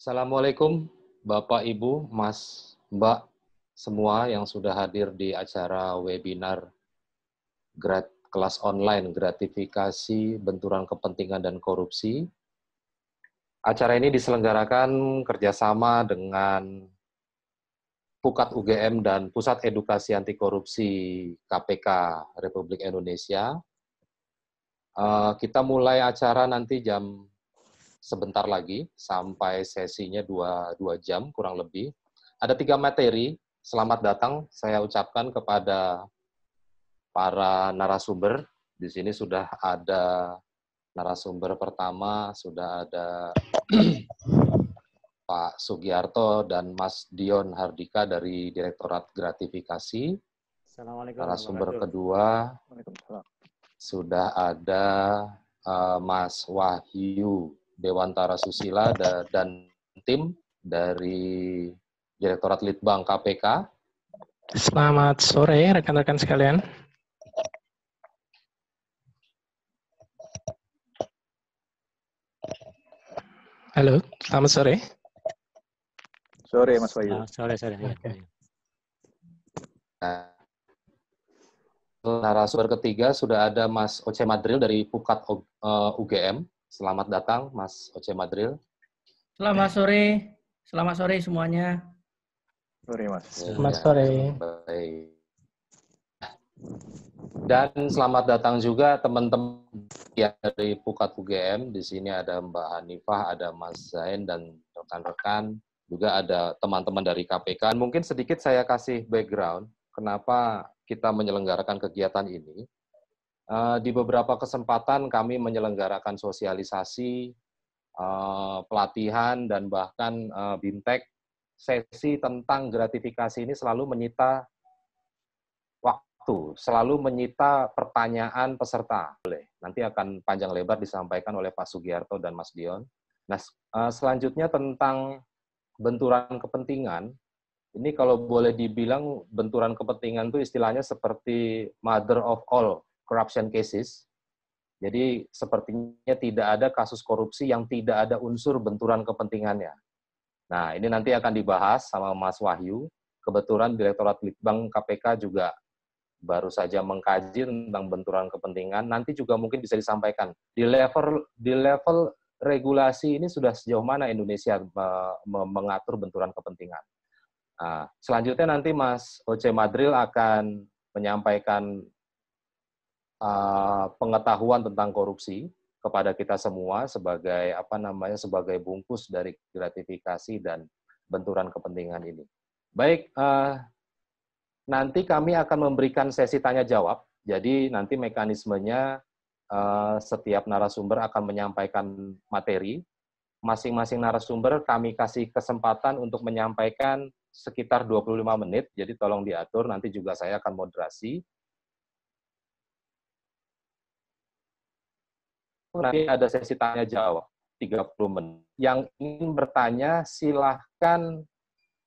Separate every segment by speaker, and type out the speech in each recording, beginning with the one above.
Speaker 1: Assalamualaikum Bapak, Ibu, Mas, Mbak, semua yang sudah hadir di acara webinar grad, kelas online gratifikasi benturan kepentingan dan korupsi. Acara ini diselenggarakan kerjasama dengan Pukat UGM dan Pusat Edukasi Anti Korupsi KPK Republik Indonesia. Eh, kita mulai acara nanti jam sebentar lagi sampai sesinya dua, dua jam kurang lebih. Ada tiga materi. Selamat datang saya ucapkan kepada para narasumber. Di sini sudah ada narasumber pertama, sudah ada Pak Sugiarto dan Mas Dion Hardika dari Direktorat Gratifikasi.
Speaker 2: Assalamualaikum. Narasumber
Speaker 1: kedua sudah ada uh, Mas Wahyu Dewantara Susila dan tim dari Direktorat Litbang KPK.
Speaker 3: Selamat sore rekan-rekan sekalian. Halo, selamat sore.
Speaker 4: Sore Mas Wahyu. Ah, sore,
Speaker 5: sore. Okay.
Speaker 3: Nah,
Speaker 1: narasumber ketiga sudah ada Mas Oce Madril dari Pukat eh, UGM. Selamat datang Mas Oce Madril.
Speaker 2: Selamat sore. Selamat sore semuanya. Sore Mas.
Speaker 1: Selamat sore. Baik. Dan selamat datang juga teman-teman dari Pukat UGM. Di sini ada Mbak Hanifah, ada Mas Zain, dan rekan-rekan. Juga ada teman-teman dari KPK. Mungkin sedikit saya kasih background kenapa kita menyelenggarakan kegiatan ini Eh, di beberapa kesempatan kami menyelenggarakan sosialisasi, eh, pelatihan, dan bahkan eh, bintek. Sesi tentang gratifikasi ini selalu menyita waktu, selalu menyita pertanyaan peserta. Boleh, nanti akan panjang lebar disampaikan oleh Pak Sugiharto dan Mas Dion. Nah, selanjutnya tentang benturan kepentingan, ini kalau boleh dibilang benturan kepentingan itu istilahnya seperti mother of all corruption cases. Jadi sepertinya tidak ada kasus korupsi yang tidak ada unsur benturan kepentingannya. Nah, ini nanti akan dibahas sama Mas Wahyu. Kebetulan Direktorat Litbang KPK juga baru saja mengkaji tentang benturan kepentingan. Nanti juga mungkin bisa disampaikan di level di level regulasi ini sudah sejauh mana Indonesia mengatur benturan kepentingan. Nah, selanjutnya nanti Mas Oce Madril akan menyampaikan Eh, pengetahuan tentang korupsi kepada kita semua sebagai apa namanya sebagai bungkus dari gratifikasi dan benturan kepentingan ini. Baik, eh, nanti kami akan memberikan sesi tanya jawab. Jadi nanti mekanismenya eh, setiap narasumber akan menyampaikan materi. Masing-masing narasumber kami kasih kesempatan untuk menyampaikan sekitar 25 menit. Jadi tolong diatur nanti juga saya akan moderasi nanti ada sesi tanya jawab 30 menit. Yang ingin bertanya silahkan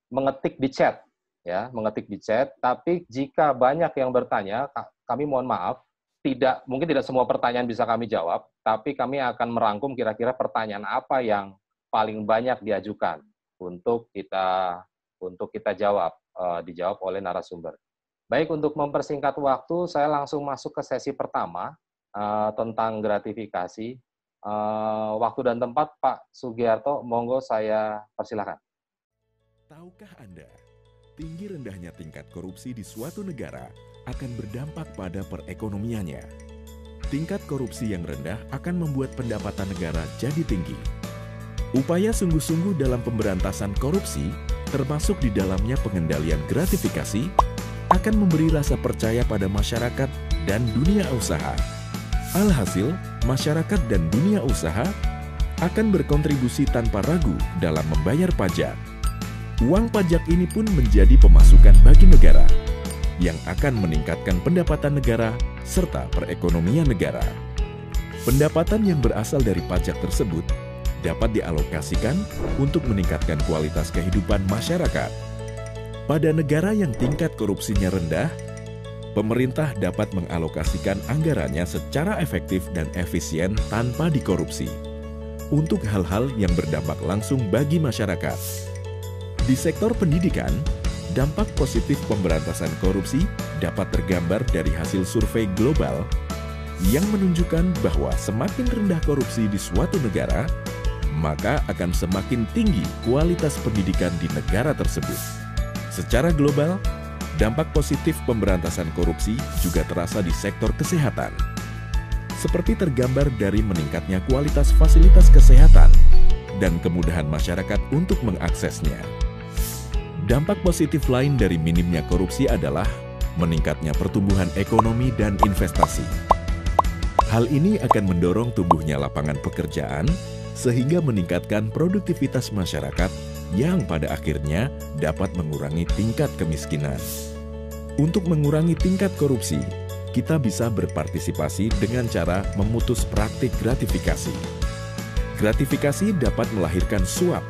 Speaker 1: mengetik di chat ya, mengetik di chat. Tapi jika banyak yang bertanya, kami mohon maaf, tidak mungkin tidak semua pertanyaan bisa kami jawab, tapi kami akan merangkum kira-kira pertanyaan apa yang paling banyak diajukan untuk kita untuk kita jawab uh, dijawab oleh narasumber. Baik untuk mempersingkat waktu, saya langsung masuk ke sesi pertama Eh, tentang gratifikasi. Uh, waktu dan tempat Pak Sugiharto, monggo saya persilahkan.
Speaker 6: Tahukah Anda, tinggi rendahnya tingkat korupsi di suatu negara akan berdampak pada perekonomiannya. Tingkat korupsi yang rendah akan membuat pendapatan negara jadi tinggi. Upaya sungguh-sungguh dalam pemberantasan korupsi, termasuk di dalamnya pengendalian gratifikasi, akan memberi rasa percaya pada masyarakat dan dunia usaha Alhasil, masyarakat dan dunia usaha akan berkontribusi tanpa ragu dalam membayar pajak. Uang pajak ini pun menjadi pemasukan bagi negara yang akan meningkatkan pendapatan negara serta perekonomian negara. Pendapatan yang berasal dari pajak tersebut dapat dialokasikan untuk meningkatkan kualitas kehidupan masyarakat. Pada negara yang tingkat korupsinya rendah, pemerintah dapat mengalokasikan anggarannya secara efektif dan efisien tanpa dikorupsi untuk hal-hal yang berdampak langsung bagi masyarakat. Di sektor pendidikan, dampak positif pemberantasan korupsi dapat tergambar dari hasil survei global yang menunjukkan bahwa semakin rendah korupsi di suatu negara, maka akan semakin tinggi kualitas pendidikan di negara tersebut. Secara global, Dampak positif pemberantasan korupsi juga terasa di sektor kesehatan. Seperti tergambar dari meningkatnya kualitas fasilitas kesehatan dan kemudahan masyarakat untuk mengaksesnya. Dampak positif lain dari minimnya korupsi adalah meningkatnya pertumbuhan ekonomi dan investasi. Hal ini akan mendorong tumbuhnya lapangan pekerjaan sehingga meningkatkan produktivitas masyarakat yang pada akhirnya dapat mengurangi tingkat kemiskinan. Untuk mengurangi tingkat korupsi, kita bisa berpartisipasi dengan cara memutus praktik gratifikasi. Gratifikasi dapat melahirkan suap,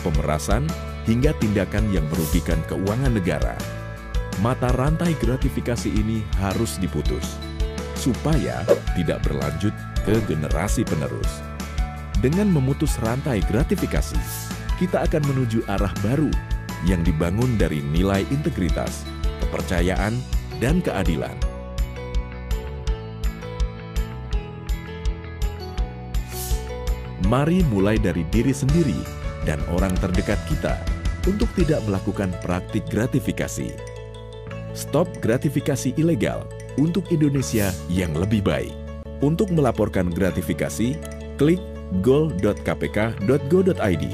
Speaker 6: pemerasan, hingga tindakan yang merugikan keuangan negara. Mata rantai gratifikasi ini harus diputus, supaya tidak berlanjut ke generasi penerus. Dengan memutus rantai gratifikasi, kita akan menuju arah baru yang dibangun dari nilai integritas, kepercayaan, dan keadilan. Mari mulai dari diri sendiri dan orang terdekat kita untuk tidak melakukan praktik gratifikasi. Stop gratifikasi ilegal untuk Indonesia yang lebih baik. Untuk melaporkan gratifikasi, klik goal.kpk.go.id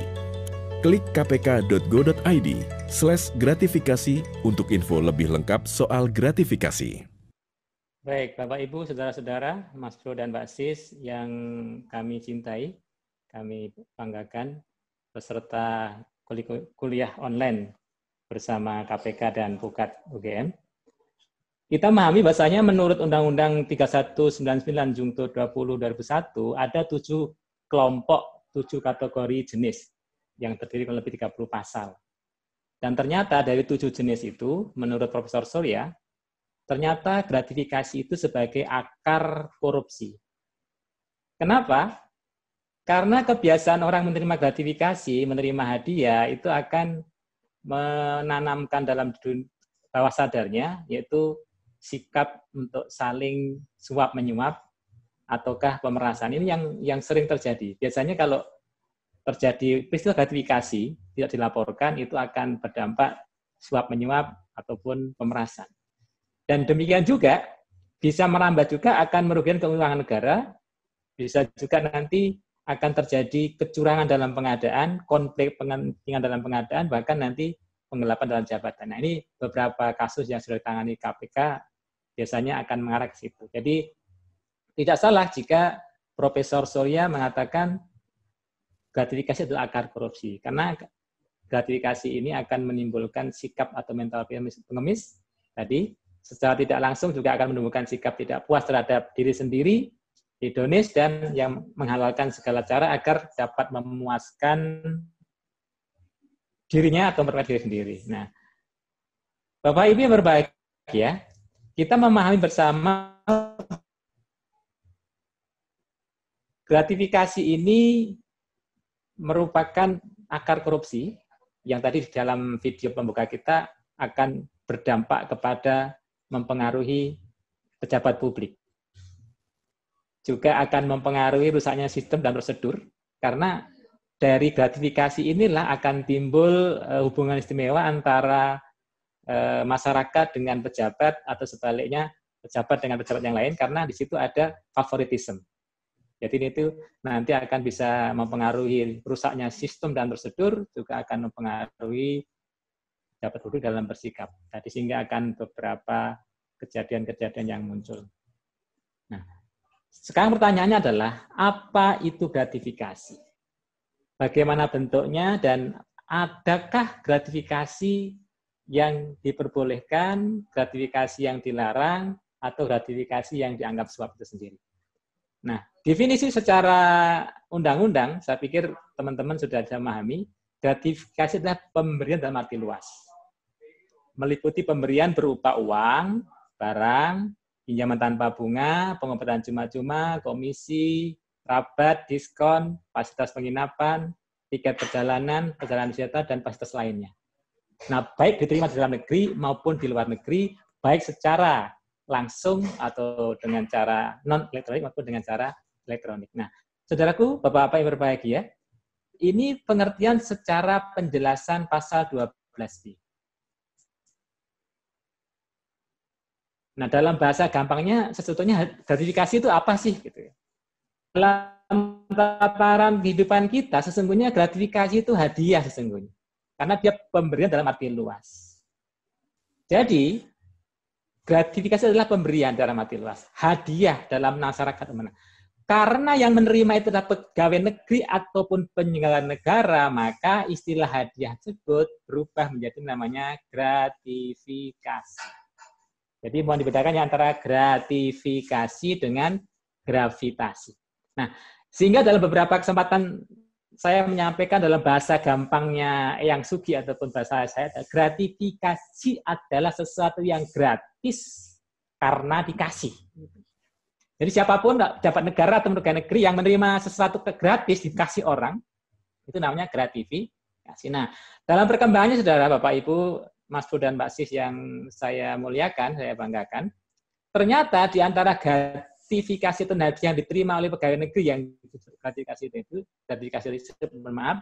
Speaker 6: klik kpk.go.id slash gratifikasi untuk info lebih lengkap soal gratifikasi.
Speaker 5: Baik, Bapak Ibu, saudara-saudara, Mas Bro dan Mbak Sis yang kami cintai, kami banggakan peserta kuliah online bersama KPK dan Pukat UGM. Kita memahami bahasanya menurut Undang-Undang 3199 Jungto 20 2001 ada tujuh kelompok, tujuh kategori jenis yang terdiri kurang lebih 30 pasal. Dan ternyata dari tujuh jenis itu, menurut Profesor Surya, ternyata gratifikasi itu sebagai akar korupsi. Kenapa? Karena kebiasaan orang menerima gratifikasi, menerima hadiah, itu akan menanamkan dalam bawah sadarnya, yaitu sikap untuk saling suap-menyuap, ataukah pemerasan. Ini yang yang sering terjadi. Biasanya kalau terjadi peristiwa gratifikasi tidak dilaporkan itu akan berdampak suap menyuap ataupun pemerasan. Dan demikian juga bisa merambat juga akan merugikan keuangan negara, bisa juga nanti akan terjadi kecurangan dalam pengadaan, konflik pengentingan dalam pengadaan, bahkan nanti penggelapan dalam jabatan. Nah ini beberapa kasus yang sudah ditangani KPK biasanya akan mengarah ke situ. Jadi tidak salah jika Profesor Surya mengatakan gratifikasi adalah akar korupsi. Karena gratifikasi ini akan menimbulkan sikap atau mental pengemis tadi secara tidak langsung juga akan menimbulkan sikap tidak puas terhadap diri sendiri, hedonis dan yang menghalalkan segala cara agar dapat memuaskan dirinya atau memperbaiki diri sendiri. Nah, Bapak Ibu yang ya. kita memahami bersama gratifikasi ini merupakan akar korupsi yang tadi di dalam video pembuka kita akan berdampak kepada mempengaruhi pejabat publik. Juga akan mempengaruhi rusaknya sistem dan prosedur karena dari gratifikasi inilah akan timbul eh, hubungan istimewa antara eh, masyarakat dengan pejabat atau sebaliknya pejabat dengan pejabat yang lain karena di situ ada favoritisme jadi itu nanti akan bisa mempengaruhi rusaknya sistem dan prosedur, juga akan mempengaruhi dapat duduk dalam bersikap. Tadi sehingga akan beberapa kejadian-kejadian yang muncul. Nah, sekarang pertanyaannya adalah, apa itu gratifikasi? Bagaimana bentuknya dan adakah gratifikasi yang diperbolehkan, gratifikasi yang dilarang, atau gratifikasi yang dianggap suap itu sendiri? Nah, Definisi secara undang-undang, saya pikir teman-teman sudah bisa memahami, gratifikasi adalah pemberian dalam arti luas. Meliputi pemberian berupa uang, barang, pinjaman tanpa bunga, pengobatan cuma-cuma, komisi, rabat, diskon, fasilitas penginapan, tiket perjalanan, perjalanan wisata, dan fasilitas lainnya. Nah, baik diterima di dalam negeri maupun di luar negeri, baik secara langsung atau dengan cara non elektronik maupun dengan cara elektronik. Nah, saudaraku, Bapak-Bapak yang berbahagia, ini pengertian secara penjelasan pasal 12b. Nah, dalam bahasa gampangnya, sesungguhnya gratifikasi itu apa sih? Gitu ya. Dalam tataran kehidupan kita, sesungguhnya gratifikasi itu hadiah sesungguhnya. Karena dia pemberian dalam arti luas. Jadi, gratifikasi adalah pemberian dalam arti luas. Hadiah dalam masyarakat. Nah, karena yang menerima itu dapat pegawai negeri ataupun penyelenggara negara, maka istilah hadiah tersebut berubah menjadi namanya gratifikasi. Jadi mohon dibedakan ya antara gratifikasi dengan gravitasi. Nah, sehingga dalam beberapa kesempatan saya menyampaikan dalam bahasa gampangnya yang sugi ataupun bahasa saya, gratifikasi adalah sesuatu yang gratis karena dikasih. Jadi siapapun dapat negara atau negara negeri yang menerima sesuatu gratis dikasih orang, itu namanya gratifikasi. Nah, dalam perkembangannya saudara, Bapak, Ibu, Mas Budan, dan Mbak Sis yang saya muliakan, saya banggakan, ternyata di antara gratifikasi itu yang diterima oleh pegawai negeri yang gratifikasi itu, gratifikasi itu, maaf,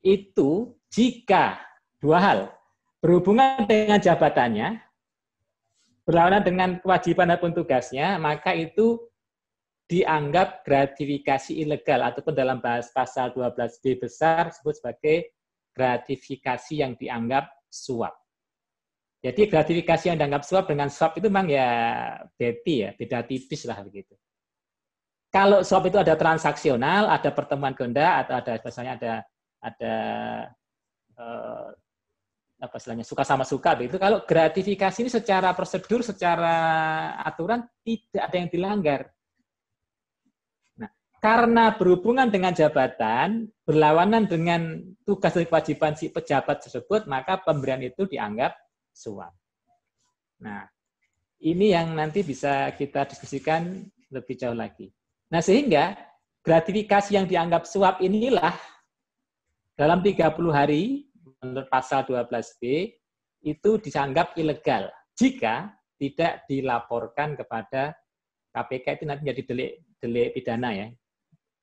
Speaker 5: itu jika dua hal, berhubungan dengan jabatannya berlawanan dengan kewajiban ataupun tugasnya, maka itu dianggap gratifikasi ilegal ataupun dalam bahas pasal 12b besar disebut sebagai gratifikasi yang dianggap suap. Jadi gratifikasi yang dianggap suap dengan suap itu memang ya beti ya, beda tipis lah begitu. Kalau suap itu ada transaksional, ada pertemuan ganda atau ada misalnya ada ada eh, apa istilahnya suka sama suka begitu. Kalau gratifikasi ini secara prosedur, secara aturan tidak ada yang dilanggar. Nah, karena berhubungan dengan jabatan, berlawanan dengan tugas dan kewajiban si pejabat tersebut, maka pemberian itu dianggap suap. Nah, ini yang nanti bisa kita diskusikan lebih jauh lagi. Nah, sehingga gratifikasi yang dianggap suap inilah dalam 30 hari menurut pasal 12B itu dianggap ilegal jika tidak dilaporkan kepada KPK itu nanti menjadi delik delik pidana ya.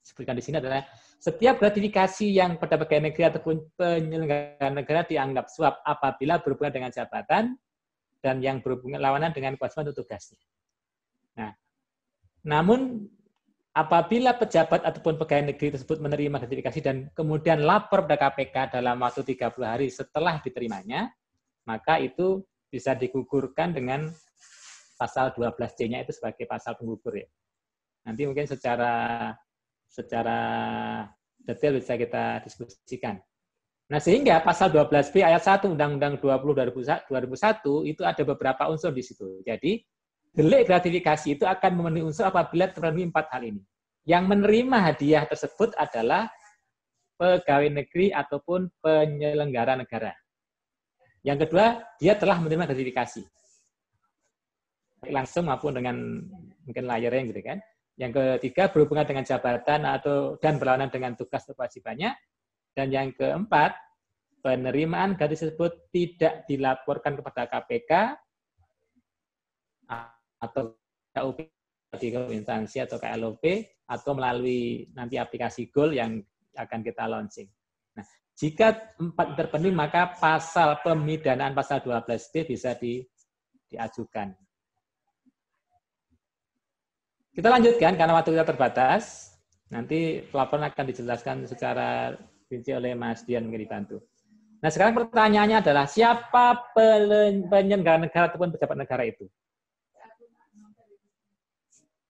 Speaker 5: Seperti di sini adalah setiap gratifikasi yang pada pegawai negeri ataupun penyelenggara negara dianggap suap apabila berhubungan dengan jabatan dan yang berhubungan lawanan dengan kewajiban untuk tugasnya. Nah, namun apabila pejabat ataupun pegawai negeri tersebut menerima gratifikasi dan kemudian lapor pada KPK dalam waktu 30 hari setelah diterimanya, maka itu bisa digugurkan dengan pasal 12C-nya itu sebagai pasal penggugur ya. Nanti mungkin secara secara detail bisa kita diskusikan. Nah, sehingga pasal 12B ayat 1 Undang-Undang 20 2001 itu ada beberapa unsur di situ. Jadi, Delik gratifikasi itu akan memenuhi unsur apabila terpenuhi empat hal ini. Yang menerima hadiah tersebut adalah pegawai negeri ataupun penyelenggara negara. Yang kedua, dia telah menerima gratifikasi. Langsung maupun dengan mungkin yang gitu kan. Yang ketiga, berhubungan dengan jabatan atau dan berlawanan dengan tugas atau kewajibannya. Dan yang keempat, penerimaan gratis tersebut tidak dilaporkan kepada KPK atau KUP di instansi atau KLOP atau melalui nanti aplikasi Goal yang akan kita launching. Nah, jika empat terpenuhi maka pasal pemidanaan pasal 12D bisa di, diajukan. Kita lanjutkan karena waktu kita terbatas. Nanti pelaporan akan dijelaskan secara rinci oleh Mas Dian mungkin dibantu. Nah sekarang pertanyaannya adalah siapa penyelenggara negara ataupun pejabat negara itu?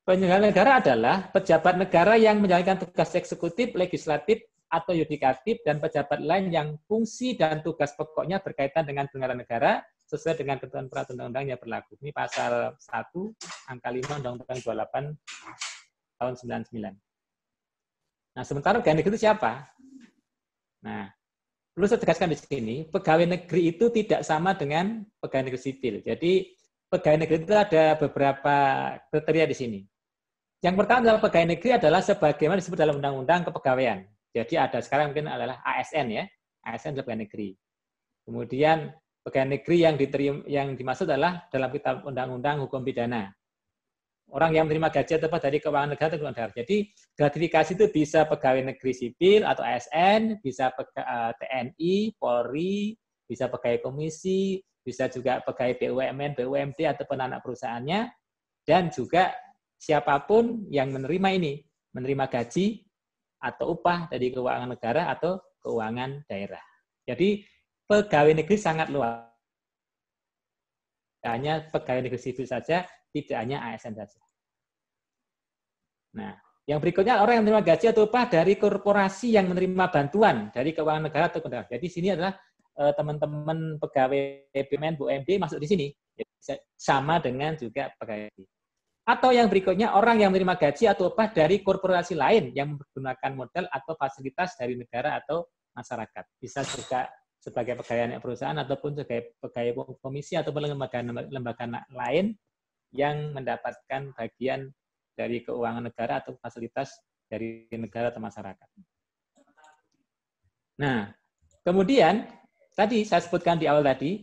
Speaker 5: Penyelenggara negara adalah pejabat negara yang menjalankan tugas eksekutif, legislatif, atau yudikatif, dan pejabat lain yang fungsi dan tugas pokoknya berkaitan dengan penyelenggara negara sesuai dengan ketentuan peraturan undang-undang yang berlaku. Ini pasal 1, angka 5, Undang-Undang 28 tahun 99. Nah, sementara pegawai negeri itu siapa? Nah, perlu saya tegaskan di sini, pegawai negeri itu tidak sama dengan pegawai negeri sipil. Jadi, pegawai negeri itu ada beberapa kriteria di sini. Yang pertama dalam pegawai negeri adalah sebagaimana disebut dalam undang-undang kepegawaian. Jadi ada sekarang mungkin adalah ASN ya, ASN pegawai negeri. Kemudian pegawai negeri yang diterima yang dimaksud adalah dalam kitab undang-undang hukum pidana. Orang yang menerima gaji atau dari keuangan negara atau negara. Jadi gratifikasi itu bisa pegawai negeri sipil atau ASN, bisa eh, TNI, Polri, bisa pegawai komisi, bisa juga pegawai BUMN, BUMD atau penanak perusahaannya, dan juga siapapun yang menerima ini, menerima gaji atau upah dari keuangan negara atau keuangan daerah. Jadi pegawai negeri sangat luas. Tidak hanya pegawai negeri sipil saja, tidak hanya ASN saja. Nah, yang berikutnya orang yang menerima gaji atau upah dari korporasi yang menerima bantuan dari keuangan negara atau keuangan. Jadi sini adalah eh, teman-teman pegawai BUMN, BUMD masuk di sini. sama dengan juga pegawai. Atau yang berikutnya, orang yang menerima gaji atau upah dari korporasi lain yang menggunakan modal atau fasilitas dari negara atau masyarakat. Bisa juga sebagai pegawai perusahaan ataupun sebagai pegawai komisi atau lembaga-lembaga lain yang mendapatkan bagian dari keuangan negara atau fasilitas dari negara atau masyarakat. Nah, kemudian tadi saya sebutkan di awal tadi,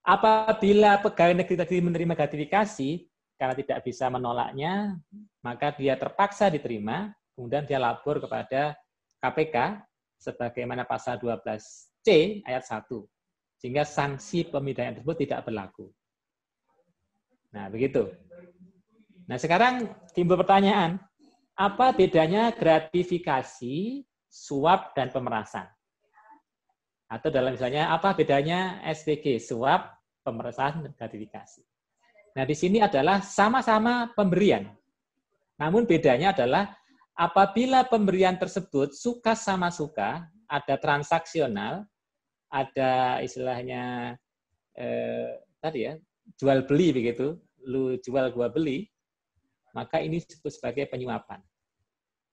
Speaker 5: apabila pegawai negeri tadi menerima gratifikasi, karena tidak bisa menolaknya, maka dia terpaksa diterima, kemudian dia lapor kepada KPK sebagaimana pasal 12C ayat 1. Sehingga sanksi pemidanaan tersebut tidak berlaku. Nah, begitu. Nah, sekarang timbul pertanyaan, apa bedanya gratifikasi, suap, dan pemerasan? Atau dalam misalnya, apa bedanya SPG, suap, pemerasan, dan gratifikasi? Nah, di sini adalah sama-sama pemberian. Namun bedanya adalah apabila pemberian tersebut suka sama suka, ada transaksional, ada istilahnya eh, tadi ya, jual beli begitu, lu jual gua beli, maka ini disebut sebagai penyuapan.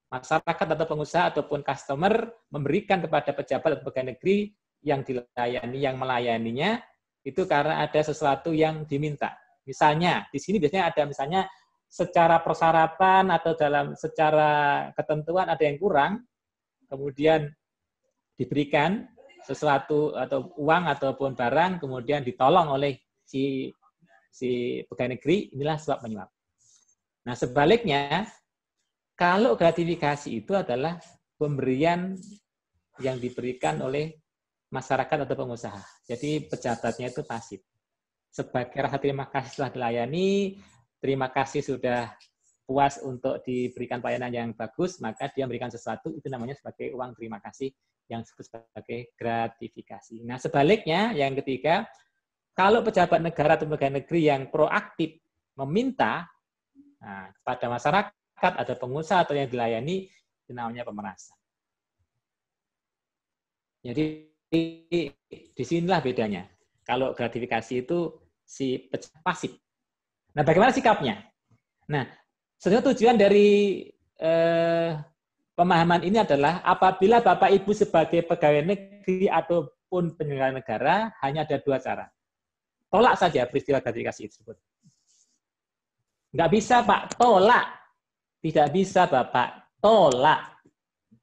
Speaker 5: Masyarakat atau pengusaha ataupun customer memberikan kepada pejabat atau pegawai negeri yang dilayani, yang melayaninya, itu karena ada sesuatu yang diminta Misalnya, di sini biasanya ada misalnya secara persyaratan atau dalam secara ketentuan ada yang kurang, kemudian diberikan sesuatu atau uang ataupun barang, kemudian ditolong oleh si si pegawai negeri, inilah suap menyuap. Nah sebaliknya, kalau gratifikasi itu adalah pemberian yang diberikan oleh masyarakat atau pengusaha. Jadi pejabatnya itu pasif. Sebagai rasa terima kasih telah dilayani, terima kasih sudah puas untuk diberikan pelayanan yang bagus, maka dia memberikan sesuatu, itu namanya sebagai uang terima kasih yang disebut sebagai gratifikasi. Nah, sebaliknya, yang ketiga, kalau pejabat negara atau pegawai negeri yang proaktif meminta nah, kepada masyarakat, atau pengusaha atau yang dilayani, itu namanya pemerasan. Jadi, disinilah bedanya. Kalau gratifikasi itu si pasif. Nah, bagaimana sikapnya? Nah, sebenarnya tujuan dari eh, pemahaman ini adalah apabila Bapak Ibu sebagai pegawai negeri ataupun penyelenggara negara hanya ada dua cara. Tolak saja peristiwa gratifikasi tersebut. Nggak bisa, Pak. Tolak. Tidak bisa, Bapak. Tolak.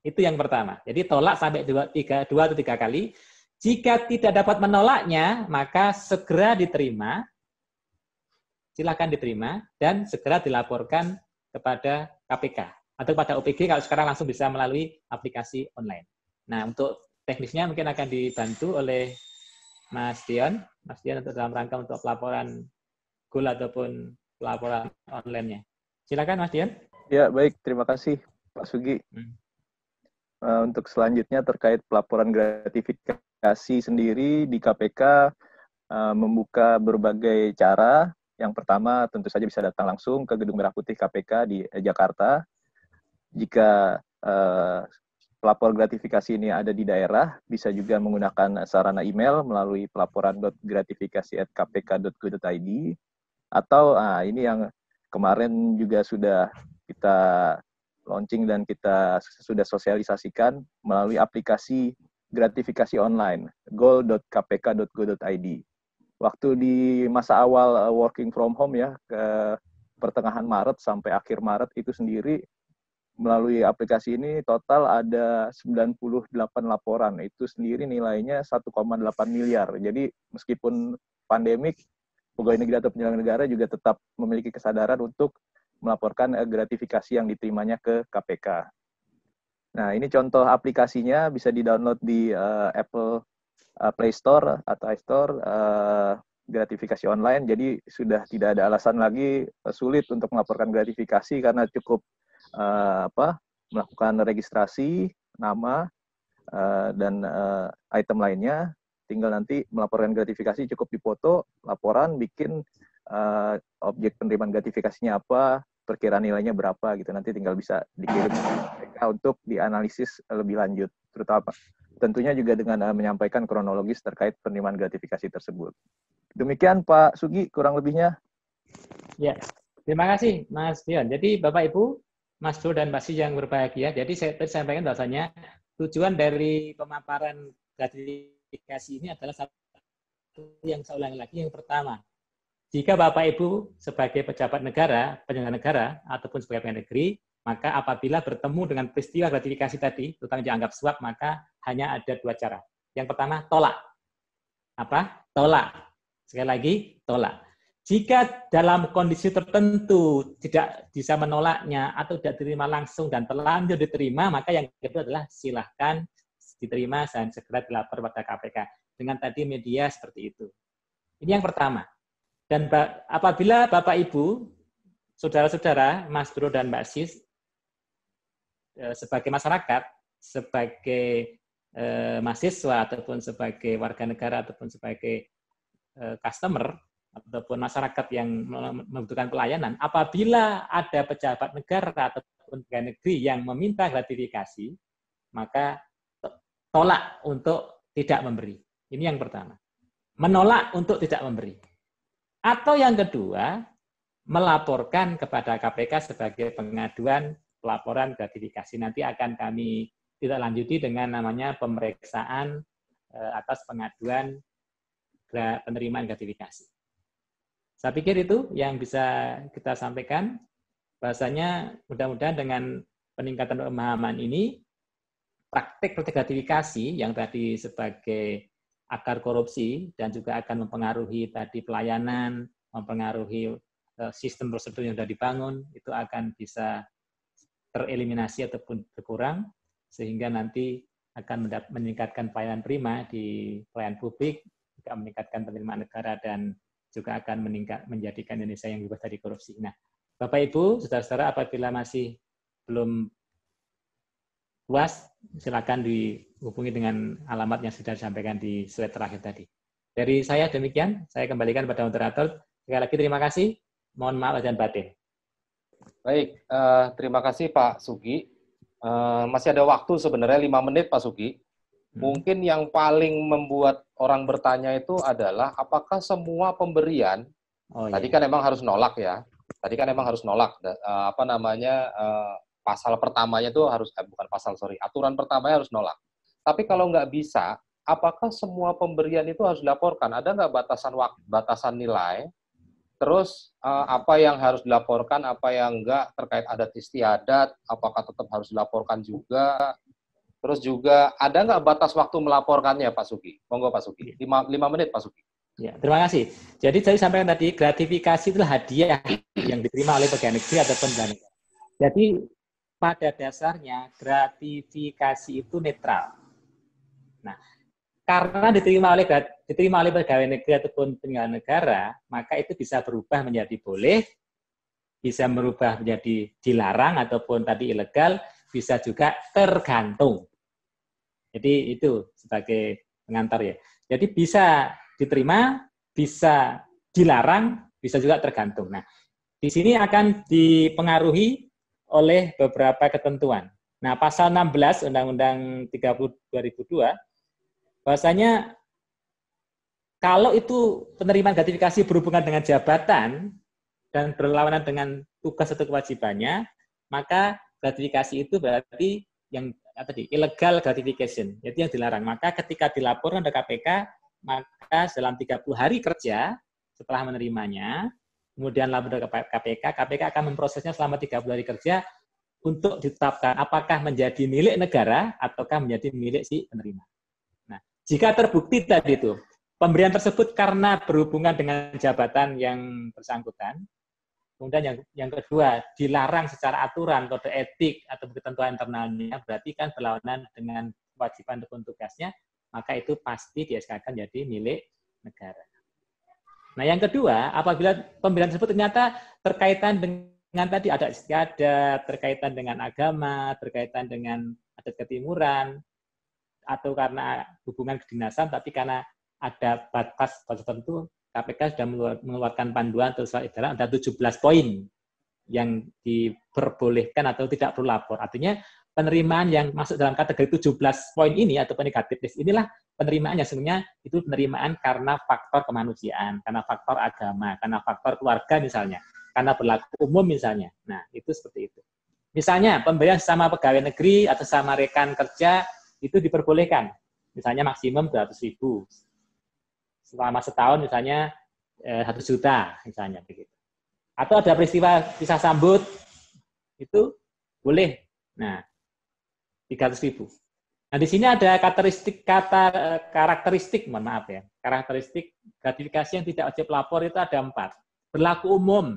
Speaker 5: Itu yang pertama. Jadi tolak sampai dua, tiga, dua atau tiga kali. Jika tidak dapat menolaknya, maka segera diterima, Silakan diterima, dan segera dilaporkan kepada KPK atau kepada OPG kalau sekarang langsung bisa melalui aplikasi online. Nah, untuk teknisnya mungkin akan dibantu oleh Mas Dion. Mas Dion untuk dalam rangka untuk pelaporan gula ataupun pelaporan online-nya. Silakan
Speaker 4: Mas Dion. Ya, baik. Terima kasih Pak Sugi. Hmm. Eh, untuk selanjutnya terkait pelaporan gratifikasi Kasih sendiri di KPK uh, eh, membuka berbagai cara. Yang pertama tentu saja bisa datang langsung ke Gedung Merah Putih KPK di eh, Jakarta. Jika uh, pelapor gratifikasi ini ada di daerah, bisa juga menggunakan sarana email melalui pelaporan.gratifikasi@kpk.go.id atau uh, ini yang kemarin juga sudah kita launching dan kita sudah sosialisasikan melalui aplikasi gratifikasi online, goal.kpk.go.id. Waktu di masa awal uh, working from home ya, ke pertengahan Maret sampai akhir Maret itu sendiri, melalui aplikasi ini total ada 98 laporan. Itu sendiri nilainya 1,8 miliar. Jadi meskipun pandemik, pegawai negeri atau penyelenggara negara juga tetap memiliki kesadaran untuk melaporkan uh, gratifikasi yang diterimanya ke KPK. Nah, ini contoh aplikasinya bisa di-download di uh, Apple uh, Play Store atau App Store uh, gratifikasi online. Jadi sudah tidak ada alasan lagi uh, sulit untuk melaporkan gratifikasi karena cukup uh, apa? melakukan registrasi nama uh, dan uh, item lainnya. Tinggal nanti melaporkan gratifikasi cukup dipoto, laporan bikin uh, objek penerimaan gratifikasinya apa, perkiraan nilainya berapa gitu. Nanti tinggal bisa dikirim mereka untuk dianalisis lebih lanjut, terutama tentunya juga dengan uh, menyampaikan kronologis terkait penerimaan gratifikasi tersebut. Demikian Pak Sugi, kurang lebihnya.
Speaker 5: Ya, terima kasih Mas Dion. Jadi Bapak Ibu, Mas Bro dan Mas Si yang berbahagia. Jadi saya tadi sampaikan bahasanya tujuan dari pemaparan gratifikasi ini adalah satu yang saya ulangi lagi yang pertama jika Bapak Ibu sebagai pejabat negara, penyelenggara negara, ataupun sebagai pegawai negeri, maka apabila bertemu dengan peristiwa gratifikasi tadi, terutama dianggap suap, maka hanya ada dua cara. Yang pertama, tolak. Apa? Tolak. Sekali lagi, tolak. Jika dalam kondisi tertentu tidak bisa menolaknya atau tidak diterima langsung dan terlanjur diterima, maka yang kedua adalah silahkan diterima dan segera dilapor pada KPK. Dengan tadi media seperti itu. Ini yang pertama. Dan apabila Bapak Ibu, saudara-saudara, Mas Bro dan Mbak Sis, e, sebagai masyarakat, sebagai eh, mahasiswa ataupun sebagai warga negara ataupun sebagai e, customer ataupun masyarakat yang membutuhkan pelayanan, apabila ada pejabat negara ataupun pegawai negeri yang meminta gratifikasi, maka tolak untuk tidak memberi. Ini yang pertama. Menolak untuk tidak memberi. Atau yang kedua, melaporkan kepada KPK sebagai pengaduan pelaporan gratifikasi. Nanti akan kami tidak lanjuti dengan namanya pemeriksaan eh, atas pengaduan penerimaan gratifikasi. Saya pikir itu yang bisa kita sampaikan. Bahasanya mudah-mudahan dengan peningkatan pemahaman ini, praktik gratifikasi yang tadi sebagai akar korupsi dan juga akan mempengaruhi tadi pelayanan, mempengaruhi eh, sistem prosedur yang sudah dibangun, itu akan bisa tereliminasi ataupun berkurang, sehingga nanti akan meningkatkan pelayanan prima di pelayanan publik, juga meningkatkan penerimaan negara, dan juga akan meningkat menjadikan Indonesia yang bebas dari korupsi. Nah, Bapak Ibu, saudara-saudara, apabila masih belum luas, silakan dihubungi dengan alamat yang sudah disampaikan di slide terakhir tadi. Dari saya demikian, saya kembalikan
Speaker 1: pada moderator. Sekali lagi terima kasih. Mohon maaf dan batin. Baik, uh, terima kasih Pak Sugi. Uh, masih ada waktu sebenarnya 5 menit Pak Sugi. Hmm. Mungkin yang paling membuat orang bertanya itu adalah apakah semua pemberian oh, tadi iya. kan memang harus nolak ya. Tadi kan memang harus nolak eh, apa namanya pasal pertamanya itu harus eh, bukan pasal sorry aturan pertamanya harus nolak tapi kalau nggak bisa apakah semua pemberian itu harus dilaporkan ada nggak batasan waktu batasan nilai terus eh, apa yang harus dilaporkan apa yang nggak terkait adat istiadat apakah tetap harus dilaporkan juga terus juga ada nggak batas waktu melaporkannya Pak Suki monggo Pak Suki iya. lima, lima menit Pak Suki Ya,
Speaker 5: terima kasih. Jadi saya sampaikan tadi gratifikasi itu hadiah yang diterima oleh pegawai negeri ataupun negeri. Jadi pada dasarnya gratifikasi itu netral. Nah, karena diterima oleh diterima oleh pegawai negeri ataupun penyelenggara negara, maka itu bisa berubah menjadi boleh, bisa merubah menjadi dilarang ataupun tadi ilegal, bisa juga tergantung. Jadi itu sebagai pengantar ya. Jadi bisa diterima, bisa dilarang, bisa juga tergantung. Nah, di sini akan dipengaruhi oleh beberapa ketentuan. Nah, pasal 16 Undang-Undang 30 2002 bahwasanya kalau itu penerimaan gratifikasi berhubungan dengan jabatan dan berlawanan dengan tugas atau kewajibannya, maka gratifikasi itu berarti yang tadi illegal gratification, jadi yang dilarang. Maka ketika dilaporkan ke KPK, maka dalam 30 hari kerja setelah menerimanya, kemudian lapor ke KPK, KPK akan memprosesnya selama 30 hari kerja untuk ditetapkan apakah menjadi milik negara ataukah menjadi milik si penerima. Nah, jika terbukti tadi itu pemberian tersebut karena berhubungan dengan jabatan yang bersangkutan, kemudian yang yang kedua dilarang secara aturan kode etik atau ketentuan internalnya berarti kan berlawanan dengan kewajiban ataupun tugasnya, maka itu pasti di SKK menjadi jadi milik negara. Nah, yang kedua, apabila pemberian tersebut ternyata terkaitan dengan tadi ada istiadat, terkaitan dengan agama, terkaitan dengan adat ketimuran, atau karena hubungan kedinasan, tapi karena ada batas tertentu, KPK sudah mengeluarkan panduan atau surat edaran ada 17 poin yang diperbolehkan atau tidak perlu lapor. Artinya penerimaan yang masuk dalam kategori 17 poin ini atau negatif list inilah penerimaannya sebenarnya itu penerimaan karena faktor kemanusiaan, karena faktor agama, karena faktor keluarga misalnya, karena berlaku umum misalnya. Nah, itu seperti itu. Misalnya pemberian sama pegawai negeri atau sama rekan kerja itu diperbolehkan. Misalnya maksimum 200 ribu. Selama setahun misalnya eh, satu juta misalnya begitu. Atau ada peristiwa bisa sambut itu boleh. Nah, 300 ribu. Nah, di sini ada karakteristik kata eh, karakteristik, mohon maaf ya, karakteristik gratifikasi yang tidak wajib lapor itu ada empat. Berlaku umum.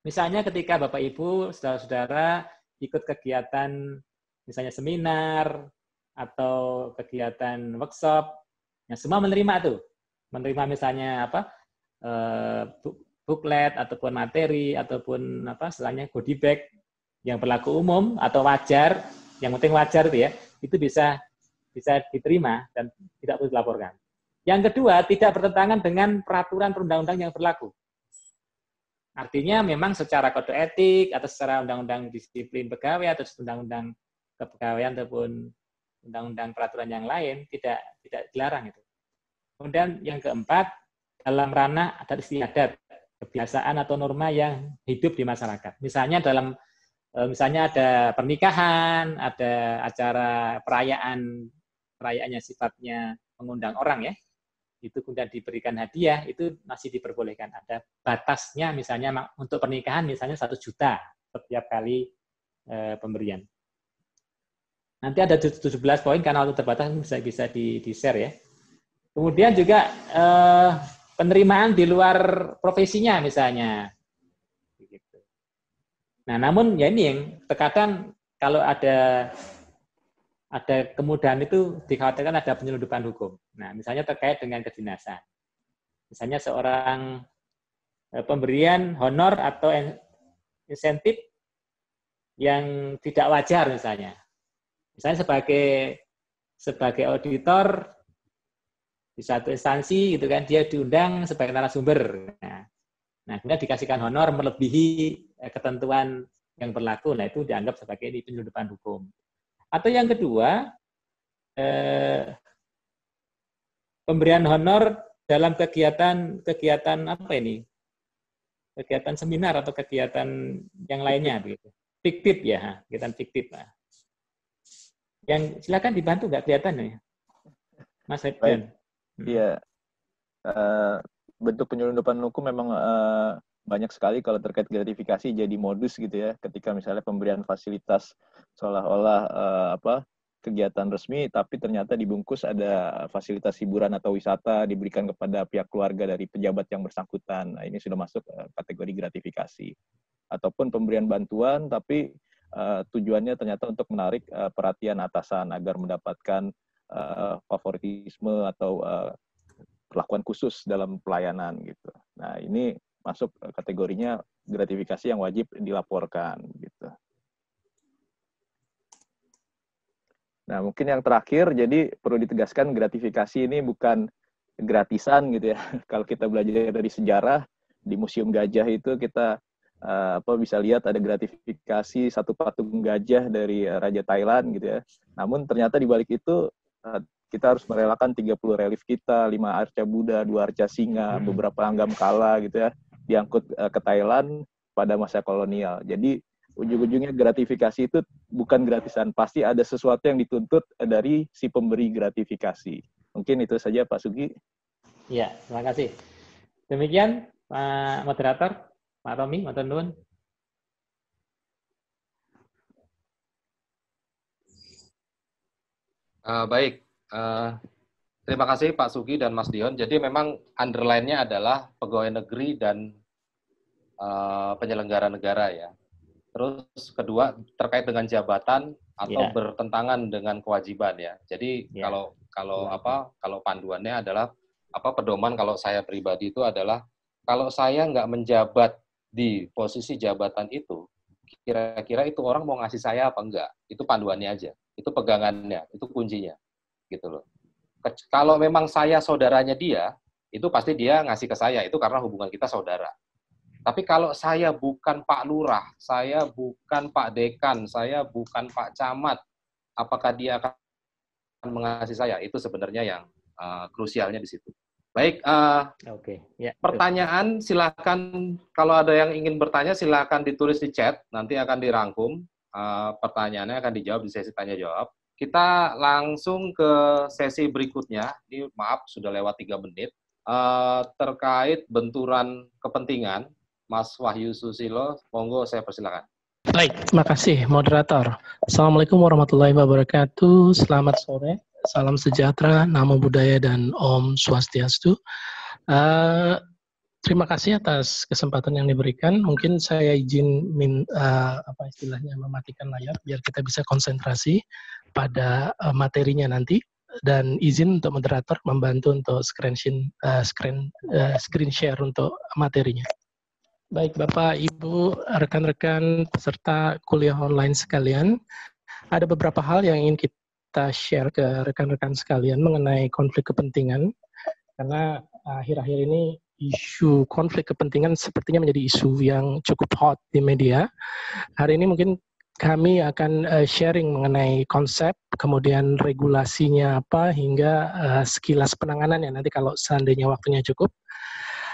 Speaker 5: Misalnya ketika Bapak Ibu, saudara-saudara ikut kegiatan misalnya seminar atau kegiatan workshop, yang semua menerima tuh, menerima misalnya apa eh, booklet ataupun materi ataupun apa, selainnya goodie bag yang berlaku umum atau wajar yang penting wajar itu ya, itu bisa bisa diterima dan tidak perlu dilaporkan. Yang kedua, tidak bertentangan dengan peraturan perundang-undang yang berlaku. Artinya memang secara kode etik atau secara undang-undang disiplin pegawai atau undang-undang kepegawaian ataupun undang-undang peraturan yang lain tidak tidak dilarang itu. Kemudian yang keempat, dalam ranah adat istiadat, kebiasaan atau norma yang hidup di masyarakat. Misalnya dalam Eh, misalnya ada pernikahan, ada acara perayaan, perayaannya sifatnya mengundang orang ya, itu kemudian diberikan hadiah, itu masih diperbolehkan. Ada batasnya misalnya untuk pernikahan misalnya satu juta setiap kali e, pemberian. Nanti ada 17 poin karena waktu terbatas bisa bisa di, di share ya. Kemudian juga e, penerimaan di luar profesinya misalnya Nah, namun ya ini yang terkadang kalau ada ada kemudahan itu dikhawatirkan ada penyelundupan hukum. Nah, misalnya terkait dengan kedinasan. Misalnya seorang eh, pemberian honor atau insentif yang tidak wajar misalnya. Misalnya sebagai sebagai auditor di satu instansi gitu kan dia diundang sebagai narasumber. Nah, nah kemudian dikasihkan honor melebihi Eh, ketentuan yang berlaku, nah itu dianggap sebagai di hukum. Atau yang kedua, eh, pemberian honor dalam kegiatan kegiatan apa ini? Kegiatan seminar atau kegiatan yang lainnya begitu. Fiktif ya, kegiatan fiktif. Nah. Yang silakan dibantu nggak kelihatan
Speaker 4: ya, Mas Edwin. Iya. Uh, bentuk penyelundupan hukum memang uh, banyak sekali kalau terkait gratifikasi jadi modus gitu ya ketika misalnya pemberian fasilitas seolah-olah uh, apa kegiatan resmi tapi ternyata dibungkus ada fasilitas hiburan atau wisata diberikan kepada pihak keluarga dari pejabat yang bersangkutan. Nah, ini sudah masuk uh, kategori gratifikasi. Ataupun pemberian bantuan tapi uh, tujuannya ternyata untuk menarik uh, perhatian atasan agar mendapatkan uh, favoritisme atau uh, perlakuan khusus dalam pelayanan gitu. Nah, ini masuk eh, kategorinya gratifikasi yang wajib dilaporkan gitu. Nah, mungkin yang terakhir jadi perlu ditegaskan gratifikasi ini bukan gratisan gitu ya. Kalau kita belajar dari sejarah di Museum Gajah itu kita eh, apa bisa lihat ada gratifikasi satu patung gajah dari eh, raja Thailand gitu ya. Namun ternyata di balik itu kita harus merelakan 30 relief kita, 5 arca Buddha, 2 arca singa, hmm. beberapa anggam kala gitu ya diangkut eh, ke Thailand pada masa kolonial. Jadi ujung-ujungnya gratifikasi itu bukan gratisan, pasti ada sesuatu yang dituntut dari si pemberi gratifikasi. Mungkin itu saja Pak Sugi.
Speaker 5: Ya, terima kasih. Demikian Pak eh, moderator, Pak Romi, Pak Tendun.
Speaker 1: Uh, eh, baik, uh, terima kasih Pak Sugi dan Mas Dion. Jadi memang underline-nya adalah pegawai negeri dan Eh, penyelenggara negara ya. Terus kedua terkait dengan jabatan atau yeah. bertentangan dengan kewajiban ya. Jadi yeah. kalau kalau yeah. apa kalau panduannya adalah apa pedoman kalau saya pribadi itu adalah kalau saya nggak menjabat di posisi jabatan itu, kira-kira itu orang mau ngasih saya apa enggak? Itu panduannya aja, itu pegangannya, itu kuncinya, gitu loh. kalau memang saya saudaranya dia, itu pasti dia ngasih ke saya, itu karena hubungan kita saudara. Tapi kalau saya bukan Pak Lurah, saya bukan Pak Dekan, saya bukan Pak Camat, apakah dia akan mengasihi saya? Itu sebenarnya yang uh, krusialnya di situ. Baik, uh, oke. Okay. Ya, yeah. pertanyaan silahkan, silakan kalau ada yang ingin bertanya silakan ditulis di chat, nanti akan dirangkum. Uh, pertanyaannya akan dijawab di sesi tanya jawab. Kita langsung ke sesi berikutnya. Ini maaf sudah lewat tiga menit. Uh, terkait benturan kepentingan Mas Wahyu Susilo, monggo saya persilakan.
Speaker 3: Baik, terima kasih moderator. Assalamualaikum warahmatullahi wabarakatuh. Selamat sore, salam sejahtera, nama budaya dan om swastiastu. Uh, terima kasih atas kesempatan yang diberikan. Mungkin saya izin min, uh, apa istilahnya mematikan layar biar kita bisa konsentrasi pada uh, materinya nanti dan izin untuk moderator membantu untuk screen uh, screen uh, screen share untuk materinya. Baik Bapak, Ibu, rekan-rekan peserta kuliah online sekalian, ada beberapa hal yang ingin kita share ke rekan-rekan sekalian mengenai konflik kepentingan, karena akhir-akhir ini isu konflik kepentingan sepertinya menjadi isu yang cukup hot di media. Hari ini mungkin kami akan eh, sharing mengenai konsep, kemudian regulasinya apa, hingga sekilas eh, sekilas penanganannya nanti kalau seandainya waktunya cukup.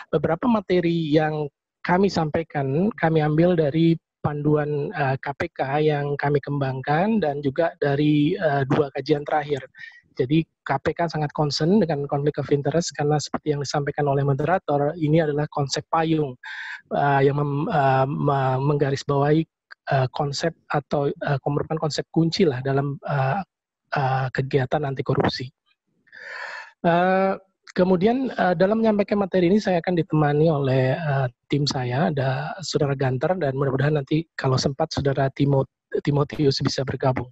Speaker 3: Beberapa materi yang kami sampaikan, kami ambil dari panduan uh, eh, KPK yang kami kembangkan dan juga dari uh, dua kajian terakhir. Jadi KPK sangat concern dengan konflik of interest karena seperti yang disampaikan oleh moderator, ini adalah konsep payung uh, yang mem, uh, menggarisbawahi uh, konsep atau uh, merupakan konsep kunci lah dalam uh, uh, kegiatan anti korupsi. Uh, Kemudian uh, dalam menyampaikan materi ini saya akan ditemani oleh uh, tim saya ada Saudara Gantar dan mudah-mudahan nanti kalau sempat Saudara Timot Timotius bisa bergabung.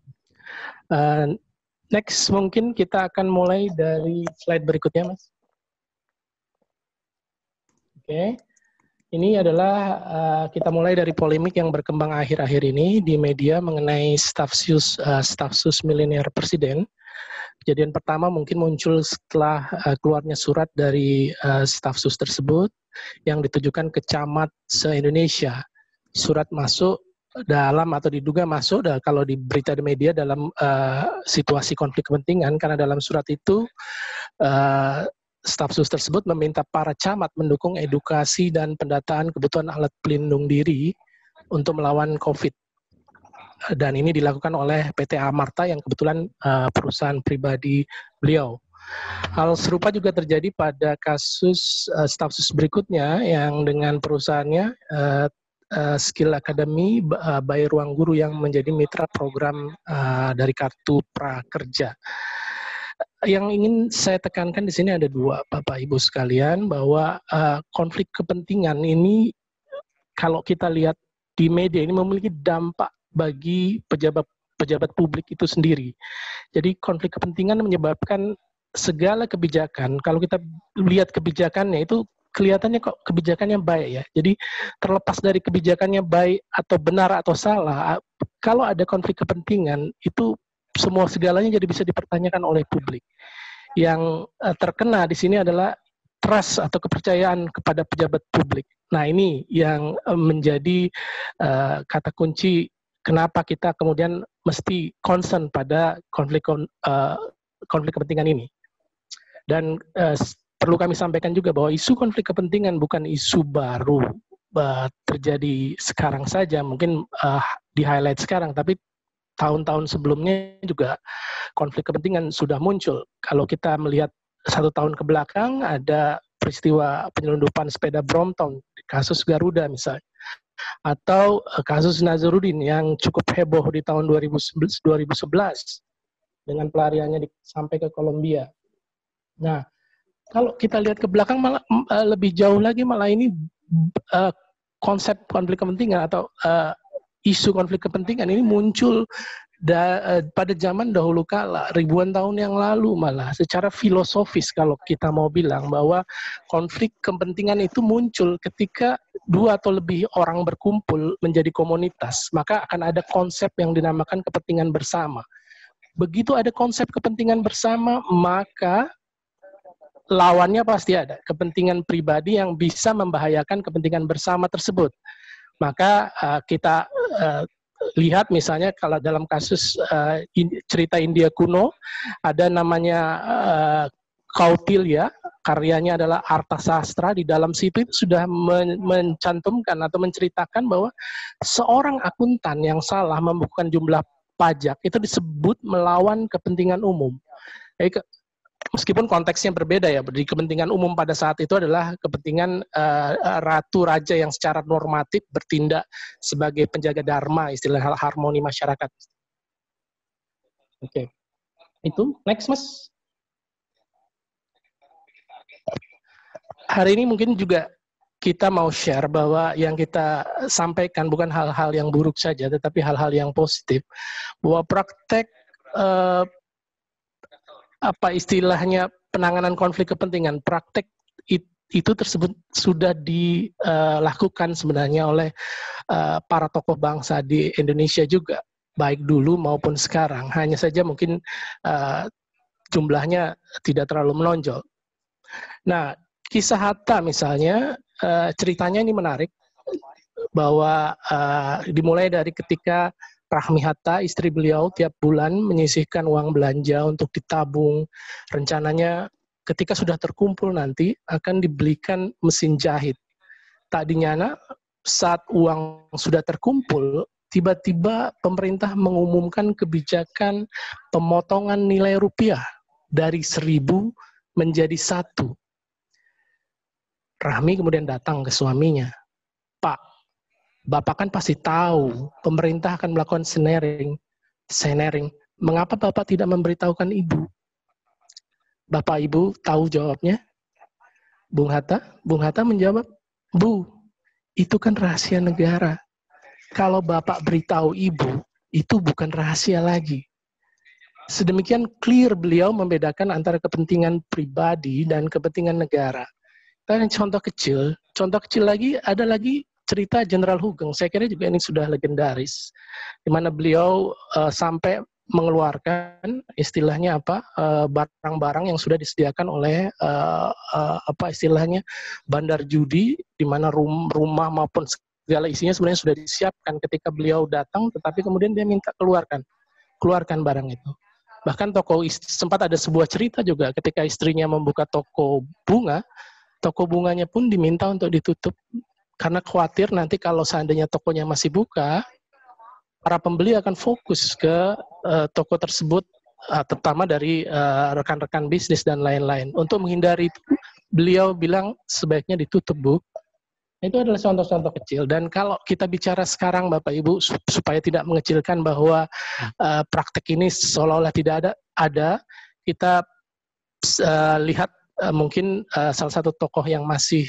Speaker 3: Uh, next mungkin kita akan mulai dari slide berikutnya, Mas. Oke. Okay. Ini adalah uh, kita mulai dari polemik yang berkembang akhir-akhir ini di media mengenai stafsus uh, stafsus milenial presiden. Uh, Kejadian pertama mungkin muncul setelah uh, keluarnya surat dari uh, staf sus tersebut yang ditujukan ke camat se-Indonesia. Surat masuk dalam atau diduga masuk kalau di berita di media dalam uh, situasi konflik kepentingan karena dalam surat itu uh, staf sus tersebut meminta para camat mendukung edukasi dan pendataan kebutuhan alat pelindung diri untuk melawan COVID dan ini dilakukan oleh PT Amarta yang kebetulan uh, perusahaan pribadi beliau. Hal serupa juga terjadi pada kasus uh, status berikutnya yang dengan perusahaannya uh, Skill Academy bayar Ruang Guru yang menjadi mitra program dari Kartu Prakerja. Yang ingin saya tekankan di sini ada dua, Bapak Ibu sekalian, bahwa konflik kepentingan ini kalau kita lihat di media ini memiliki dampak bagi pejabat pejabat publik itu sendiri. Jadi konflik kepentingan menyebabkan segala kebijakan, kalau kita lihat kebijakannya itu kelihatannya kok kebijakannya baik ya. Jadi terlepas dari kebijakannya baik atau benar atau salah, kalau ada konflik kepentingan itu semua segalanya jadi bisa dipertanyakan oleh publik. Yang e, terkena di sini adalah trust atau kepercayaan kepada pejabat publik. Nah, ini yang e, menjadi uh, kata kunci kenapa kita kemudian mesti concern pada konflik eh, konflik kepentingan ini. Dan uh, perlu kami sampaikan juga bahwa isu konflik kepentingan bukan isu baru uh, terjadi sekarang saja, mungkin uh, di highlight sekarang, tapi tahun-tahun sebelumnya juga konflik kepentingan sudah muncul. Kalau kita melihat satu tahun ke belakang ada peristiwa penyelundupan sepeda Brompton, kasus Garuda misalnya atau eh, kasus Nazarudin yang cukup heboh di tahun 2011, dengan pelariannya di, sampai ke Kolombia. Nah, kalau kita lihat ke belakang malah eh, lebih jauh lagi malah ini eh, konsep konflik kepentingan atau isu konflik kepentingan ini muncul da, eh, pada zaman dahulu kala ribuan tahun yang lalu malah secara filosofis kalau kita mau bilang bahwa konflik kepentingan itu muncul ketika dua atau lebih orang berkumpul menjadi komunitas maka akan ada konsep yang dinamakan kepentingan bersama begitu ada konsep kepentingan bersama maka lawannya pasti ada kepentingan pribadi yang bisa membahayakan kepentingan bersama tersebut maka uh, kita uh, lihat misalnya kalau dalam kasus uh, in, cerita India kuno ada namanya uh, Kautilya karyanya adalah Arta Sastra di dalam situ itu sudah men mencantumkan atau menceritakan bahwa seorang akuntan yang salah membukukan jumlah pajak itu disebut melawan kepentingan umum. Jadi meskipun konteksnya berbeda ya di kepentingan umum pada saat itu adalah kepentingan uh, ratu raja yang secara normatif bertindak sebagai penjaga dharma istilah hal harmoni masyarakat oke okay. itu next mas hari ini mungkin juga kita mau share bahwa yang kita sampaikan bukan hal-hal yang buruk saja, tetapi hal-hal yang positif. Bahwa praktek uh, apa istilahnya penanganan konflik kepentingan praktek it, itu tersebut sudah dilakukan eh, sebenarnya oleh eh, para tokoh bangsa di Indonesia juga baik dulu maupun sekarang hanya saja mungkin eh, jumlahnya tidak terlalu menonjol. Nah kisah Hatta misalnya ceritanya ini menarik bahwa dimulai dari ketika Rahmi Hatta, istri beliau, tiap bulan menyisihkan uang belanja untuk ditabung. Rencananya ketika sudah terkumpul nanti akan dibelikan mesin jahit. Tadinya anak, saat uang sudah terkumpul, tiba-tiba pemerintah mengumumkan kebijakan pemotongan nilai rupiah dari seribu menjadi satu. Rahmi kemudian datang ke suaminya. Pak, Bapak kan pasti tahu pemerintah akan melakukan snaring. Snaring. Mengapa Bapak tidak memberitahukan Ibu? Bapak Ibu tahu jawabnya? Bung Hatta? Bung Hatta menjawab, Bu, itu kan rahasia negara. Kalau Bapak beritahu Ibu, itu bukan rahasia lagi. Sedemikian clear beliau membedakan antara kepentingan pribadi dan kepentingan negara. Dan contoh kecil, contoh kecil lagi ada lagi cerita Jenderal Hugeng, saya kira juga ini sudah legendaris, di mana beliau uh, sampai mengeluarkan istilahnya apa eh, barang-barang yang sudah disediakan oleh eh, apa istilahnya bandar judi di mana rumah maupun segala isinya sebenarnya sudah disiapkan ketika beliau datang tetapi kemudian dia minta keluarkan keluarkan barang itu bahkan toko sempat ada sebuah cerita juga ketika istrinya membuka toko bunga toko bunganya pun diminta untuk ditutup karena khawatir nanti kalau seandainya tokonya masih buka, para pembeli akan fokus ke uh, toko tersebut, uh, terutama dari rekan eh, rekan-rekan bisnis dan lain-lain. Untuk menghindari itu, beliau bilang sebaiknya ditutup, Bu. Itu adalah contoh-contoh kecil. Dan kalau kita bicara sekarang, Bapak Ibu, supaya tidak mengecilkan bahwa uh, praktek ini seolah-olah tidak ada, ada kita uh, lihat uh, mungkin uh, salah satu tokoh yang masih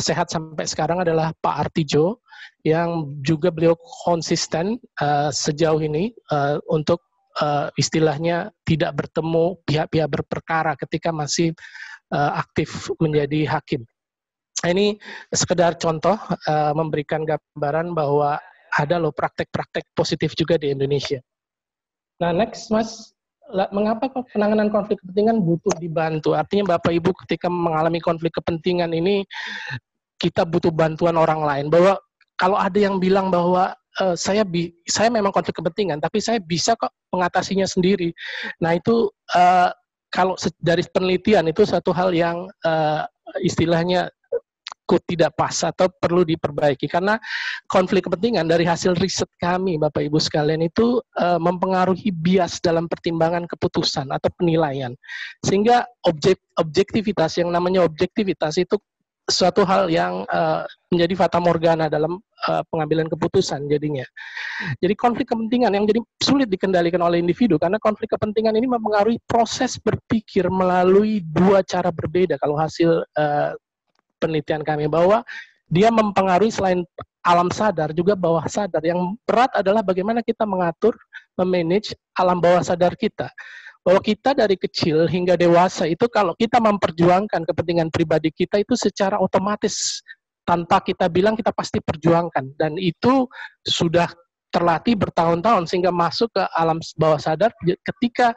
Speaker 3: sehat sampai sekarang adalah Pak Artijo yang juga beliau konsisten uh, sejauh ini uh, untuk uh, istilahnya tidak bertemu pihak-pihak berperkara ketika masih uh, aktif menjadi hakim. Nah, ini sekedar contoh uh, memberikan gambaran bahwa ada loh praktek-praktek positif juga di Indonesia. Nah next mas mengapa penanganan konflik kepentingan butuh dibantu? Artinya Bapak Ibu ketika mengalami konflik kepentingan ini kita butuh bantuan orang lain. Bahwa kalau ada yang bilang bahwa e, saya bi saya memang konflik kepentingan, tapi saya bisa kok mengatasinya sendiri. Nah itu e, kalau dari penelitian itu satu hal yang e, istilahnya ikut tidak pas atau perlu diperbaiki karena konflik kepentingan dari hasil riset kami Bapak Ibu sekalian itu uh, mempengaruhi bias dalam pertimbangan keputusan atau penilaian sehingga objek objektivitas yang namanya objektivitas itu suatu hal yang uh, menjadi fata morgana dalam uh, pengambilan keputusan jadinya. Jadi konflik kepentingan yang jadi sulit dikendalikan oleh individu karena konflik kepentingan ini mempengaruhi proses berpikir melalui dua cara berbeda kalau hasil uh, penelitian kami bahwa dia mempengaruhi selain alam sadar juga bawah sadar. Yang berat adalah bagaimana kita mengatur, memanage alam bawah sadar kita. Bahwa kita dari kecil hingga dewasa itu kalau kita memperjuangkan kepentingan pribadi kita itu secara otomatis tanpa kita bilang kita pasti perjuangkan dan itu sudah terlatih bertahun-tahun sehingga masuk ke alam bawah sadar ketika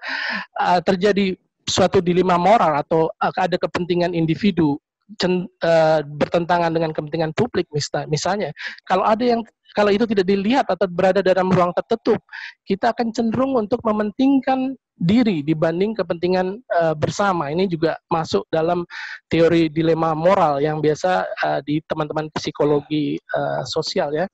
Speaker 3: uh, terjadi suatu dilema moral atau eh, ada kepentingan individu cen, e, bertentangan dengan kepentingan publik misalnya kalau ada yang kalau itu tidak dilihat atau berada dalam ruang tertutup kita akan cenderung untuk mementingkan diri dibanding kepentingan e, bersama ini juga masuk dalam teori dilema moral yang biasa e, di teman-teman psikologi e, sosial ya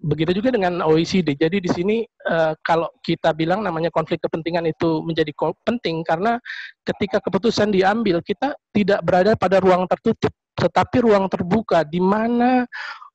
Speaker 3: Begitu juga dengan OECD. Jadi di sini uh, kalau kita bilang namanya konflik kepentingan itu menjadi penting karena ketika keputusan diambil kita tidak berada pada ruang tertutup tetapi ruang terbuka di mana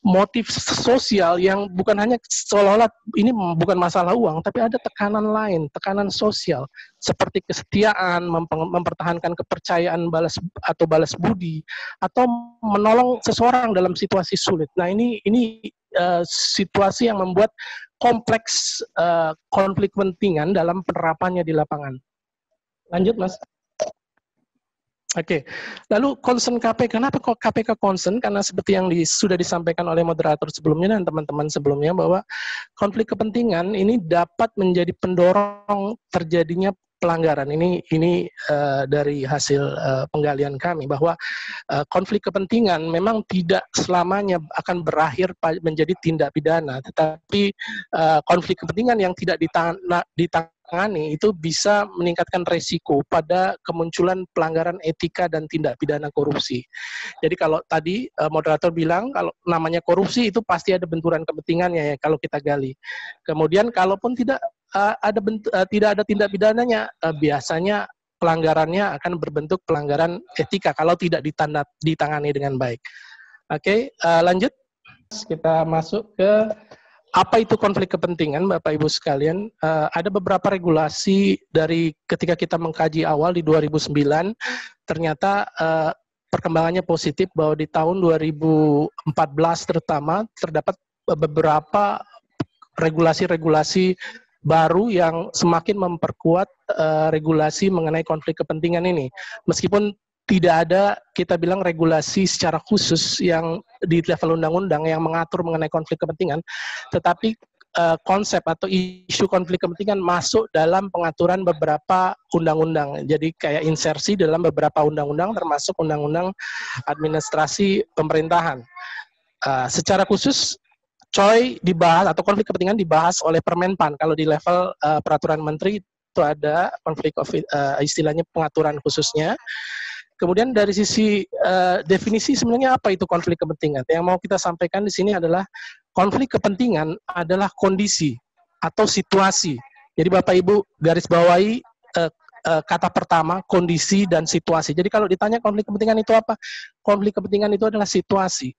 Speaker 3: motif sosial yang bukan hanya seolah-olah ini bukan masalah uang, tapi ada tekanan lain, tekanan sosial seperti kesetiaan, mempertahankan kepercayaan balas atau balas budi, atau menolong seseorang dalam situasi sulit. Nah ini ini uh, situasi yang membuat kompleks uh, konflik kepentingan dalam penerapannya di lapangan. Lanjut mas. Oke, okay. lalu concern KPK, kenapa kok KPK concern? Karena seperti yang di, sudah disampaikan oleh moderator sebelumnya dan teman-teman sebelumnya bahwa konflik kepentingan ini dapat menjadi pendorong terjadinya pelanggaran ini ini uh, dari hasil uh, penggalian kami bahwa uh, konflik kepentingan memang tidak selamanya akan berakhir menjadi tindak pidana tetapi uh, konflik kepentingan yang tidak ditangani itu bisa meningkatkan resiko pada kemunculan pelanggaran etika dan tindak pidana korupsi. Jadi kalau tadi uh, moderator bilang kalau namanya korupsi itu pasti ada benturan kepentingannya ya kalau kita gali. Kemudian kalaupun tidak uh, ada bentuk, uh, tidak ada tindak pidananya, uh, biasanya pelanggarannya akan berbentuk pelanggaran etika kalau tidak ditanda, ditangani dengan baik. Oke, okay, uh, lanjut. Kita masuk ke apa itu konflik kepentingan, Bapak Ibu sekalian? Uh, ada beberapa regulasi dari ketika kita mengkaji awal di 2009, ternyata uh, perkembangannya positif bahwa di tahun 2014 terutama terdapat beberapa regulasi-regulasi baru yang semakin memperkuat uh, regulasi mengenai konflik kepentingan ini. Meskipun tidak ada kita bilang regulasi secara khusus yang di level undang-undang yang mengatur mengenai konflik kepentingan, tetapi uh, konsep atau isu konflik kepentingan masuk dalam pengaturan beberapa undang-undang. Jadi kayak insersi dalam beberapa undang-undang termasuk undang-undang administrasi pemerintahan. Uh, secara khusus Coy dibahas atau konflik kepentingan dibahas oleh Permenpan. Kalau di level uh, peraturan menteri itu ada konflik of, uh, istilahnya pengaturan khususnya. Kemudian dari sisi uh, definisi sebenarnya apa itu konflik kepentingan? Yang mau kita sampaikan di sini adalah konflik kepentingan adalah kondisi atau situasi. Jadi Bapak Ibu garis bawahi uh, kata pertama kondisi dan situasi. Jadi kalau ditanya konflik kepentingan itu apa? Konflik kepentingan itu adalah situasi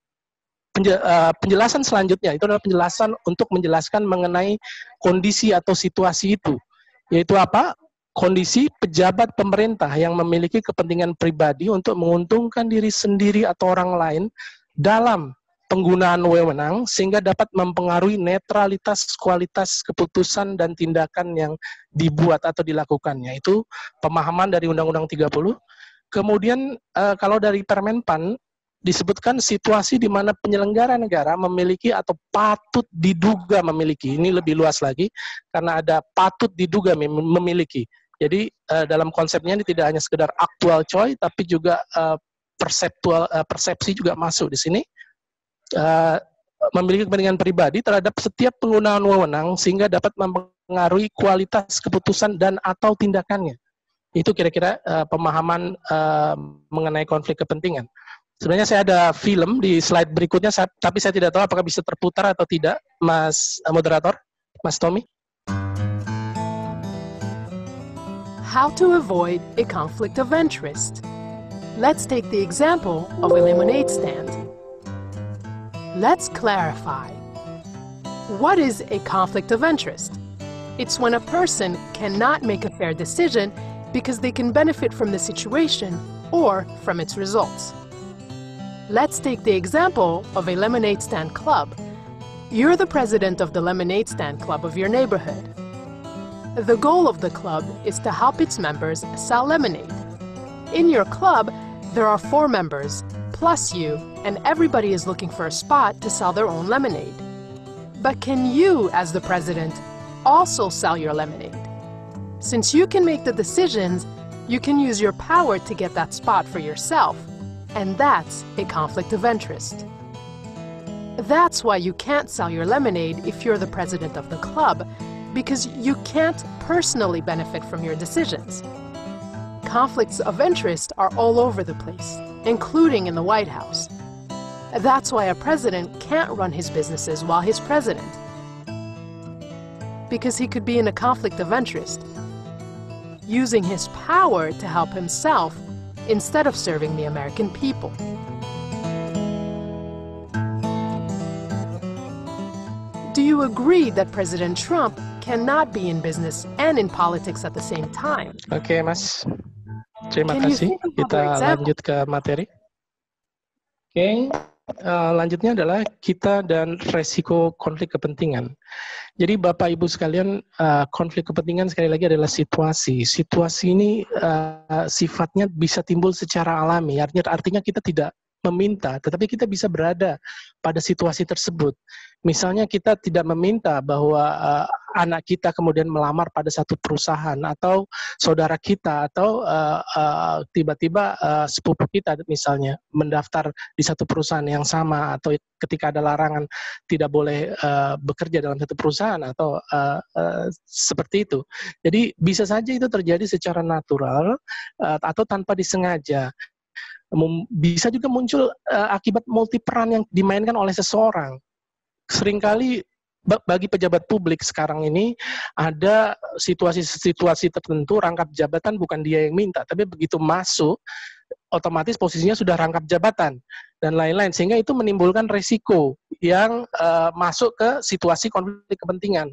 Speaker 3: Eh, penjelasan selanjutnya itu adalah penjelasan untuk menjelaskan mengenai kondisi atau situasi itu yaitu apa kondisi pejabat pemerintah yang memiliki kepentingan pribadi untuk menguntungkan diri sendiri atau orang lain dalam penggunaan wewenang sehingga dapat mempengaruhi netralitas kualitas keputusan dan tindakan yang dibuat atau dilakukannya itu pemahaman dari Undang-Undang 30 kemudian eh, kalau dari Permenpan disebutkan situasi di mana penyelenggara negara memiliki atau patut diduga memiliki. Ini lebih luas lagi karena ada patut diduga memiliki. Jadi eh, dalam konsepnya ini tidak hanya sekedar aktual coy tapi juga uh, perseptual eh, persepsi juga masuk di sini. Uh, memiliki kepentingan pribadi terhadap setiap penggunaan wewenang sehingga dapat mempengaruhi kualitas keputusan dan atau tindakannya. Itu kira-kira pemahaman uh, mengenai konflik kepentingan. Sebenarnya saya ada film di slide berikutnya, tapi saya tidak tahu apakah bisa terputar atau tidak, Mas eh, moderator, Mas Tommy.
Speaker 7: How to avoid a conflict of interest. Let's take the example of a lemonade stand. Let's clarify. What is a conflict of interest? It's when a person cannot make a fair decision because they can benefit from the situation or from its results. Let's take the example of a lemonade stand club. You're the president of the lemonade stand club of your neighborhood. The goal of the club is to help its members sell lemonade. In your club, there are four members, plus you, and everybody is looking for a spot to sell their own lemonade. But can you, as the president, also sell your lemonade? Since you can make the decisions, you can use your power to get that spot for yourself and that's a conflict of interest. That's why you can't sell your lemonade if you're the president of the club, because you can't personally benefit from your decisions. Conflicts of interest are all over the place, including in the White House. That's why a president can't run his businesses while he's president, because he could be in a conflict of interest, using his power to help himself instead of serving the American people. Do you agree that President Trump cannot be in business and in politics at the same time?
Speaker 3: okay, Mas, terima kasih. Kita lanjut ke materi. Okay. Eh, lanjutnya adalah kita dan resiko konflik kepentingan. Jadi Bapak Ibu sekalian, uh, konflik kepentingan sekali lagi adalah situasi. Situasi ini uh, sifatnya bisa timbul secara alami. Artinya artinya kita tidak meminta, tetapi kita bisa berada pada situasi tersebut. Misalnya kita tidak meminta bahwa anak kita kemudian melamar pada satu perusahaan atau saudara kita atau eh, eh, tiba-tiba uh, sepupu kita misalnya mendaftar di satu perusahaan yang sama atau ketika ada larangan tidak boleh uh, bekerja dalam satu perusahaan atau uh, uh, seperti itu. Jadi bisa saja itu terjadi secara natural uh, atau tanpa disengaja bisa juga muncul uh, akibat multi peran yang dimainkan oleh seseorang. Seringkali bagi pejabat publik sekarang ini ada situasi-situasi tertentu rangkap jabatan bukan dia yang minta, tapi begitu masuk otomatis posisinya sudah rangkap jabatan dan lain-lain sehingga itu menimbulkan resiko yang uh, masuk ke situasi konflik kepentingan.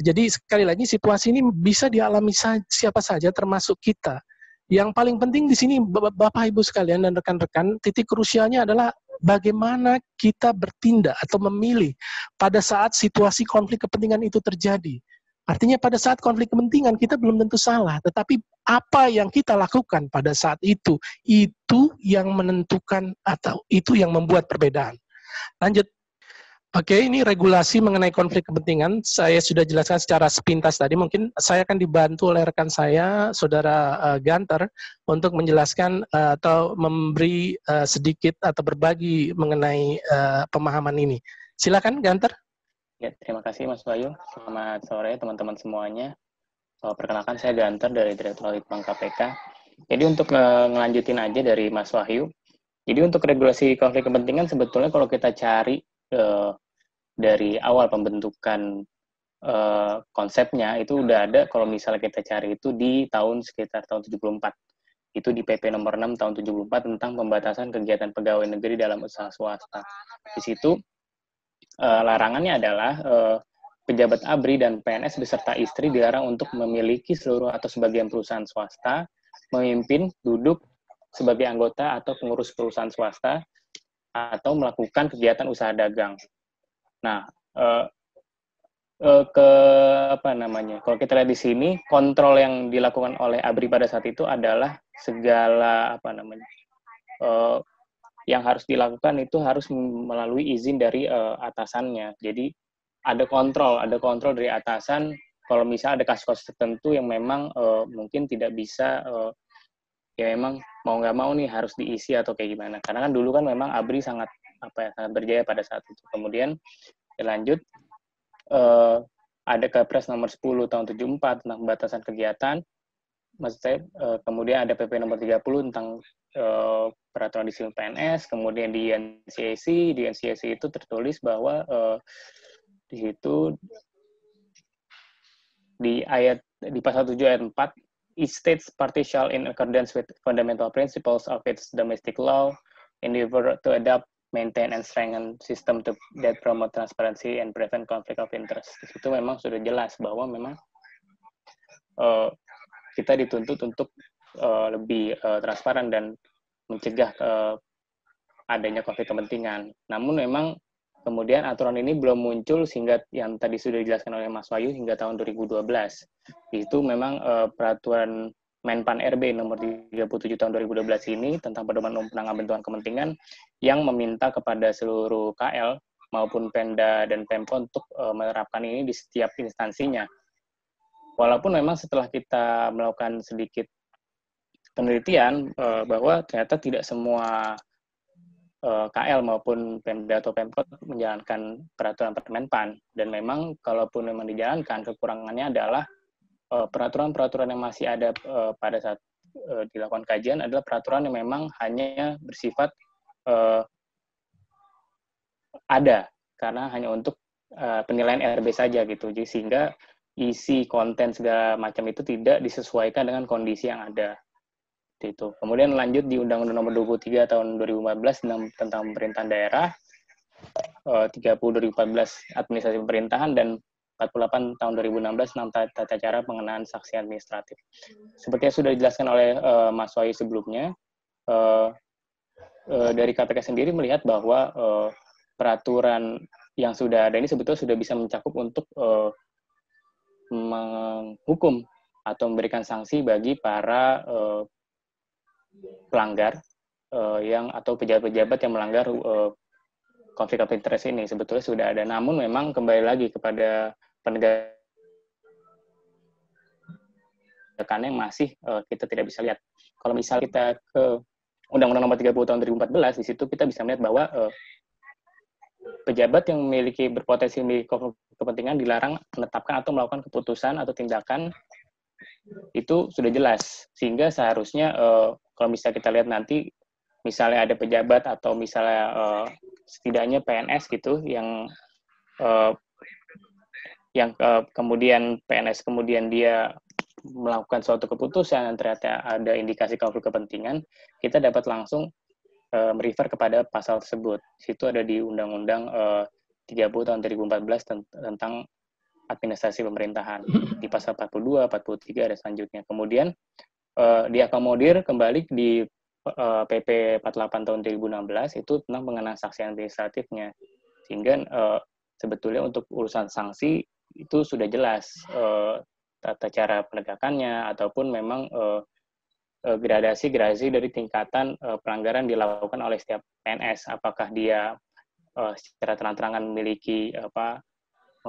Speaker 3: Jadi sekali lagi situasi ini bisa dialami siapa saja termasuk kita yang paling penting di sini Bapak Ibu sekalian dan rekan-rekan, titik krusialnya adalah bagaimana kita bertindak atau memilih pada saat situasi konflik kepentingan itu terjadi. Artinya pada saat konflik kepentingan kita belum tentu salah, tetapi apa yang kita lakukan pada saat itu, itu yang menentukan atau itu yang membuat perbedaan. Lanjut. Oke, ini regulasi mengenai konflik kepentingan. Saya sudah jelaskan secara sepintas tadi. Mungkin saya akan dibantu oleh rekan saya, Saudara uh, eh, Ganter, untuk menjelaskan eh, atau memberi eh, sedikit atau berbagi mengenai pemahaman ini. Silakan, Ganter.
Speaker 8: Ya, terima kasih Mas Bayu. Selamat sore teman-teman semuanya. Oh, perkenalkan saya Ganter dari Direktorat Litbang KPK. Jadi untuk uh, ngelanjutin aja dari Mas Wahyu. Jadi untuk regulasi konflik kepentingan sebetulnya kalau kita cari uh, dari awal pembentukan uh, konsepnya itu ya. udah ada kalau misalnya kita cari itu di tahun sekitar tahun 74. Itu di PP nomor 6 tahun 74 tentang pembatasan kegiatan pegawai negeri dalam usaha swasta. Di situ uh, larangannya adalah uh, pejabat ABRI dan PNS beserta istri dilarang untuk memiliki seluruh atau sebagian perusahaan swasta, memimpin, duduk sebagai anggota atau pengurus perusahaan swasta, atau melakukan kegiatan usaha dagang. Nah, eh, eh, ke apa namanya? Kalau kita lihat di sini, kontrol yang dilakukan oleh ABRI pada saat itu adalah segala apa namanya? Eh, yang harus dilakukan itu harus melalui izin dari eh, atasannya. Jadi ada kontrol, ada kontrol dari atasan. Kalau misalnya ada kasus-kasus tertentu yang memang eh, mungkin tidak bisa, eh, ya memang mau nggak mau nih harus diisi atau kayak gimana karena kan dulu kan memang Abri sangat apa ya sangat berjaya pada saat itu kemudian ya lanjut uh, ada Kepres nomor 10 tahun 74 tentang pembatasan kegiatan maksud saya uh, kemudian ada PP nomor 30 tentang uh, peraturan disiplin PNS kemudian di NCAC di NCAC itu tertulis bahwa uh, di situ di ayat di pasal 7 ayat 4 each state's party shall, in accordance with fundamental principles of its domestic law, endeavor to adapt, maintain, and strengthen system to, that promote transparency and prevent conflict of interest. Itu memang sudah jelas bahwa memang uh, kita dituntut untuk uh, lebih uh, transparan dan mencegah uh, adanya konflik kepentingan. Namun memang Kemudian aturan ini belum muncul sehingga yang tadi sudah dijelaskan oleh Mas Wayu hingga tahun 2012. Itu memang uh, peraturan Menpan RB nomor 37 tahun 2012 ini tentang pedoman umum penanganan kepentingan yang meminta kepada seluruh KL maupun Pemda dan Pemko untuk uh, menerapkan ini di setiap instansinya. Walaupun memang setelah kita melakukan sedikit penelitian uh, bahwa ternyata tidak semua Eh, KL maupun Pemda atau Pemkot menjalankan peraturan Permenpan dan memang kalaupun memang dijalankan kekurangannya adalah eh, peraturan-peraturan yang masih ada eh, pada saat dilakukan kajian adalah peraturan yang memang hanya bersifat ada karena hanya untuk penilaian RB saja gitu jadi sehingga isi konten segala macam itu tidak disesuaikan dengan kondisi yang ada seperti itu. Kemudian lanjut di Undang-Undang Nomor 23 Tahun 2015 tentang, tentang Pemerintahan Daerah, 30 eh, 2014 Administrasi Pemerintahan dan 48 tahun 2016 tentang tata cara pengenaan saksi administratif. Seperti yang sudah dijelaskan oleh uh, Mas Wai sebelumnya, uh, uh, dari KPK sendiri melihat bahwa uh, peraturan yang sudah ada ini sebetulnya sudah bisa mencakup untuk uh, menghukum atau memberikan sanksi bagi para uh, pelanggar uh, eh, yang atau pejabat-pejabat yang melanggar uh, konflik of interest ini sebetulnya sudah ada. Namun memang kembali lagi kepada penegakan yang masih uh, kita tidak bisa lihat. Kalau misal kita ke Undang-Undang Nomor 30 Tahun 2014 di situ kita bisa melihat bahwa uh, pejabat yang memiliki berpotensi memiliki kepentingan dilarang menetapkan atau melakukan keputusan atau tindakan itu sudah jelas sehingga seharusnya uh, kalau bisa kita lihat nanti misalnya ada pejabat atau misalnya uh, setidaknya PNS gitu yang uh, yang uh, kemudian PNS kemudian dia melakukan suatu keputusan dan ternyata ada indikasi konflik kepentingan, kita dapat langsung uh, merefer kepada pasal tersebut. Situ ada di Undang-Undang uh, 30 tahun 2014 tentang administrasi pemerintahan di pasal 42, 43 dan selanjutnya. Kemudian uh, diakomodir kembali di uh, PP 48 tahun 2016 itu tentang mengenai saksi administratifnya. Sehingga uh, sebetulnya untuk urusan sanksi itu sudah jelas uh, tata cara penegakannya ataupun memang uh, gradasi-gradasi dari tingkatan uh, pelanggaran dilakukan oleh setiap PNS apakah dia uh, secara terang-terangan memiliki apa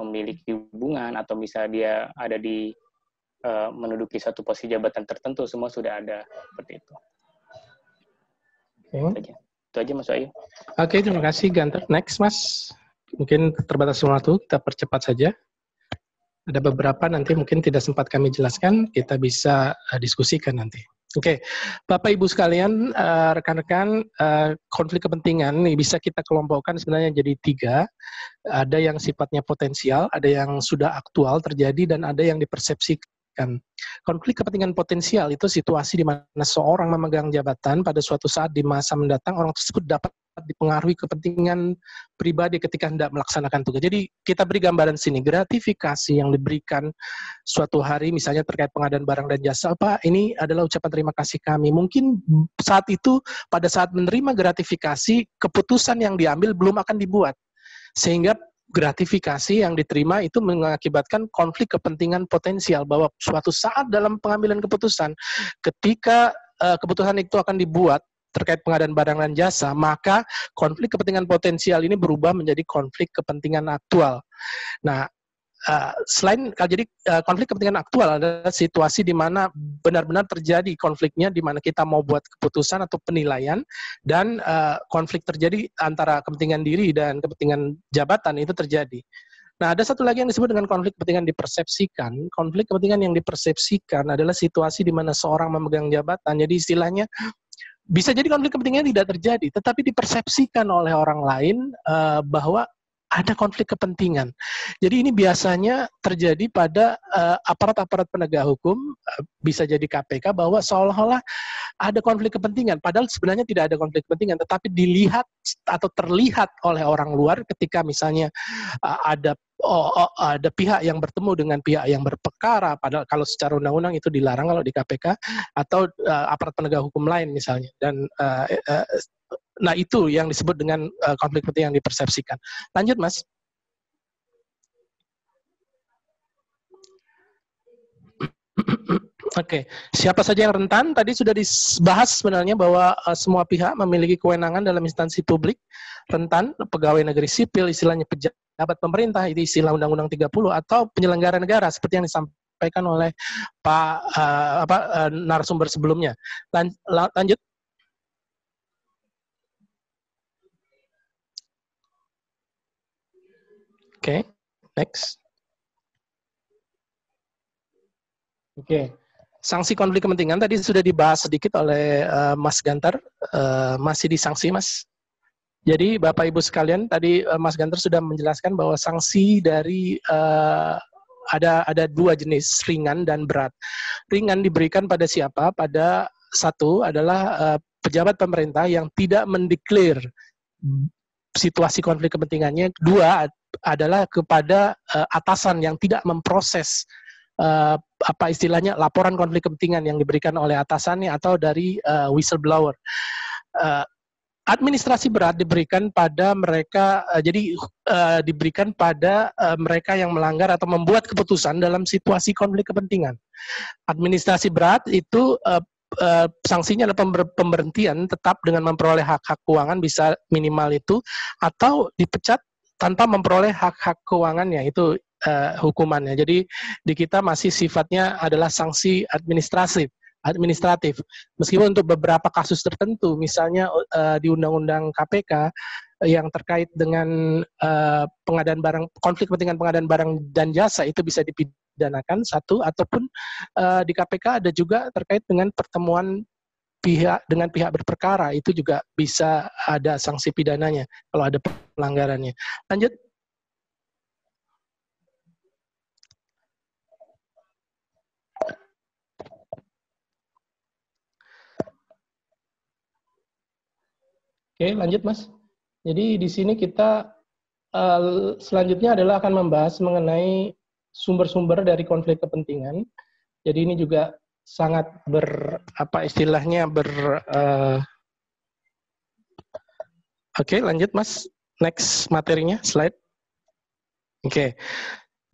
Speaker 8: memiliki hubungan atau bisa dia ada di uh, menduduki satu posisi jabatan tertentu semua sudah ada seperti itu. Oke. Oh. Itu aja, Mas Wahyu.
Speaker 3: Oke, okay, terima kasih Ganter. Next Mas, mungkin terbatas waktu kita percepat saja. Ada beberapa nanti mungkin tidak sempat kami jelaskan, kita bisa uh, diskusikan nanti. Oke, okay. Bapak Ibu sekalian, uh, rekan-rekan, uh, konflik kepentingan ini bisa kita kelompokkan sebenarnya jadi tiga. Ada yang sifatnya potensial, ada yang sudah aktual terjadi, dan ada yang dipersepsikan diselesaikan. Konflik kepentingan potensial itu situasi di mana seorang memegang jabatan pada suatu saat di masa mendatang orang tersebut dapat dipengaruhi kepentingan pribadi ketika hendak melaksanakan tugas. Jadi kita beri gambaran sini gratifikasi yang diberikan suatu hari misalnya terkait pengadaan barang dan jasa Pak ini adalah ucapan terima kasih kami. Mungkin saat itu pada saat menerima gratifikasi keputusan yang diambil belum akan dibuat sehingga gratifikasi yang diterima itu mengakibatkan konflik kepentingan potensial bahwa suatu saat dalam pengambilan keputusan ketika uh, keputusan itu akan dibuat terkait pengadaan barang dan jasa, maka konflik kepentingan potensial ini berubah menjadi konflik kepentingan aktual. Nah, Eh, selain kalau jadi uh, konflik kepentingan aktual adalah situasi di mana benar-benar terjadi konfliknya di mana kita mau buat keputusan atau penilaian dan uh, konflik terjadi antara kepentingan diri dan kepentingan jabatan itu terjadi. Nah, ada satu lagi yang disebut dengan konflik kepentingan dipersepsikan. Konflik kepentingan yang dipersepsikan adalah situasi di mana seorang memegang jabatan. Jadi istilahnya bisa jadi konflik kepentingan tidak terjadi, tetapi dipersepsikan oleh orang lain uh, bahwa ada konflik kepentingan. Jadi ini biasanya terjadi pada eh, aparat-aparat uh, penegak hukum, uh, bisa jadi KPK, bahwa seolah-olah ada konflik kepentingan. Padahal sebenarnya tidak ada konflik kepentingan, tetapi dilihat atau terlihat oleh orang luar ketika misalnya uh, ada oh, oh, ada pihak yang bertemu dengan pihak yang berperkara. Padahal kalau secara undang-undang itu dilarang kalau di KPK atau uh, aparat penegak hukum lain misalnya. Dan uh, uh, Nah, itu yang disebut dengan uh, konflik penting yang dipersepsikan. Lanjut, Mas. Oke, okay. siapa saja yang rentan tadi sudah dibahas sebenarnya bahwa uh, semua pihak memiliki kewenangan dalam instansi publik rentan pegawai negeri sipil istilahnya pejabat pemerintah itu istilah Undang-Undang 30 atau penyelenggara negara seperti yang disampaikan oleh Pak uh, apa uh, narasumber sebelumnya. Lan, lanjut okay, next. Oke, okay. sanksi konflik kepentingan tadi sudah dibahas sedikit oleh uh, Mas Gantar, uh, eh, masih disanksi Mas. Jadi Bapak Ibu sekalian, tadi uh, Mas Gantar sudah menjelaskan bahwa sanksi dari uh, ada ada dua jenis ringan dan berat. Ringan diberikan pada siapa? Pada satu adalah uh, pejabat pemerintah yang tidak mendeklir situasi konflik kepentingannya. Dua adalah kepada uh, atasan yang tidak memproses uh, apa istilahnya laporan konflik kepentingan yang diberikan oleh atasannya atau dari uh, whistleblower. Uh, administrasi berat diberikan pada mereka jadi uh, diberikan pada uh, mereka yang melanggar atau membuat keputusan dalam situasi konflik kepentingan. Administrasi berat itu uh, uh, sanksinya adalah pember pemberhentian tetap dengan memperoleh hak-hak keuangan bisa minimal itu atau dipecat tanpa memperoleh hak-hak keuangannya itu uh, hukumannya. Jadi di kita masih sifatnya adalah sanksi administratif administratif. Meskipun untuk beberapa kasus tertentu, misalnya uh, di Undang-Undang KPK eh, yang terkait dengan uh, pengadaan barang konflik kepentingan pengadaan barang dan jasa itu bisa dipidanakan satu ataupun uh, di KPK ada juga terkait dengan pertemuan pihak dengan pihak berperkara itu juga bisa ada sanksi pidananya kalau ada pelanggarannya. Lanjut. Oke, lanjut Mas. Jadi di sini kita uh, selanjutnya adalah akan membahas mengenai sumber-sumber dari konflik kepentingan. Jadi ini juga sangat ber apa istilahnya ber uh, Oke, okay, lanjut Mas. Next materinya slide. Oke. Okay.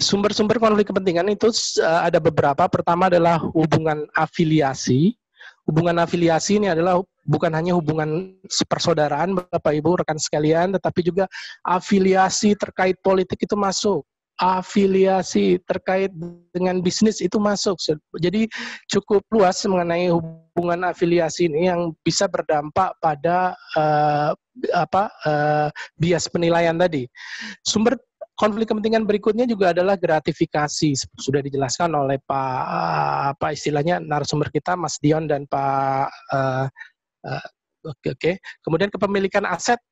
Speaker 3: Sumber-sumber konflik kepentingan itu eh, ada beberapa. Pertama adalah hubungan afiliasi hubungan afiliasi ini adalah bukan hanya hubungan persaudaraan Bapak Ibu rekan sekalian tetapi juga afiliasi terkait politik itu masuk afiliasi terkait dengan bisnis itu masuk jadi cukup luas mengenai hubungan afiliasi ini yang bisa berdampak pada uh, apa uh, bias penilaian tadi sumber konflik kepentingan berikutnya juga adalah gratifikasi. Sudah dijelaskan oleh Pak apa istilahnya narasumber kita Mas Dion dan Pak uh, uh, oke okay, okay. Kemudian kepemilikan aset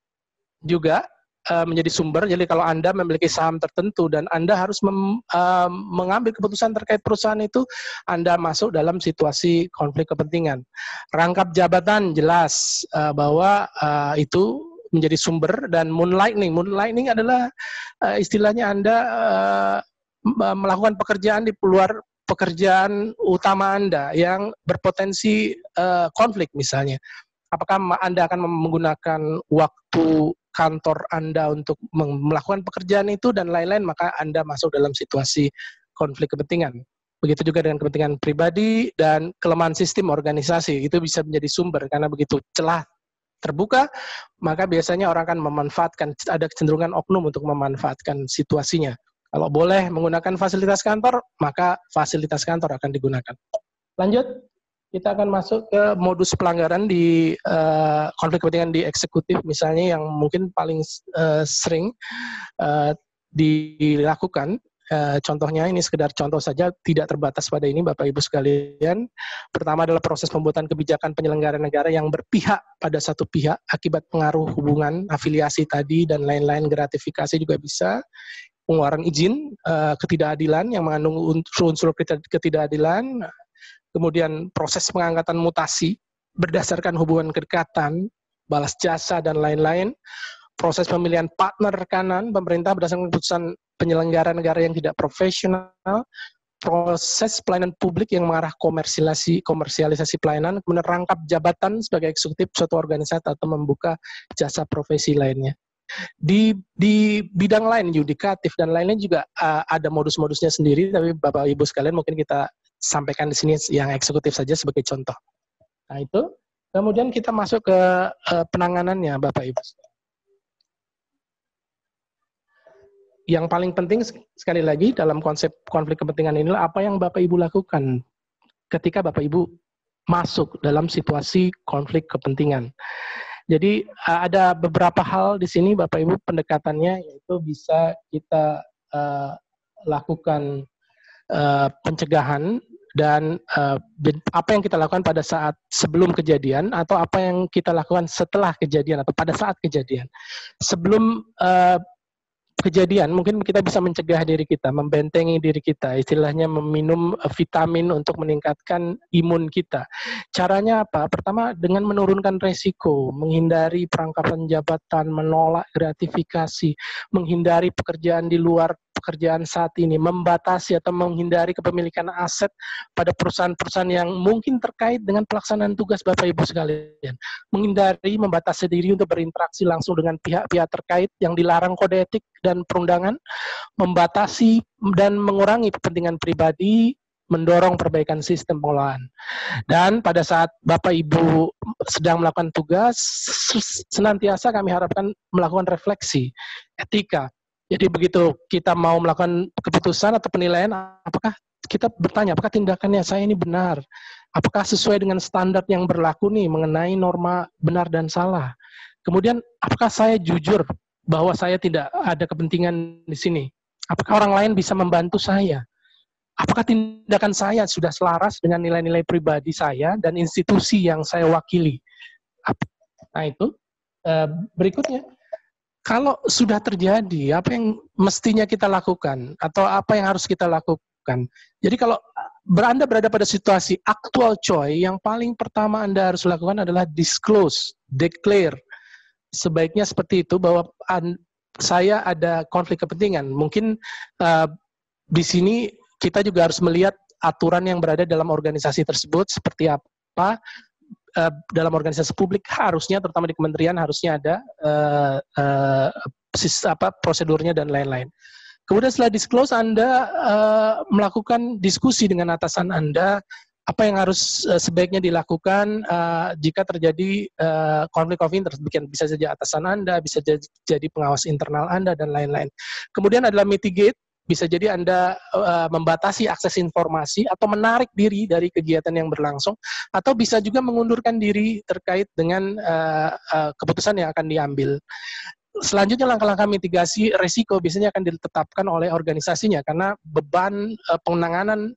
Speaker 3: juga uh, menjadi sumber. Jadi kalau Anda memiliki saham tertentu dan Anda harus mem, uh, mengambil keputusan terkait perusahaan itu, Anda masuk dalam situasi konflik kepentingan. Rangkap jabatan jelas uh, bahwa uh, itu menjadi sumber dan moonlighting. Moonlighting adalah uh, istilahnya Anda uh, melakukan pekerjaan di luar pekerjaan utama Anda yang berpotensi uh, konflik misalnya. Apakah Anda akan menggunakan waktu kantor Anda untuk melakukan pekerjaan itu dan lain-lain maka Anda masuk dalam situasi konflik kepentingan. Begitu juga dengan kepentingan pribadi dan kelemahan sistem organisasi itu bisa menjadi sumber karena begitu celah terbuka, maka biasanya orang akan memanfaatkan, ada kecenderungan oknum untuk memanfaatkan situasinya. Kalau boleh menggunakan fasilitas kantor, maka fasilitas kantor akan digunakan. Lanjut, kita akan masuk ke modus pelanggaran di uh, konflik kepentingan di eksekutif, misalnya yang mungkin paling uh, sering uh, dilakukan Eh, contohnya ini sekedar contoh saja tidak terbatas pada ini Bapak Ibu sekalian. Pertama adalah proses pembuatan kebijakan penyelenggara negara yang berpihak pada satu pihak akibat pengaruh hubungan afiliasi tadi dan lain-lain gratifikasi juga bisa pengeluaran izin eh, ketidakadilan yang mengandung unsur-unsur ketidakadilan kemudian proses pengangkatan mutasi berdasarkan hubungan kedekatan balas jasa dan lain-lain proses pemilihan partner kanan pemerintah berdasarkan keputusan penyelenggara negara yang tidak profesional, proses pelayanan publik yang mengarah komersialisasi komersialisasi pelayanan, kemudian rangkap jabatan sebagai eksekutif suatu organisasi atau membuka jasa profesi lainnya. Di di bidang lain yudikatif dan lainnya juga uh, ada modus-modusnya sendiri tapi Bapak Ibu sekalian mungkin kita sampaikan di sini yang eksekutif saja sebagai contoh. Nah, itu. Kemudian kita masuk ke uh, penanganannya Bapak Ibu. yang paling penting sekali lagi dalam konsep konflik kepentingan inilah apa yang Bapak Ibu lakukan ketika Bapak Ibu masuk dalam situasi konflik kepentingan. Jadi e, ada beberapa hal di sini Bapak Ibu pendekatannya yaitu bisa kita uh, lakukan uh, pencegahan dan uh, apa yang kita lakukan pada saat sebelum kejadian atau apa yang kita lakukan setelah kejadian atau pada saat kejadian. Sebelum uh, kejadian mungkin kita bisa mencegah diri kita, membentengi diri kita, istilahnya meminum eh, vitamin untuk meningkatkan imun kita. Caranya apa? Pertama dengan menurunkan resiko, menghindari perangkapan jabatan, menolak gratifikasi, menghindari pekerjaan di luar pekerjaan saat ini, membatasi atau menghindari kepemilikan aset pada perusahaan-perusahaan yang mungkin terkait dengan pelaksanaan tugas Bapak Ibu sekalian. Menghindari, membatasi diri untuk berinteraksi langsung dengan pihak-pihak terkait yang dilarang kode etik dan perundangan, membatasi dan mengurangi kepentingan pribadi, mendorong perbaikan sistem pengelolaan. Dan pada saat Bapak Ibu sedang melakukan tugas, senantiasa kami harapkan melakukan refleksi, etika, jadi begitu kita mau melakukan keputusan atau penilaian, apakah kita bertanya, apakah tindakannya saya ini benar? Apakah sesuai dengan standar yang berlaku nih mengenai norma benar dan salah? Kemudian, apakah saya jujur bahwa saya tidak ada kepentingan di sini? Apakah orang lain bisa membantu saya? Apakah tindakan saya sudah selaras dengan nilai-nilai pribadi saya dan institusi yang saya wakili? Nah itu. Eh, berikutnya kalau sudah terjadi, apa yang mestinya kita lakukan atau apa yang harus kita lakukan? Jadi kalau Anda berada pada situasi actual choice, yang paling pertama Anda harus lakukan adalah disclose, declare. Sebaiknya seperti itu bahwa saya ada konflik kepentingan. Mungkin uh, di sini kita juga harus melihat aturan yang berada dalam organisasi tersebut seperti apa Eh, dalam organisasi publik harusnya terutama di kementerian harusnya ada uh, uh, apa prosedurnya dan lain-lain. Kemudian setelah disclose Anda uh, melakukan diskusi dengan atasan Anda apa yang harus uh, sebaiknya dilakukan uh, jika terjadi uh, konflik of interest bikin bisa saja atasan Anda bisa jadi pengawas internal Anda dan lain-lain. Kemudian adalah mitigate bisa jadi Anda uh, membatasi akses informasi atau menarik diri dari kegiatan yang berlangsung atau bisa juga mengundurkan diri terkait dengan uh, uh, keputusan yang akan diambil. Selanjutnya langkah-langkah mitigasi risiko biasanya akan ditetapkan oleh organisasinya karena beban uh, penanganan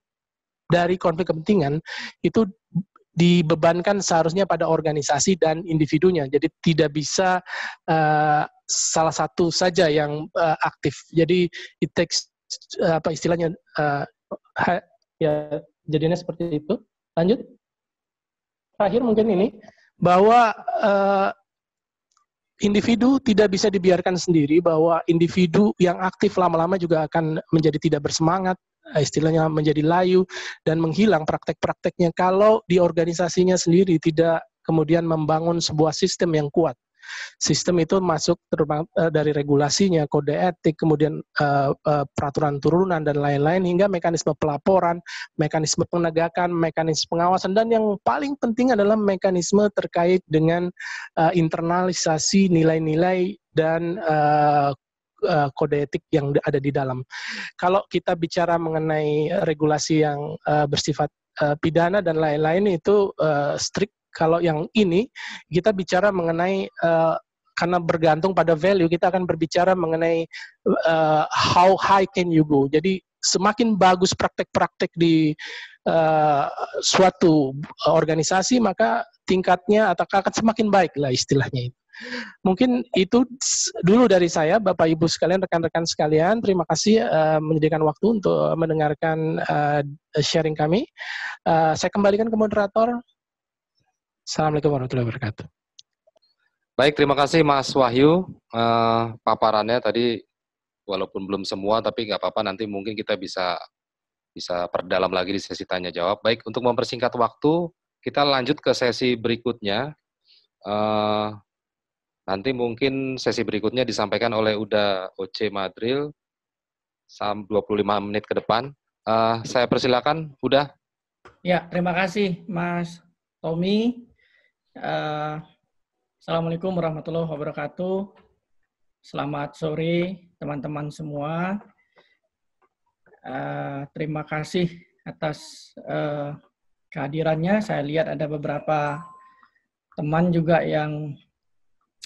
Speaker 3: dari konflik kepentingan itu dibebankan seharusnya pada organisasi dan individunya. Jadi tidak bisa uh, salah satu saja yang uh, aktif. Jadi it takes Eh, apa istilahnya uh, ha, ya jadinya seperti itu. Lanjut. Terakhir mungkin ini bahwa uh, individu tidak bisa dibiarkan sendiri bahwa individu yang aktif lama-lama juga akan menjadi tidak bersemangat istilahnya menjadi layu dan menghilang praktek-prakteknya kalau di organisasinya sendiri tidak kemudian membangun sebuah sistem yang kuat sistem itu masuk eh, dari regulasinya, kode etik, kemudian eh, eh, peraturan turunan dan lain-lain hingga mekanisme pelaporan, mekanisme penegakan, mekanisme pengawasan dan yang paling penting adalah mekanisme terkait dengan internalisasi nilai-nilai dan kode etik yang ada di dalam. Kalau kita bicara mengenai regulasi yang bersifat pidana dan lain-lain itu uh, strict kalau yang ini kita bicara mengenai uh, karena bergantung pada value, kita akan berbicara mengenai uh, how high can you go. Jadi semakin bagus praktek-praktek di uh, suatu organisasi, maka tingkatnya atau akan semakin baik lah istilahnya itu. Mungkin itu dulu dari saya, Bapak Ibu sekalian, rekan-rekan sekalian. Terima kasih uh, menyediakan waktu untuk mendengarkan uh, sharing kami. Uh, saya kembalikan ke moderator. Assalamualaikum warahmatullahi wabarakatuh.
Speaker 1: Baik, terima kasih Mas Wahyu uh, paparannya tadi walaupun belum semua tapi nggak apa-apa nanti mungkin kita bisa bisa perdalam lagi di sesi tanya jawab. Baik, untuk mempersingkat waktu kita lanjut ke sesi berikutnya. Uh, nanti mungkin sesi berikutnya disampaikan oleh Uda OC Madril sam 25 menit ke depan. Uh, saya persilakan, Uda.
Speaker 2: Ya, terima kasih Mas Tommy. Eh, Assalamualaikum warahmatullahi wabarakatuh. Selamat sore teman-teman semua. Uh, terima kasih atas uh, kehadirannya. Saya lihat ada beberapa teman juga yang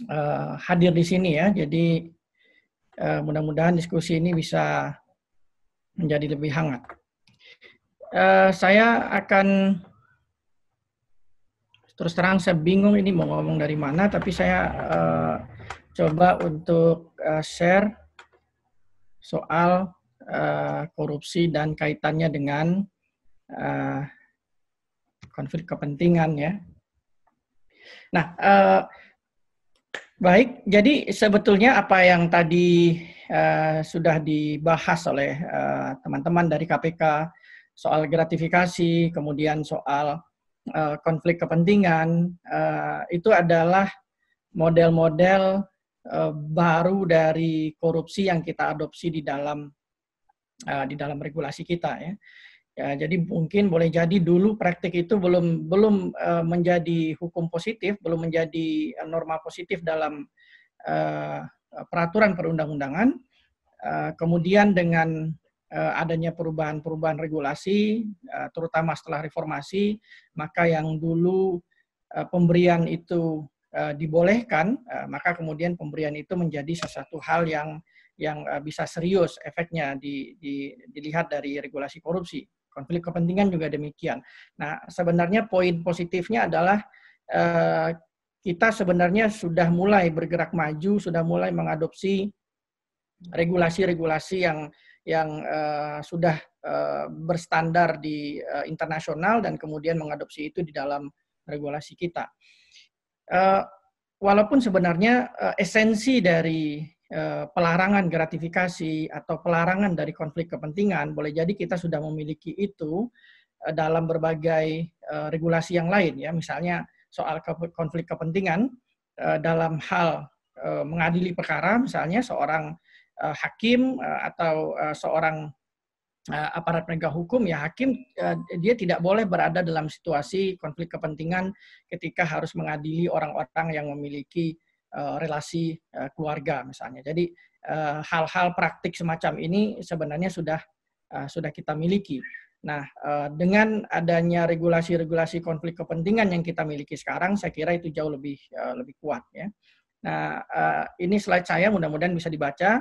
Speaker 2: uh, hadir di sini ya. Jadi uh, mudah-mudahan diskusi ini bisa menjadi lebih hangat. Uh, saya akan terus terang saya bingung ini mau ngomong dari mana, tapi saya uh, coba untuk uh, share soal uh, korupsi dan kaitannya dengan uh, konflik kepentingan ya. Nah, uh, baik. Jadi sebetulnya apa yang tadi uh, sudah dibahas oleh teman-teman uh, teman -teman dari KPK soal gratifikasi, kemudian soal Eh, konflik kepentingan eh, itu adalah model-model eh, baru dari korupsi yang kita adopsi di dalam di dalam regulasi kita ya. Ya, jadi mungkin boleh jadi dulu praktik itu belum belum uh, menjadi hukum positif, belum menjadi norma positif dalam uh, peraturan perundang-undangan. Uh, kemudian dengan Eh, adanya perubahan-perubahan regulasi, eh, terutama setelah reformasi, maka yang dulu eh, pemberian itu dibolehkan, maka kemudian pemberian itu menjadi sesuatu hal yang yang bisa serius efeknya di, di, dilihat dari regulasi korupsi. Konflik kepentingan juga demikian. Nah, sebenarnya poin positifnya adalah kita sebenarnya sudah mulai bergerak maju, sudah mulai mengadopsi regulasi-regulasi yang yang uh, sudah uh, berstandar di uh, internasional dan kemudian mengadopsi itu di dalam regulasi kita. Uh, walaupun sebenarnya uh, esensi dari uh, pelarangan gratifikasi atau pelarangan dari konflik kepentingan boleh jadi kita sudah memiliki itu uh, dalam berbagai uh, regulasi yang lain ya misalnya soal konflik kepentingan uh, dalam hal mengadili perkara misalnya seorang uh, hakim uh, atau uh, seorang uh, aparat penegak hukum ya hakim uh, dia tidak boleh berada dalam situasi konflik kepentingan ketika harus mengadili orang-orang yang memiliki uh, relasi uh, keluarga misalnya. Jadi hal-hal uh, praktik semacam ini sebenarnya sudah uh, sudah kita miliki. Nah, dengan adanya regulasi-regulasi konflik kepentingan yang kita miliki sekarang, saya kira itu jauh lebih lebih kuat ya. Nah, ini slide saya mudah-mudahan bisa dibaca.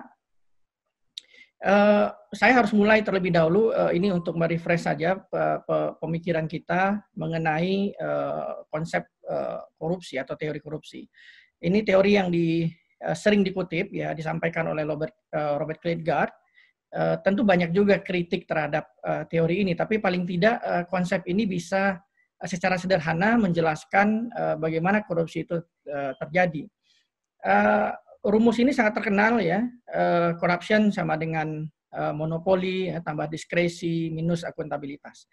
Speaker 2: Eh, saya harus mulai terlebih dahulu uh, ini untuk merefresh saja pemikiran kita mengenai uh, konsep uh, korupsi atau teori korupsi. Ini teori yang di, uh, sering dikutip ya disampaikan oleh Robert uh, Robert Uh, tentu banyak juga kritik terhadap uh, teori ini, tapi paling tidak uh, konsep ini bisa secara sederhana menjelaskan uh, bagaimana korupsi itu uh, terjadi. Uh, rumus ini sangat terkenal ya, uh, corruption sama dengan eh, monopoli, eh, tambah diskresi minus akuntabilitas.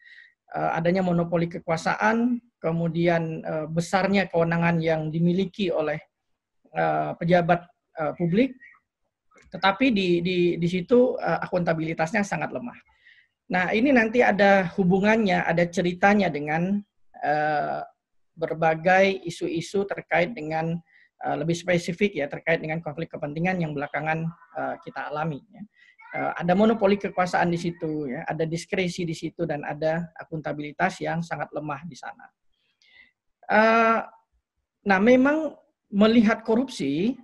Speaker 2: adanya monopoli kekuasaan, kemudian besarnya kewenangan yang dimiliki oleh pejabat publik, tetapi di di di situ akuntabilitasnya sangat lemah. Nah ini nanti ada hubungannya, ada ceritanya dengan berbagai isu-isu terkait dengan Eh, lebih spesifik ya terkait dengan konflik kepentingan yang belakangan eh, kita alami. Ya. Eh, ada monopoli kekuasaan di situ, ya, ada diskresi di situ, dan ada akuntabilitas yang sangat lemah di sana. nah, memang melihat korupsi,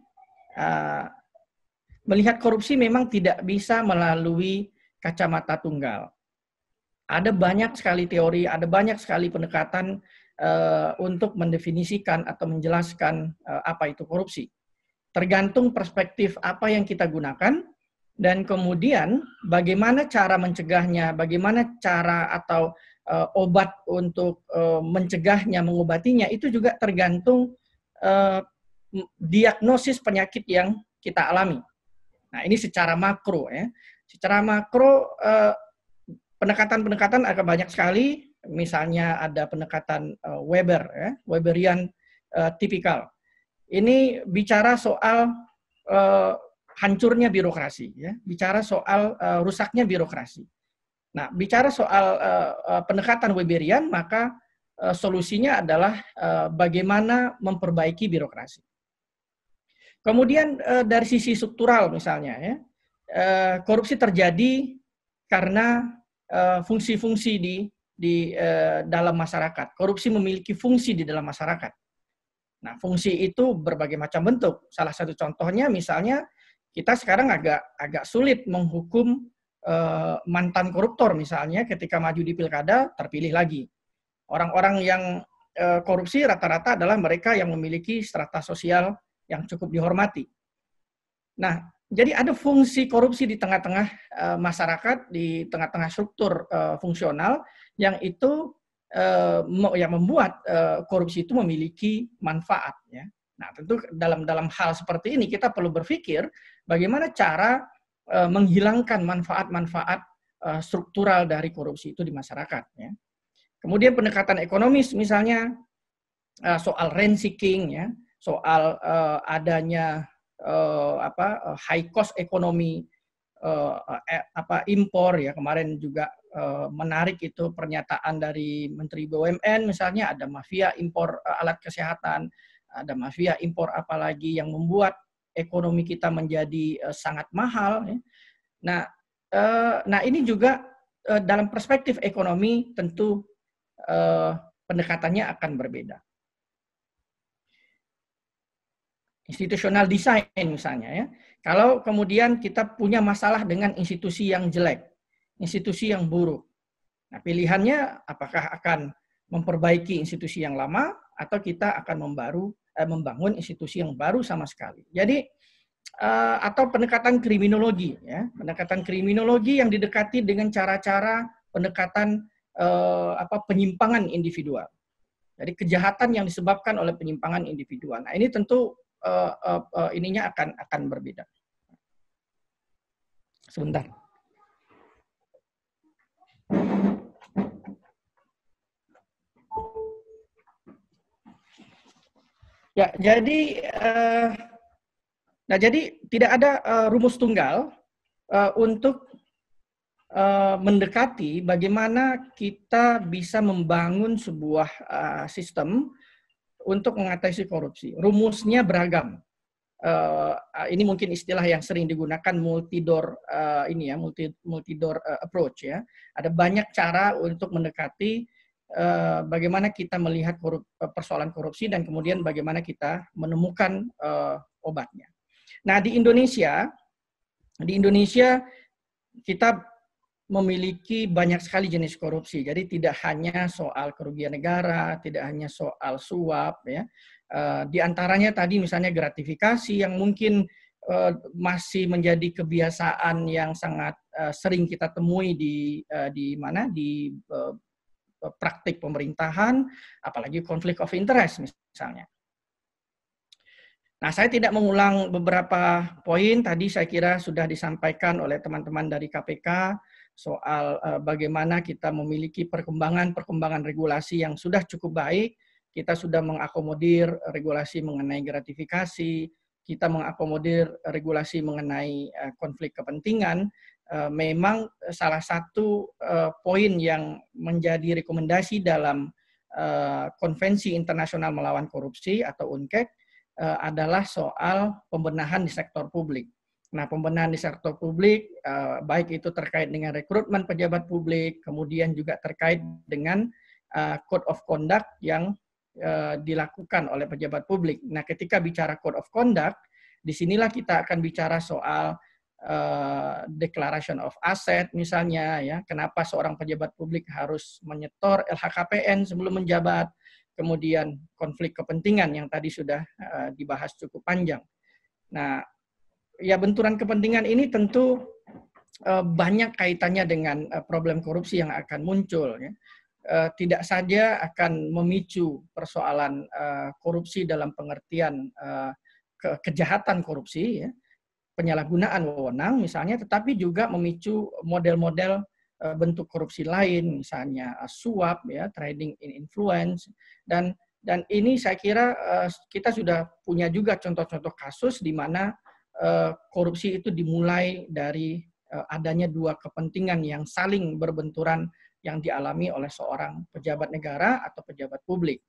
Speaker 2: melihat korupsi memang tidak bisa melalui kacamata tunggal. Ada banyak sekali teori, ada banyak sekali pendekatan uh, untuk mendefinisikan atau menjelaskan uh, apa itu korupsi. Tergantung perspektif apa yang kita gunakan dan kemudian bagaimana cara mencegahnya, bagaimana cara atau uh, obat untuk uh, mencegahnya, mengobatinya itu juga tergantung uh, diagnosis penyakit yang kita alami. Nah, ini secara makro ya. Secara makro Uh, pendekatan-pendekatan agak banyak sekali misalnya ada pendekatan eh, Weber, ya, Weberian uh, tipikal. Ini bicara soal uh, hancurnya birokrasi, ya, bicara soal uh, rusaknya birokrasi. Nah, bicara soal uh, pendekatan Weberian, maka uh, solusinya adalah uh, bagaimana memperbaiki birokrasi. Kemudian uh, dari sisi struktural misalnya, ya, uh, korupsi terjadi karena fungsi-fungsi uh, di di eh, dalam masyarakat. Korupsi memiliki fungsi di dalam masyarakat. Nah, fungsi itu berbagai macam bentuk. Salah satu contohnya misalnya kita sekarang agak agak sulit menghukum eh, mantan koruptor misalnya ketika maju di pilkada terpilih lagi. Orang-orang yang eh, korupsi rata-rata adalah mereka yang memiliki strata sosial yang cukup dihormati. Nah, jadi ada fungsi korupsi di tengah-tengah eh, masyarakat, di tengah-tengah struktur eh, fungsional yang itu uh, yang membuat uh, korupsi itu memiliki manfaat ya. Nah, tentu dalam dalam hal seperti ini kita perlu berpikir bagaimana cara uh, menghilangkan manfaat-manfaat uh, struktural dari korupsi itu di masyarakat ya. Kemudian pendekatan ekonomis misalnya uh, soal rent seeking ya, soal uh, adanya eh, apa high cost ekonomi eh, apa impor ya kemarin juga Eh, menarik itu pernyataan dari Menteri BUMN misalnya ada mafia impor eh, alat kesehatan, ada mafia impor apalagi yang membuat ekonomi kita menjadi eh, sangat mahal. Ya. Nah, nah ini juga dalam perspektif ekonomi tentu pendekatannya akan berbeda. Institutional design misalnya ya. Kalau kemudian kita punya masalah dengan institusi yang jelek, institusi yang buruk. Nah, pilihannya apakah akan memperbaiki institusi yang lama atau kita akan membaru eh, membangun institusi yang baru sama sekali. Jadi eh, atau pendekatan kriminologi ya, pendekatan kriminologi yang didekati dengan cara-cara pendekatan eh, apa penyimpangan individual. Jadi kejahatan yang disebabkan oleh penyimpangan individual. Nah, ini tentu eh, eh, eh ininya akan akan berbeda. Sebentar. Ya, jadi uh, nah jadi tidak ada uh, rumus tunggal uh, untuk uh, mendekati bagaimana kita bisa membangun sebuah uh, sistem untuk mengatasi korupsi. Rumusnya beragam uh, ini mungkin istilah yang sering digunakan multi door uh, eh, ini ya multi multi door uh, eh, approach ya ada banyak cara untuk mendekati uh, bagaimana kita melihat korup, persoalan korupsi dan kemudian bagaimana kita menemukan uh, obatnya nah di Indonesia di Indonesia kita memiliki banyak sekali jenis korupsi jadi tidak hanya soal kerugian negara tidak hanya soal suap ya Eh, di antaranya tadi misalnya gratifikasi yang mungkin eh, masih menjadi kebiasaan yang sangat eh, sering kita temui di di mana di praktik pemerintahan, apalagi konflik of interest misalnya. Nah, saya tidak mengulang beberapa poin tadi saya kira sudah disampaikan oleh teman-teman dari KPK soal bagaimana kita memiliki perkembangan-perkembangan regulasi yang sudah cukup baik kita sudah mengakomodir regulasi mengenai gratifikasi, kita mengakomodir regulasi mengenai eh, konflik kepentingan, eh, memang eh, salah satu poin yang menjadi rekomendasi dalam Konvensi Internasional Melawan Korupsi atau UNCEC adalah soal pembenahan di sektor publik. Nah, pembenahan di sektor publik, baik itu terkait dengan rekrutmen pejabat publik, kemudian juga terkait dengan code of conduct yang Eh, dilakukan oleh pejabat publik. Nah, ketika bicara code of conduct, disinilah kita akan bicara soal uh, declaration of asset misalnya ya, kenapa seorang pejabat publik harus menyetor LHKPN sebelum menjabat, kemudian konflik kepentingan yang tadi sudah uh, dibahas cukup panjang. Nah, ya benturan kepentingan ini tentu uh, banyak kaitannya dengan uh, problem korupsi yang akan muncul ya eh, tidak saja akan memicu persoalan eh, korupsi dalam pengertian eh, ke kejahatan korupsi, ya, penyalahgunaan wewenang misalnya, tetapi juga memicu model-model eh, bentuk korupsi lain, misalnya eh, suap, ya, trading in influence, dan dan ini saya kira eh, kita sudah punya juga contoh-contoh kasus di mana eh, korupsi itu dimulai dari eh, adanya dua kepentingan yang saling berbenturan yang dialami oleh seorang pejabat negara atau pejabat publik.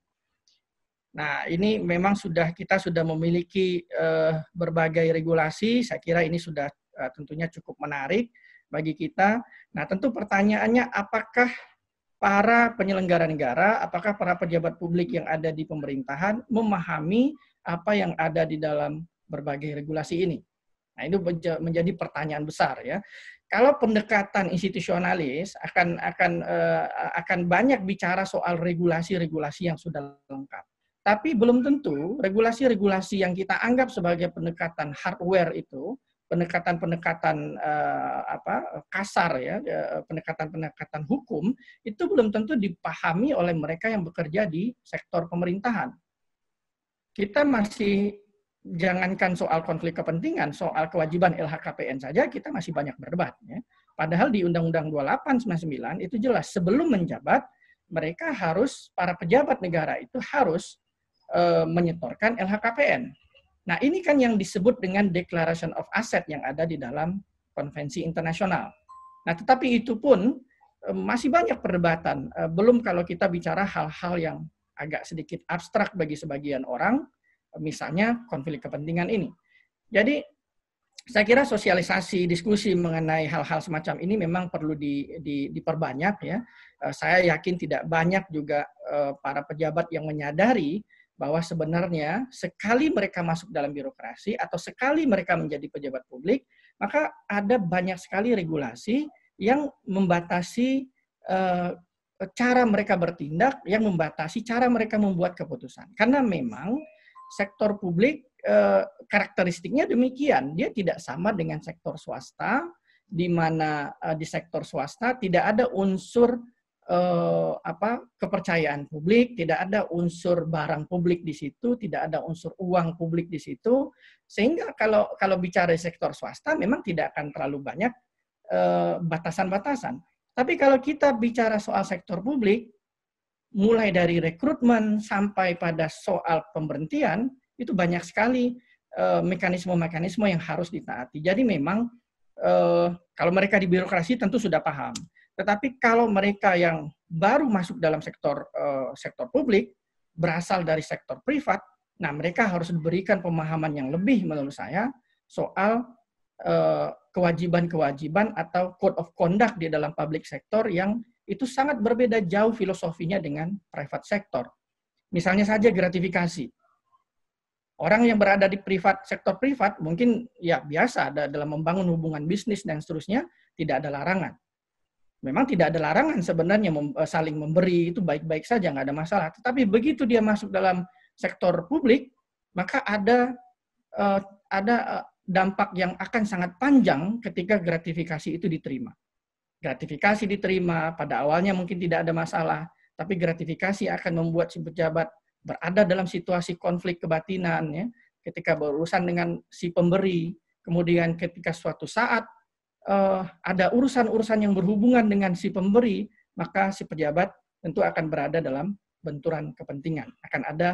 Speaker 2: Nah, ini memang sudah kita sudah memiliki uh, berbagai regulasi. Saya kira ini sudah uh, tentunya cukup menarik bagi kita. Nah, tentu pertanyaannya apakah para penyelenggara negara, apakah para pejabat publik yang ada di pemerintahan memahami apa yang ada di dalam berbagai regulasi ini? Nah, itu menjadi pertanyaan besar ya kalau pendekatan institusionalis akan akan uh, akan banyak bicara soal regulasi-regulasi yang sudah lengkap. Tapi belum tentu regulasi-regulasi yang kita anggap sebagai pendekatan hardware itu, pendekatan-pendekatan uh, apa kasar ya, eh, pendekatan-pendekatan hukum itu belum tentu dipahami oleh mereka yang bekerja di sektor pemerintahan. Kita masih jangankan soal konflik kepentingan, soal kewajiban LHKPN saja kita masih banyak berdebat. Ya. Padahal di Undang-Undang 2899 itu jelas sebelum menjabat mereka harus para pejabat negara itu harus e, menyetorkan LHKPN. Nah ini kan yang disebut dengan Declaration of Asset yang ada di dalam konvensi internasional. Nah tetapi itu pun e, masih banyak perdebatan. E, belum kalau kita bicara hal-hal yang agak sedikit abstrak bagi sebagian orang misalnya konflik kepentingan ini. Jadi saya kira sosialisasi diskusi mengenai hal-hal semacam ini memang perlu di, di, diperbanyak ya. Eh, saya yakin tidak banyak juga eh, para pejabat yang menyadari bahwa sebenarnya sekali mereka masuk dalam birokrasi atau sekali mereka menjadi pejabat publik, maka ada banyak sekali regulasi yang membatasi eh, cara mereka bertindak, yang membatasi cara mereka membuat keputusan. Karena memang sektor publik eh, karakteristiknya demikian. Dia tidak sama dengan sektor swasta, di mana eh, di sektor swasta tidak ada unsur eh, apa kepercayaan publik, tidak ada unsur barang publik di situ, tidak ada unsur uang publik di situ, sehingga kalau kalau bicara di sektor swasta memang tidak akan terlalu banyak batasan-batasan. Tapi kalau kita bicara soal sektor publik, mulai dari rekrutmen sampai pada soal pemberhentian itu banyak sekali eh, mekanisme-mekanisme yang harus ditaati. Jadi memang eh, kalau mereka di birokrasi tentu sudah paham. Tetapi kalau mereka yang baru masuk dalam sektor eh, sektor publik berasal dari sektor privat, nah mereka harus diberikan pemahaman yang lebih menurut saya soal kewajiban-kewajiban atau code of conduct di dalam public sector yang itu sangat berbeda jauh filosofinya dengan private sektor. Misalnya saja gratifikasi. Orang yang berada di privat sektor privat mungkin ya biasa ada dalam membangun hubungan bisnis dan seterusnya tidak ada larangan. Memang tidak ada larangan sebenarnya eh, saling memberi itu baik-baik saja nggak ada masalah. Tetapi begitu dia masuk dalam sektor publik maka ada eh, ada eh, dampak yang akan sangat panjang ketika gratifikasi itu diterima gratifikasi diterima, pada awalnya mungkin tidak ada masalah, tapi gratifikasi akan membuat si pejabat berada dalam situasi konflik kebatinan ya, ketika berurusan dengan si pemberi, kemudian ketika suatu saat uh, ada urusan-urusan yang berhubungan dengan si pemberi, maka si pejabat tentu akan berada dalam benturan kepentingan, akan ada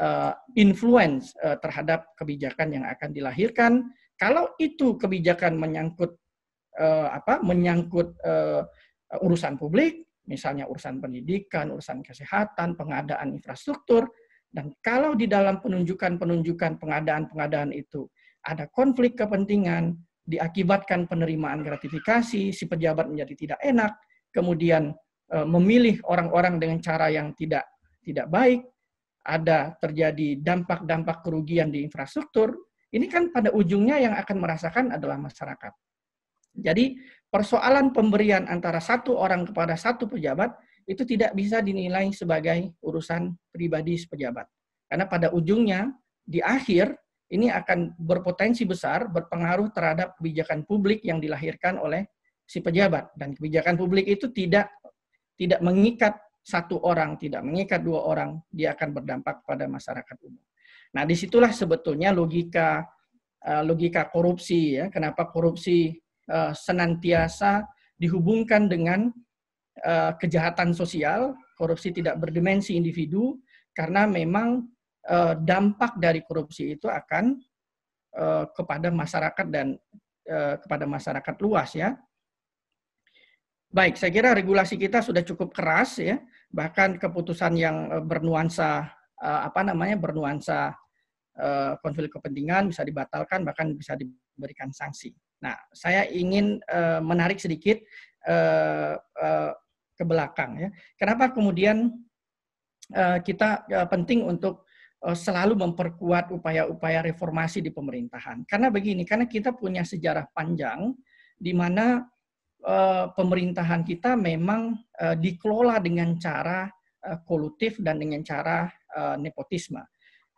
Speaker 2: uh, influence uh, terhadap kebijakan yang akan dilahirkan. Kalau itu kebijakan menyangkut uh, apa menyangkut uh, urusan publik, misalnya urusan pendidikan, urusan kesehatan, pengadaan infrastruktur. Dan kalau di dalam penunjukan-penunjukan pengadaan-pengadaan itu ada konflik kepentingan, diakibatkan penerimaan gratifikasi, si pejabat menjadi tidak enak, kemudian uh, memilih orang-orang dengan cara yang tidak tidak baik, ada terjadi dampak-dampak kerugian di infrastruktur, ini kan pada ujungnya yang akan merasakan adalah masyarakat. Jadi persoalan pemberian antara satu orang kepada satu pejabat itu tidak bisa dinilai sebagai urusan pribadi pejabat. Karena pada ujungnya, di akhir, ini akan berpotensi besar berpengaruh terhadap kebijakan publik yang dilahirkan oleh si pejabat. Dan kebijakan publik itu tidak tidak mengikat satu orang, tidak mengikat dua orang, dia akan berdampak pada masyarakat umum. Nah, disitulah sebetulnya logika eh, logika korupsi ya. Kenapa korupsi Eh, senantiasa dihubungkan dengan eh, kejahatan sosial, korupsi tidak berdimensi individu, karena memang eh, dampak dari korupsi itu akan kepada masyarakat dan kepada masyarakat luas ya. Baik, saya kira regulasi kita sudah cukup keras ya, bahkan keputusan yang bernuansa apa namanya bernuansa konflik kepentingan bisa dibatalkan bahkan bisa diberikan sanksi. Nah, saya ingin uh, menarik sedikit uh, uh, ke belakang ya. Kenapa kemudian uh, kita uh, penting untuk uh, selalu memperkuat upaya-upaya reformasi di pemerintahan? Karena begini, karena kita punya sejarah panjang di mana uh, pemerintahan kita memang uh, dikelola dengan cara uh, kolutif dan dengan cara uh, nepotisme.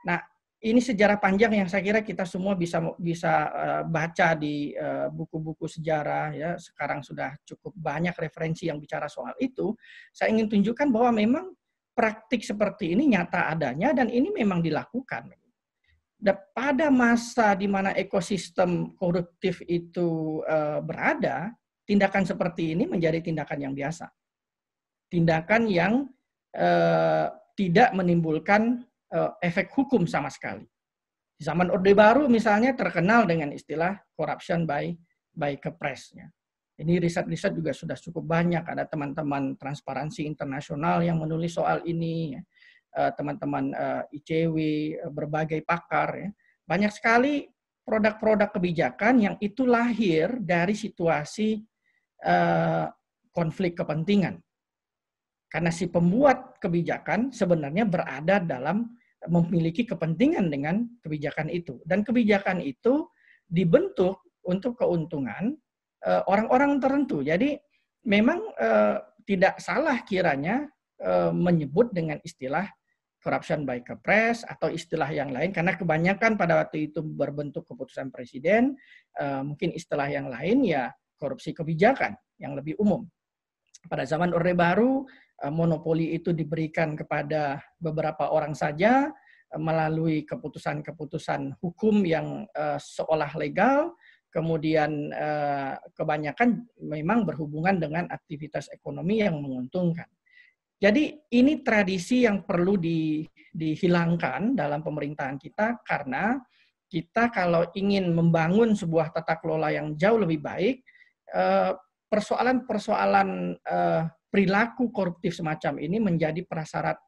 Speaker 2: Nah, ini sejarah panjang yang saya kira kita semua bisa bisa eh, baca di eh, buku-buku sejarah ya sekarang sudah cukup banyak referensi yang bicara soal itu saya ingin tunjukkan bahwa memang praktik seperti ini nyata adanya dan ini memang dilakukan pada masa di mana ekosistem koruptif itu eh, berada tindakan seperti ini menjadi tindakan yang biasa tindakan yang tidak menimbulkan Eh, efek hukum sama sekali. Di zaman Orde Baru misalnya terkenal dengan istilah corruption by by kepresnya. Ini riset-riset juga sudah cukup banyak. Ada teman-teman transparansi internasional yang menulis soal ini, ya. eh, teman-teman eh, ICW, berbagai pakar. Ya. Banyak sekali produk-produk kebijakan yang itu lahir dari situasi konflik kepentingan. Karena si pembuat kebijakan sebenarnya berada dalam memiliki kepentingan dengan kebijakan itu dan kebijakan itu dibentuk untuk keuntungan eh, orang-orang tertentu. Jadi memang eh, tidak salah kiranya eh, menyebut dengan istilah corruption by kepres atau istilah yang lain karena kebanyakan pada waktu itu berbentuk keputusan presiden mungkin istilah yang lain ya korupsi kebijakan yang lebih umum pada zaman orde baru Eh, monopoli itu diberikan kepada beberapa orang saja eh, melalui keputusan-keputusan hukum yang eh, seolah legal, kemudian kebanyakan memang berhubungan dengan aktivitas ekonomi yang menguntungkan. Jadi ini tradisi yang perlu di, dihilangkan dalam pemerintahan kita karena kita kalau ingin membangun sebuah tata kelola yang jauh lebih baik, persoalan-persoalan perilaku koruptif semacam ini menjadi prasyarat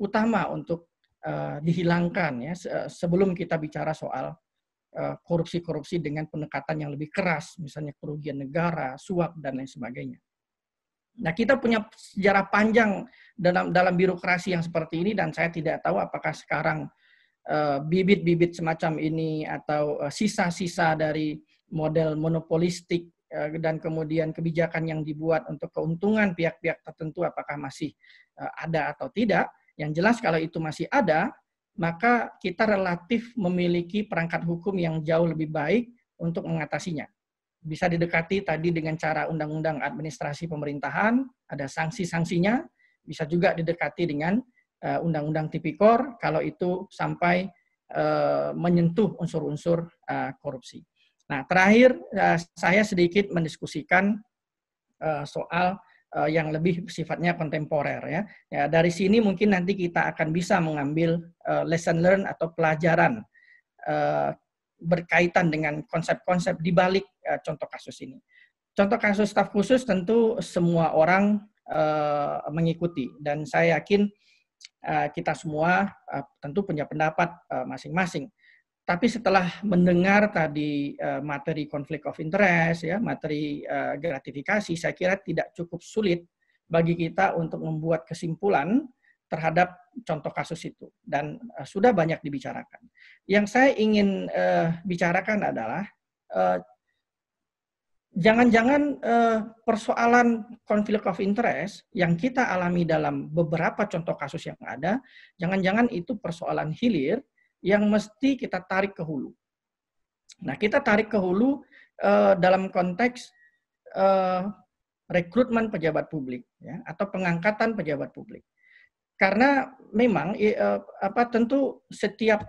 Speaker 2: utama untuk uh, dihilangkan ya eh, sebelum kita bicara soal eh, korupsi-korupsi uh, dengan pendekatan yang lebih keras, misalnya kerugian negara, suap dan lain sebagainya. Nah, kita punya sejarah panjang dalam dalam birokrasi yang seperti ini dan saya tidak tahu apakah sekarang bibit-bibit uh, semacam ini atau sisa-sisa dari model monopolistik Eh, dan kemudian kebijakan yang dibuat untuk keuntungan pihak-pihak tertentu apakah masih eh, ada atau tidak. Yang jelas kalau itu masih ada, maka kita relatif memiliki perangkat hukum yang jauh lebih baik untuk mengatasinya. Bisa didekati tadi dengan cara undang-undang administrasi pemerintahan, ada sanksi-sanksinya, bisa juga didekati dengan eh, undang-undang tipikor kalau itu sampai menyentuh unsur-unsur korupsi. Nah, terakhir eh, saya sedikit mendiskusikan eh, soal eh, yang lebih sifatnya kontemporer ya. ya. Dari sini mungkin nanti kita akan bisa mengambil lesson learn atau pelajaran berkaitan dengan konsep-konsep di balik contoh kasus ini. Contoh kasus staf khusus tentu semua orang mengikuti dan saya yakin kita semua tentu punya pendapat masing-masing tapi setelah mendengar tadi uh, materi konflik of interest, ya, materi uh, gratifikasi, saya kira tidak cukup sulit bagi kita untuk membuat kesimpulan terhadap contoh kasus itu dan uh, sudah banyak dibicarakan. Yang saya ingin uh, bicarakan adalah jangan jangan-jangan uh, persoalan konflik of interest yang kita alami dalam beberapa contoh kasus yang ada, jangan-jangan itu persoalan hilir yang mesti kita tarik ke hulu. Nah, kita tarik ke hulu uh, dalam konteks uh, rekrutmen pejabat publik ya, atau pengangkatan pejabat publik. Karena memang uh, apa tentu setiap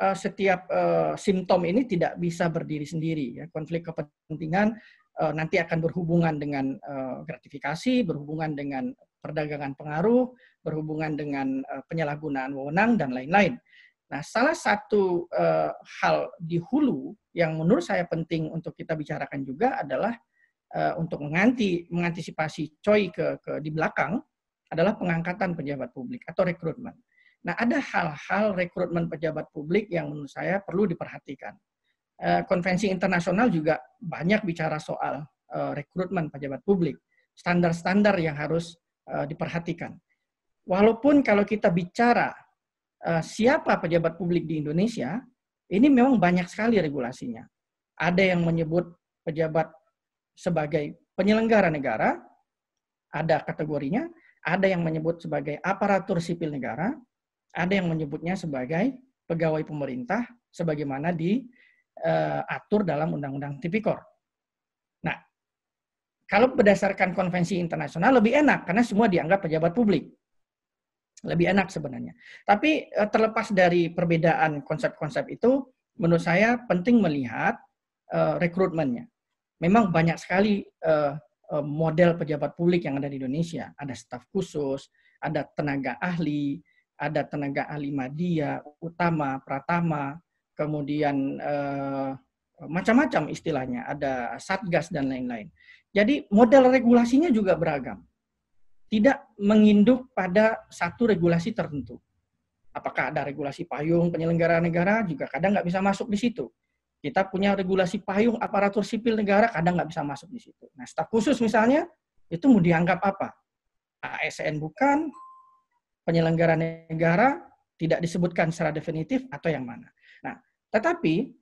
Speaker 2: uh, setiap uh, simptom ini tidak bisa berdiri sendiri ya. Konflik kepentingan uh, nanti akan berhubungan dengan uh, gratifikasi, berhubungan dengan perdagangan pengaruh, berhubungan dengan uh, penyalahgunaan wewenang dan lain-lain. Nah, salah satu uh, hal di hulu yang menurut saya penting untuk kita bicarakan juga adalah uh, untuk menganti mengantisipasi coy ke, ke di belakang adalah pengangkatan pejabat publik atau rekrutmen. Nah, ada hal-hal rekrutmen pejabat publik yang menurut saya perlu diperhatikan. Uh, konvensi internasional juga banyak bicara soal uh, rekrutmen pejabat publik, standar-standar yang harus uh, diperhatikan. Walaupun kalau kita bicara Eh, siapa pejabat publik di Indonesia, ini memang banyak sekali regulasinya. Ada yang menyebut pejabat sebagai penyelenggara negara, ada kategorinya, ada yang menyebut sebagai aparatur sipil negara, ada yang menyebutnya sebagai pegawai pemerintah sebagaimana diatur eh, uh, dalam undang-undang tipikor. Nah, kalau berdasarkan konvensi internasional lebih enak karena semua dianggap pejabat publik lebih enak sebenarnya. Tapi eh, terlepas dari perbedaan konsep-konsep itu, menurut saya penting melihat uh, rekrutmennya. Memang banyak sekali uh, model pejabat publik yang ada di Indonesia. Ada staf khusus, ada tenaga ahli, ada tenaga ahli media, utama, pratama, kemudian macam-macam istilahnya, ada satgas dan lain-lain. Jadi model regulasinya juga beragam tidak menginduk pada satu regulasi tertentu. Apakah ada regulasi payung penyelenggara negara juga kadang nggak bisa masuk di situ. Kita punya regulasi payung aparatur sipil negara kadang nggak bisa masuk di situ. Nah, staf khusus misalnya itu mau dianggap apa? ASN bukan, penyelenggara negara tidak disebutkan secara definitif atau yang mana. Nah, tetapi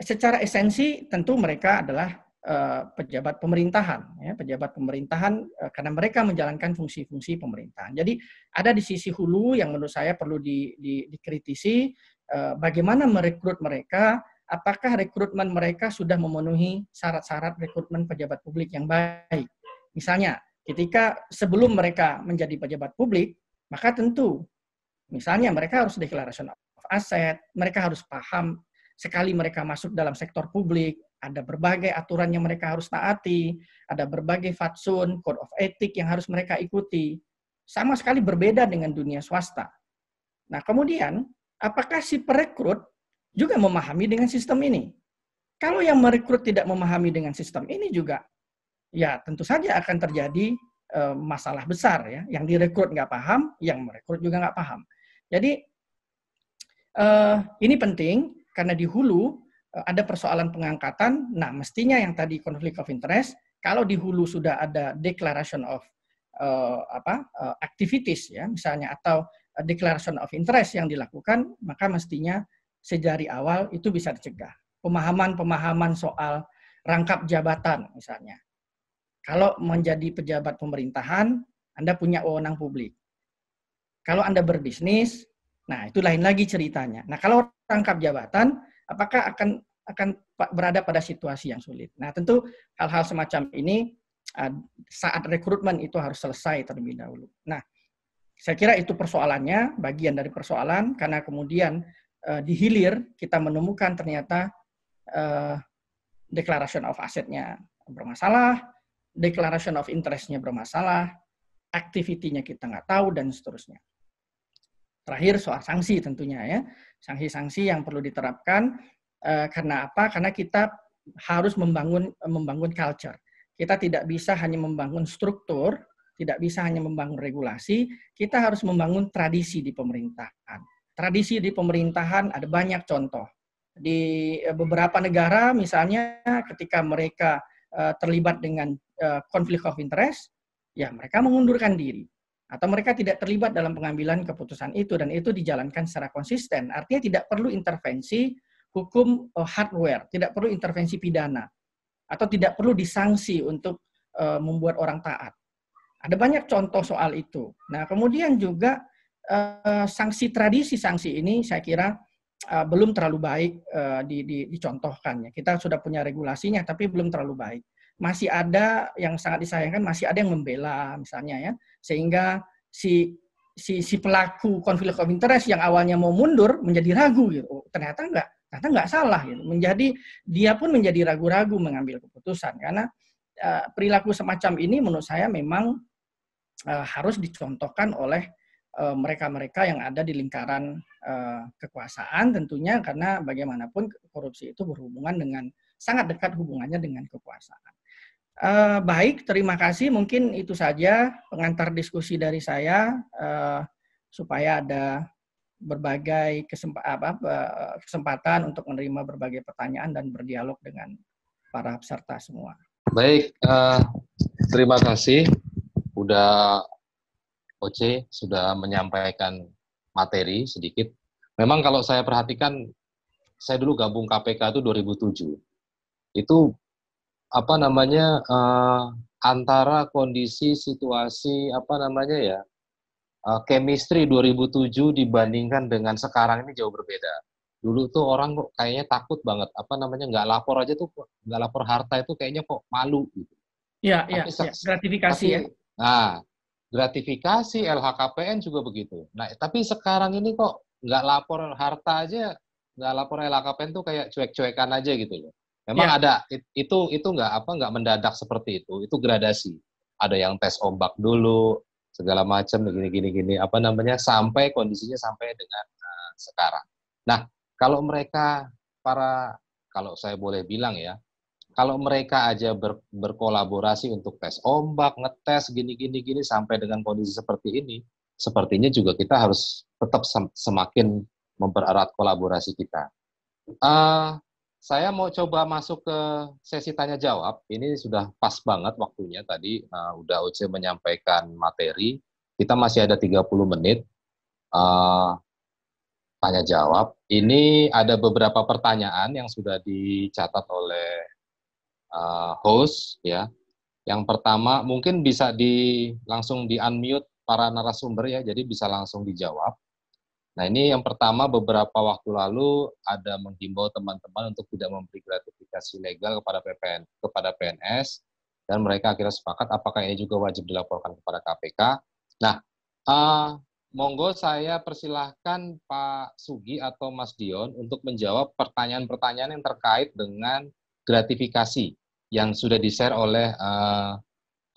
Speaker 2: secara esensi tentu mereka adalah Eh, pejabat pemerintahan, ya, pejabat pemerintahan eh, karena mereka menjalankan fungsi-fungsi pemerintahan. Jadi ada di sisi hulu yang menurut saya perlu di, di, dikritisi eh, bagaimana merekrut mereka, apakah rekrutmen mereka sudah memenuhi syarat-syarat rekrutmen pejabat publik yang baik. Misalnya ketika sebelum mereka menjadi pejabat publik, maka tentu misalnya mereka harus declaration aset, mereka harus paham sekali mereka masuk dalam sektor publik, ada berbagai aturan yang mereka harus taati, ada berbagai fatsun, code of ethic yang harus mereka ikuti. Sama sekali berbeda dengan dunia swasta. Nah, kemudian apakah si perekrut juga memahami dengan sistem ini? Kalau yang merekrut tidak memahami dengan sistem ini juga, ya tentu saja akan terjadi e, masalah besar ya. Yang direkrut nggak paham, yang merekrut juga nggak paham. Jadi e, ini penting karena di hulu eh, ada persoalan pengangkatan, nah mestinya yang tadi konflik of interest, kalau di hulu sudah ada declaration of uh, apa uh, activities ya misalnya atau declaration of interest yang dilakukan, maka mestinya sejari awal itu bisa dicegah. Pemahaman-pemahaman soal rangkap jabatan misalnya. Kalau menjadi pejabat pemerintahan, Anda punya wewenang publik. Kalau Anda berbisnis, Nah, itu lain lagi ceritanya. Nah, kalau rangkap jabatan, apakah akan akan berada pada situasi yang sulit. Nah, tentu hal-hal semacam ini saat rekrutmen itu harus selesai terlebih dahulu. Nah, saya kira itu persoalannya, bagian dari persoalan karena kemudian eh, di hilir kita menemukan ternyata uh, declaration of assetnya bermasalah, declaration of interestnya bermasalah, aktivitinya kita nggak tahu dan seterusnya. Terakhir soal sanksi tentunya ya. Sanksi-sanksi yang perlu diterapkan uh, karena apa? Karena kita harus membangun membangun culture. Kita tidak bisa hanya membangun struktur, tidak bisa hanya membangun regulasi, kita harus membangun tradisi di pemerintahan. Tradisi di pemerintahan ada banyak contoh. Di eh, beberapa negara misalnya ketika mereka eh, terlibat dengan konflik of interest, ya mereka mengundurkan diri atau mereka tidak terlibat dalam pengambilan keputusan itu dan itu dijalankan secara konsisten. Artinya tidak perlu intervensi hukum eh, hardware, tidak perlu intervensi pidana atau tidak perlu disanksi untuk uh, membuat orang taat. Ada banyak contoh soal itu. Nah, kemudian juga uh, sanksi tradisi sanksi ini saya kira uh, belum terlalu baik di, di, dicontohkan Kita sudah punya regulasinya tapi belum terlalu baik masih ada yang sangat disayangkan masih ada yang membela misalnya ya sehingga si si si pelaku konflik of interest yang awalnya mau mundur menjadi ragu gitu oh, ternyata enggak ternyata enggak salah gitu menjadi dia pun menjadi ragu-ragu mengambil keputusan karena uh, perilaku semacam ini menurut saya memang uh, harus dicontohkan oleh eh, mereka-mereka uh, yang ada di lingkaran uh, kekuasaan tentunya karena bagaimanapun korupsi itu berhubungan dengan sangat dekat hubungannya dengan kekuasaan. Uh, baik, terima kasih. Mungkin itu saja pengantar diskusi dari saya uh, supaya ada berbagai kesempa apa, eh, kesempatan untuk menerima berbagai pertanyaan dan berdialog dengan para peserta semua.
Speaker 1: Baik, uh, terima kasih. Udah Oce sudah menyampaikan materi sedikit. Memang kalau saya perhatikan, saya dulu gabung KPK itu 2007. Itu apa namanya uh, antara kondisi situasi apa namanya ya uh, chemistry 2007 dibandingkan dengan sekarang ini jauh berbeda. Dulu tuh orang kok kayaknya takut banget apa namanya nggak lapor aja tuh nggak lapor harta itu kayaknya kok malu gitu.
Speaker 2: Iya, iya, iya ya. gratifikasi tapi, ya.
Speaker 1: Nah, gratifikasi LHKPN juga begitu. Nah, tapi sekarang ini kok nggak lapor harta aja, nggak lapor LHKPN tuh kayak cuek-cuekan aja gitu loh. Memang ya. ada itu itu nggak apa nggak mendadak seperti itu. Itu gradasi. Ada yang tes ombak dulu segala macam gini gini gini apa namanya sampai kondisinya sampai dengan uh, sekarang. Nah kalau mereka para kalau saya boleh bilang ya kalau mereka aja ber, berkolaborasi untuk tes ombak, ngetes gini gini gini sampai dengan kondisi seperti ini, sepertinya juga kita harus tetap semakin mempererat kolaborasi kita. Uh, saya mau coba masuk ke sesi tanya jawab. Ini sudah pas banget waktunya tadi uh, udah OC menyampaikan materi. Kita masih ada 30 menit uh, tanya jawab. Ini ada beberapa pertanyaan yang sudah dicatat oleh uh, host ya. Yang pertama mungkin bisa di langsung di unmute para narasumber ya. Jadi bisa langsung dijawab. Nah ini yang pertama beberapa waktu lalu ada menghimbau teman-teman untuk tidak memberi gratifikasi legal kepada PPN kepada PNS dan mereka akhirnya sepakat apakah ini juga wajib dilaporkan kepada KPK. Nah, uh, monggo saya persilahkan Pak Sugi atau Mas Dion untuk menjawab pertanyaan-pertanyaan yang terkait dengan gratifikasi yang sudah di-share oleh uh,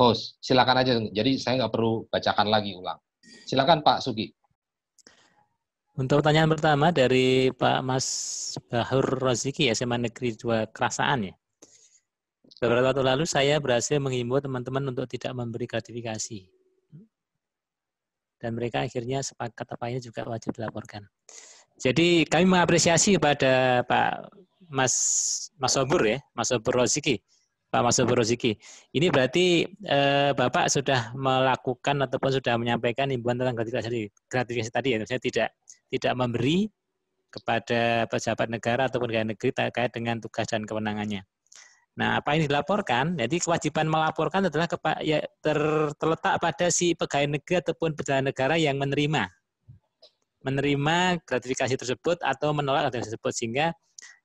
Speaker 1: host. Silakan aja. Jadi saya nggak perlu bacakan lagi ulang. Silakan Pak Sugi.
Speaker 5: Untuk pertanyaan pertama dari Pak Mas Bahur Roziki, SMA Negeri 2 Kerasaan ya. Beberapa waktu lalu saya berhasil menghimbau teman-teman untuk tidak memberi gratifikasi. Dan mereka akhirnya sepakat apa ini juga wajib dilaporkan. Jadi kami mengapresiasi pada Pak Mas Mas Sobur ya, Mas Sobur Roziki Pak Masud Ziki, Ini berarti eh, Bapak sudah melakukan ataupun sudah menyampaikan imbuan tentang gratifikasi, gratifikasi tadi ya, Saya tidak tidak memberi kepada pejabat negara ataupun pegawai negeri terkait dengan tugas dan kewenangannya. Nah, apa yang dilaporkan? Jadi kewajiban melaporkan adalah kepa, ya, ter, terletak pada si pegawai negeri ataupun pejabat negara yang menerima menerima gratifikasi tersebut atau menolak gratifikasi tersebut sehingga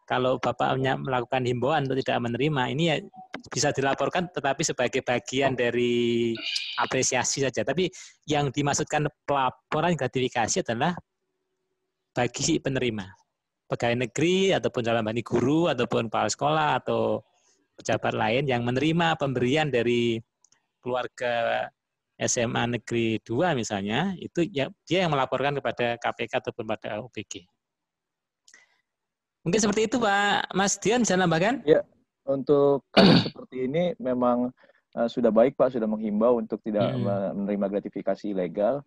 Speaker 5: kalau bapak melakukan himbauan untuk tidak menerima ini ya bisa dilaporkan tetapi sebagai bagian dari apresiasi saja. Tapi yang dimaksudkan pelaporan gratifikasi adalah bagi si penerima. Pegawai negeri ataupun calon bani guru ataupun kepala sekolah atau pejabat lain yang menerima pemberian dari keluarga SMA negeri 2 misalnya, itu ya, dia yang melaporkan kepada KPK ataupun pada OPG. Mungkin seperti itu Pak Mas Dian bisa nambahkan? Ya,
Speaker 4: untuk kasus seperti ini memang uh, sudah baik Pak sudah menghimbau untuk tidak hmm. menerima gratifikasi ilegal.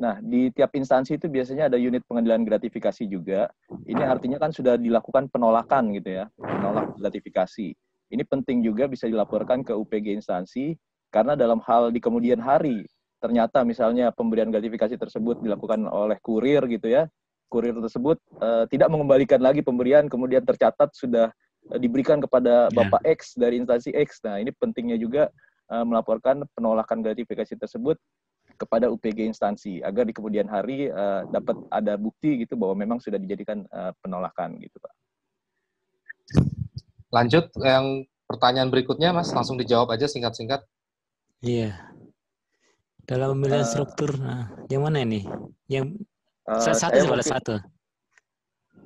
Speaker 4: Nah, di tiap instansi itu biasanya ada unit pengendalian gratifikasi juga. Ini artinya kan sudah dilakukan penolakan gitu ya, penolak gratifikasi. Ini penting juga bisa dilaporkan ke UPG instansi karena dalam hal di kemudian hari ternyata misalnya pemberian gratifikasi tersebut dilakukan oleh kurir gitu ya. Kurir tersebut e, tidak mengembalikan lagi pemberian kemudian tercatat sudah diberikan kepada ya. Bapak yeah. X dari instansi X. Nah, ini pentingnya juga uh, melaporkan penolakan gratifikasi tersebut kepada UPG instansi agar di kemudian hari uh, dapat ada bukti gitu bahwa memang sudah dijadikan uh, penolakan gitu Pak.
Speaker 1: Lanjut yang pertanyaan berikutnya Mas langsung dijawab aja singkat-singkat. Iya. Yeah.
Speaker 5: Dalam pemilihan uh, struktur nah, yang mana ini? Yang
Speaker 4: uh, saya satu mungkin, satu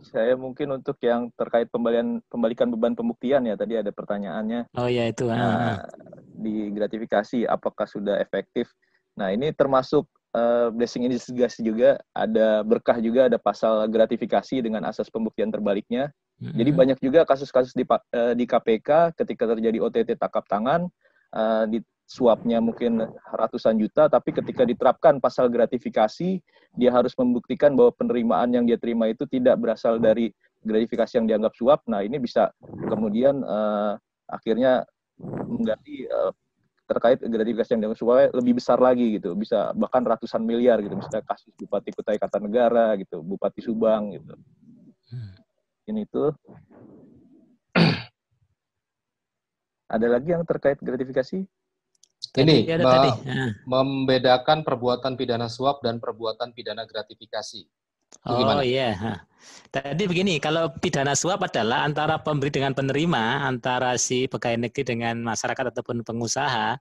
Speaker 4: saya mungkin untuk yang terkait pembalian pembalikan beban pembuktian ya tadi ada pertanyaannya. Oh ya itu. Ah, nah, ah. di gratifikasi apakah sudah efektif? Nah, ini termasuk uh, blessing investigasi juga, ada berkah juga ada pasal gratifikasi dengan asas pembuktian terbaliknya. hmm Jadi banyak juga kasus-kasus di uh, di KPK ketika terjadi OTT tangkap tangan uh, di, suapnya mungkin ratusan juta, tapi ketika diterapkan pasal gratifikasi, dia harus membuktikan bahwa penerimaan yang dia terima itu tidak berasal dari gratifikasi yang dianggap suap. Nah, ini bisa kemudian uh, akhirnya mengganti uh, terkait gratifikasi yang dianggap suap lebih besar lagi gitu, bisa bahkan ratusan miliar gitu, misalnya kasus Bupati Kutai Kartanegara gitu, Bupati Subang gitu. Hmm. Ini tuh ada lagi yang terkait gratifikasi? ini ya, me tadi.
Speaker 1: Ah. membedakan perbuatan pidana suap dan perbuatan pidana gratifikasi.
Speaker 4: Itu oh iya.
Speaker 1: Yeah. Tadi
Speaker 5: begini, kalau pidana suap adalah antara pemberi dengan penerima, antara si pegawai negeri dengan masyarakat ataupun pengusaha,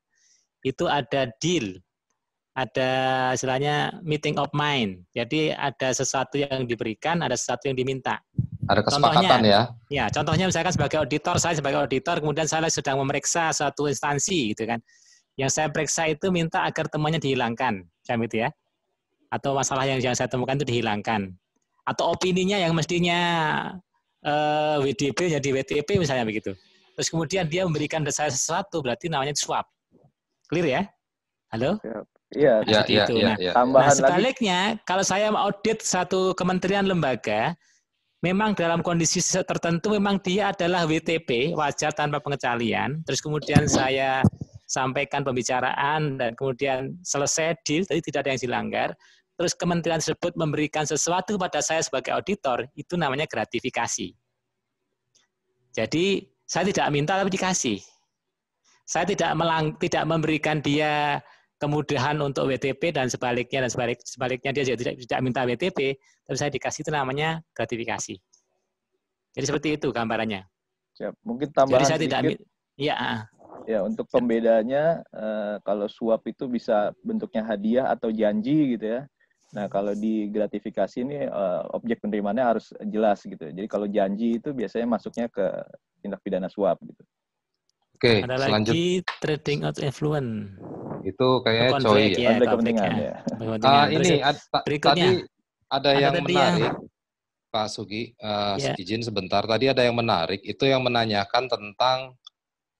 Speaker 5: itu ada deal, ada istilahnya meeting of mind. Jadi ada sesuatu yang diberikan, ada sesuatu yang diminta.
Speaker 1: Ada kesepakatan contohnya, ya.
Speaker 5: Ya, contohnya misalkan sebagai auditor, saya sebagai auditor, kemudian saya sedang memeriksa suatu instansi gitu kan yang saya periksa itu minta agar temannya dihilangkan, jam itu ya. Atau masalah yang, yang saya temukan itu dihilangkan. Atau opininya yang mestinya eh, WDP jadi WTP misalnya begitu. Terus kemudian dia memberikan saya sesuatu, berarti namanya itu swap. Clear ya? Halo? Iya. Iya, iya, iya. Nah, ya, ya, ya, nah, nah sebaliknya, lagi. kalau saya audit satu kementerian lembaga, memang dalam kondisi tertentu memang dia adalah WTP wajar tanpa pengecualian terus kemudian saya sampaikan pembicaraan dan kemudian selesai deal, jadi tidak ada yang dilanggar. Terus kementerian tersebut memberikan sesuatu pada saya sebagai auditor, itu namanya gratifikasi. Jadi saya tidak minta tapi dikasih. Saya tidak melang, tidak memberikan dia kemudahan untuk WTP dan sebaliknya dan sebalik, sebaliknya dia juga tidak tidak minta WTP, tapi saya dikasih itu namanya gratifikasi. Jadi seperti itu gambarannya.
Speaker 4: Siap. Mungkin tambahan Jadi saya sedikit. tidak ya. Ah. Ya, untuk pembedanya eh, kalau suap itu bisa bentuknya hadiah atau janji gitu ya. Nah, kalau di gratifikasi ini eh, objek penerimaannya harus jelas gitu. Jadi kalau janji itu biasanya masuknya ke tindak pidana suap gitu. Oke, okay, Ada
Speaker 5: trading out influence. Itu kayaknya coy ya. ya. Konflik ya. ya. Uh, ini tadi ada,
Speaker 1: ada yang menarik. Yang... Pak Sugi, uh, eh, yeah. izin sebentar. Tadi ada yang menarik, itu yang menanyakan tentang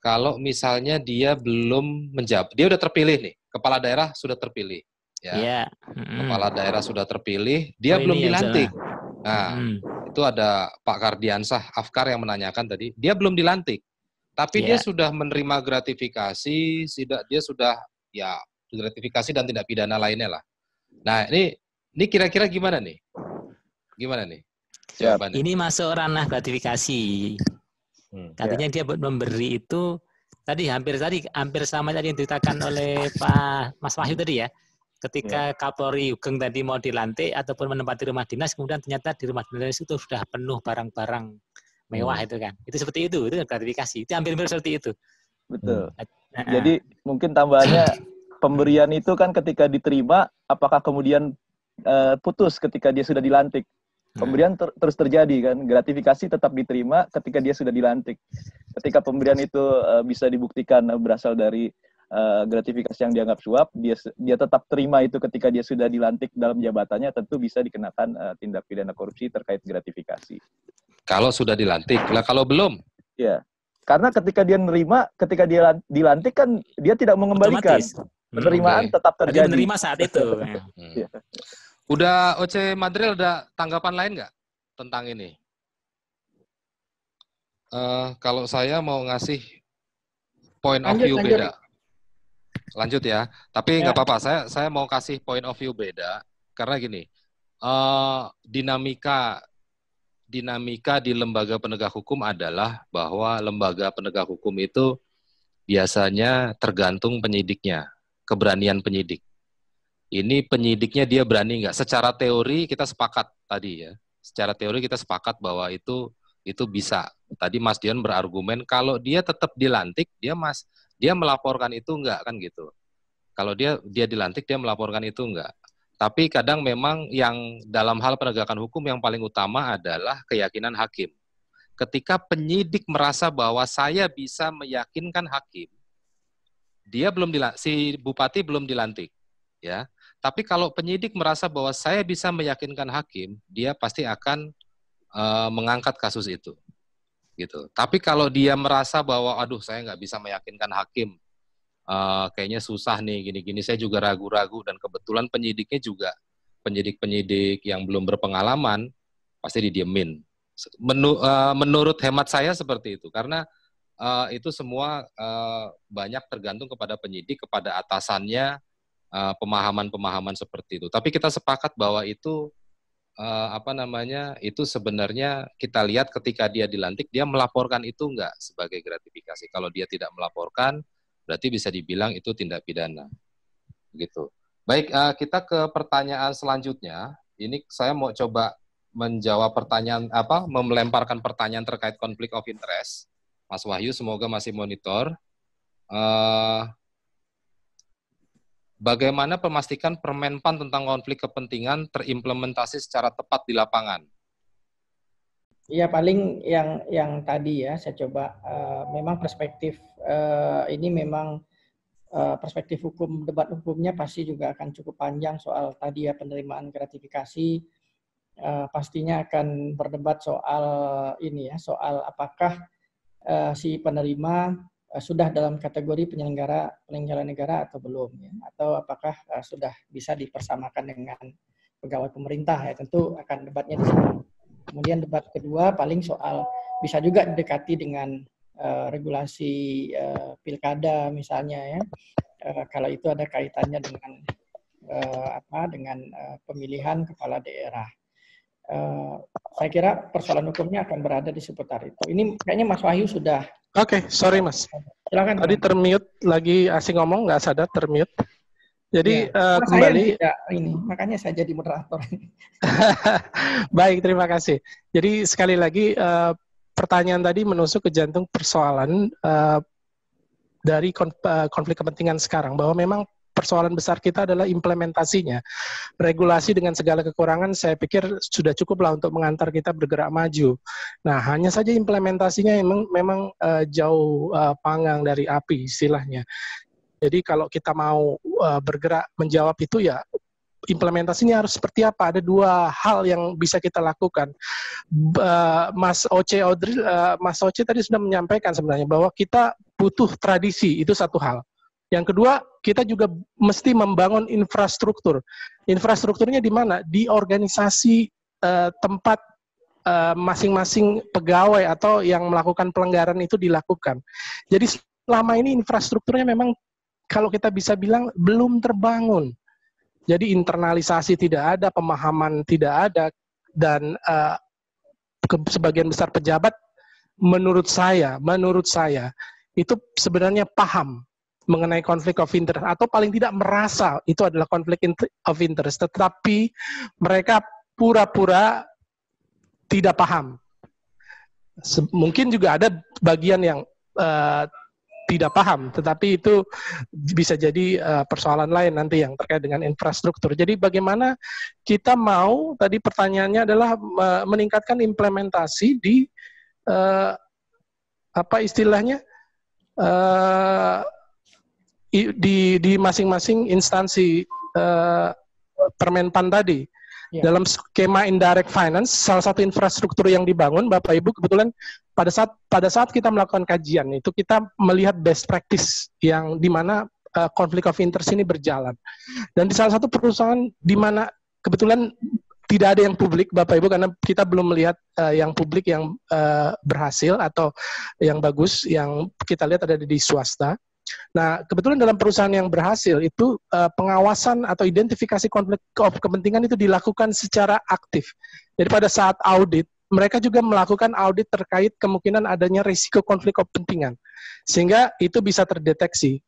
Speaker 1: kalau misalnya dia belum menjawab, dia udah terpilih nih, kepala daerah sudah terpilih, ya, yeah. mm. kepala daerah sudah terpilih, dia oh, belum dilantik. Nah, mm. itu ada Pak Kardiansah Afkar yang menanyakan tadi, dia belum dilantik, tapi yeah. dia iya. sudah menerima gratifikasi, tidak dia sudah ya gratifikasi dan tindak pidana lainnya lah. Nah, ini ini kira-kira gimana nih? Gimana nih? Ya. Jawabannya? Ini
Speaker 5: masuk ranah gratifikasi. Hmm. Artinya yeah. dia memberi itu tadi hampir tadi hampir sama tadi yang diceritakan oleh Pak Mas Wahyu tadi ya. Ketika yeah. Kapolri Ugeng tadi mau dilantik ataupun menempati rumah dinas, kemudian ternyata di rumah dinas itu sudah penuh barang-barang mewah hmm. itu kan. Itu seperti itu, itu kan gratifikasi. Itu hampir-hampir seperti itu.
Speaker 4: Betul. Hmm. Nah. Jadi ah. mungkin tambahannya pemberian itu kan ketika diterima, apakah kemudian eh, putus ketika dia sudah dilantik? Pemberian ter terus terjadi kan, gratifikasi tetap diterima ketika dia sudah dilantik. Ketika pemberian itu uh, bisa dibuktikan eh, berasal dari uh, gratifikasi yang dianggap suap, dia dia tetap terima itu ketika dia sudah dilantik dalam jabatannya tentu bisa dikenakan uh, tindak pidana korupsi terkait gratifikasi.
Speaker 1: Kalau sudah dilantik, lah kalau belum?
Speaker 4: Ya. Karena ketika dia nerima, ketika dia dilantik kan dia tidak mengembalikan. Otomatis. Penerimaan hmm, okay. tetap terjadi. Tapi menerima saat itu.
Speaker 1: Iya. Hmm. Udah OC Madril ada tanggapan lain nggak tentang ini? Uh, kalau saya mau ngasih point lanjut, of view lanjut. beda. Lanjut ya. Tapi ya. nggak ya. apa-apa. Saya saya mau kasih point of view beda karena gini. Uh, dinamika dinamika di lembaga penegak hukum adalah bahwa lembaga penegak hukum itu biasanya tergantung penyidiknya, keberanian penyidik ini penyidiknya dia berani nggak? Secara teori kita sepakat tadi ya. Secara teori kita sepakat bahwa itu itu bisa. Tadi Mas Dion berargumen kalau dia tetap dilantik, dia Mas dia melaporkan itu enggak kan gitu. Kalau dia dia dilantik dia melaporkan itu enggak. Tapi kadang memang yang dalam hal penegakan hukum yang paling utama adalah keyakinan hakim. Ketika penyidik merasa bahwa saya bisa meyakinkan hakim, dia belum dilantik, si bupati belum dilantik, ya tapi kalau penyidik merasa bahwa saya bisa meyakinkan hakim, dia pasti akan e, mengangkat kasus itu, gitu. Tapi kalau dia merasa bahwa, aduh, saya nggak bisa meyakinkan hakim, e, kayaknya susah nih, gini-gini, saya juga ragu-ragu dan kebetulan penyidiknya juga penyidik-penyidik yang belum berpengalaman pasti didiemin. Menu, e, menurut hemat saya seperti itu, karena e, itu semua e, banyak tergantung kepada penyidik, kepada atasannya Eh, pemahaman-pemahaman seperti itu. Tapi kita sepakat bahwa itu uh, apa namanya itu sebenarnya kita lihat ketika dia dilantik dia melaporkan itu enggak sebagai gratifikasi. Kalau dia tidak melaporkan berarti bisa dibilang itu tindak pidana. Begitu. Baik, uh, kita ke pertanyaan selanjutnya. Ini saya mau coba menjawab pertanyaan apa melemparkan pertanyaan terkait konflik of interest. Mas Wahyu semoga masih monitor. Uh, bagaimana memastikan Permenpan tentang konflik kepentingan terimplementasi secara tepat di lapangan?
Speaker 2: Iya paling yang yang tadi ya saya coba uh, memang perspektif uh, ini memang uh, perspektif hukum debat hukumnya pasti juga akan cukup panjang soal tadi ya penerimaan gratifikasi uh, pastinya akan berdebat soal ini ya soal apakah uh, si penerima Eh, sudah dalam kategori penyelenggara penyelenggara negara atau belum ya atau apakah uh, sudah bisa dipersamakan dengan pegawai pemerintah ya tentu akan debatnya di sana kemudian debat kedua paling soal bisa juga didekati dengan uh, regulasi uh, pilkada misalnya ya uh, kalau itu ada kaitannya dengan uh, apa dengan uh, pemilihan kepala daerah Eh, saya kira persoalan hukumnya akan berada di seputar itu. Ini kayaknya Mas Wahyu sudah.
Speaker 3: Oke, okay, sorry Mas. Silakan. Tadi termute lagi asing ngomong nggak sadar termute. Jadi ya. uh, kembali. Saya ini
Speaker 2: makanya saya jadi moderator.
Speaker 3: Baik, terima kasih. Jadi sekali lagi uh, pertanyaan tadi menusuk ke jantung persoalan uh, dari konflik kepentingan sekarang bahwa memang persoalan besar kita adalah implementasinya. Regulasi dengan segala kekurangan saya pikir sudah cukuplah untuk mengantar kita bergerak maju. Nah, hanya saja implementasinya memang, memang uh, jauh uh, panggang dari api istilahnya. Jadi kalau kita mau uh, bergerak menjawab itu ya implementasinya harus seperti apa? Ada dua hal yang bisa kita lakukan. Eh, Mas Oce Audrey, Mas Oce tadi sudah menyampaikan sebenarnya bahwa kita butuh tradisi itu satu hal. Yang kedua, kita juga mesti membangun infrastruktur. Infrastrukturnya di mana? Di organisasi eh, tempat eh, masing-masing eh, pegawai atau yang melakukan pelanggaran itu dilakukan. Jadi selama ini infrastrukturnya memang kalau kita bisa bilang belum terbangun. Jadi internalisasi tidak ada, pemahaman tidak ada, dan uh, ke, sebagian besar pejabat menurut saya, menurut saya itu sebenarnya paham mengenai konflik of interest atau paling tidak merasa itu adalah konflik of interest tetapi mereka pura-pura tidak paham mungkin juga ada bagian yang uh, tidak paham tetapi itu bisa jadi uh, persoalan lain nanti yang terkait dengan infrastruktur jadi bagaimana kita mau tadi pertanyaannya adalah uh, meningkatkan implementasi di uh, apa istilahnya uh, di di masing-masing instansi uh, eh, Permenpan tadi. ya. Dalam skema indirect finance, salah satu infrastruktur yang dibangun Bapak Ibu kebetulan pada saat pada saat kita melakukan kajian itu kita melihat best practice yang di mana uh, konflik of interest ini berjalan. Dan di salah satu perusahaan di mana kebetulan tidak ada yang publik Bapak Ibu karena kita belum melihat uh, yang publik yang uh, berhasil atau yang bagus yang kita lihat ada di swasta. Nah, kebetulan dalam perusahaan yang berhasil itu uh, pengawasan atau identifikasi konflik of kepentingan itu dilakukan secara aktif. Jadi pada saat audit, mereka juga melakukan audit terkait kemungkinan adanya risiko konflik kepentingan. Sehingga itu bisa terdeteksi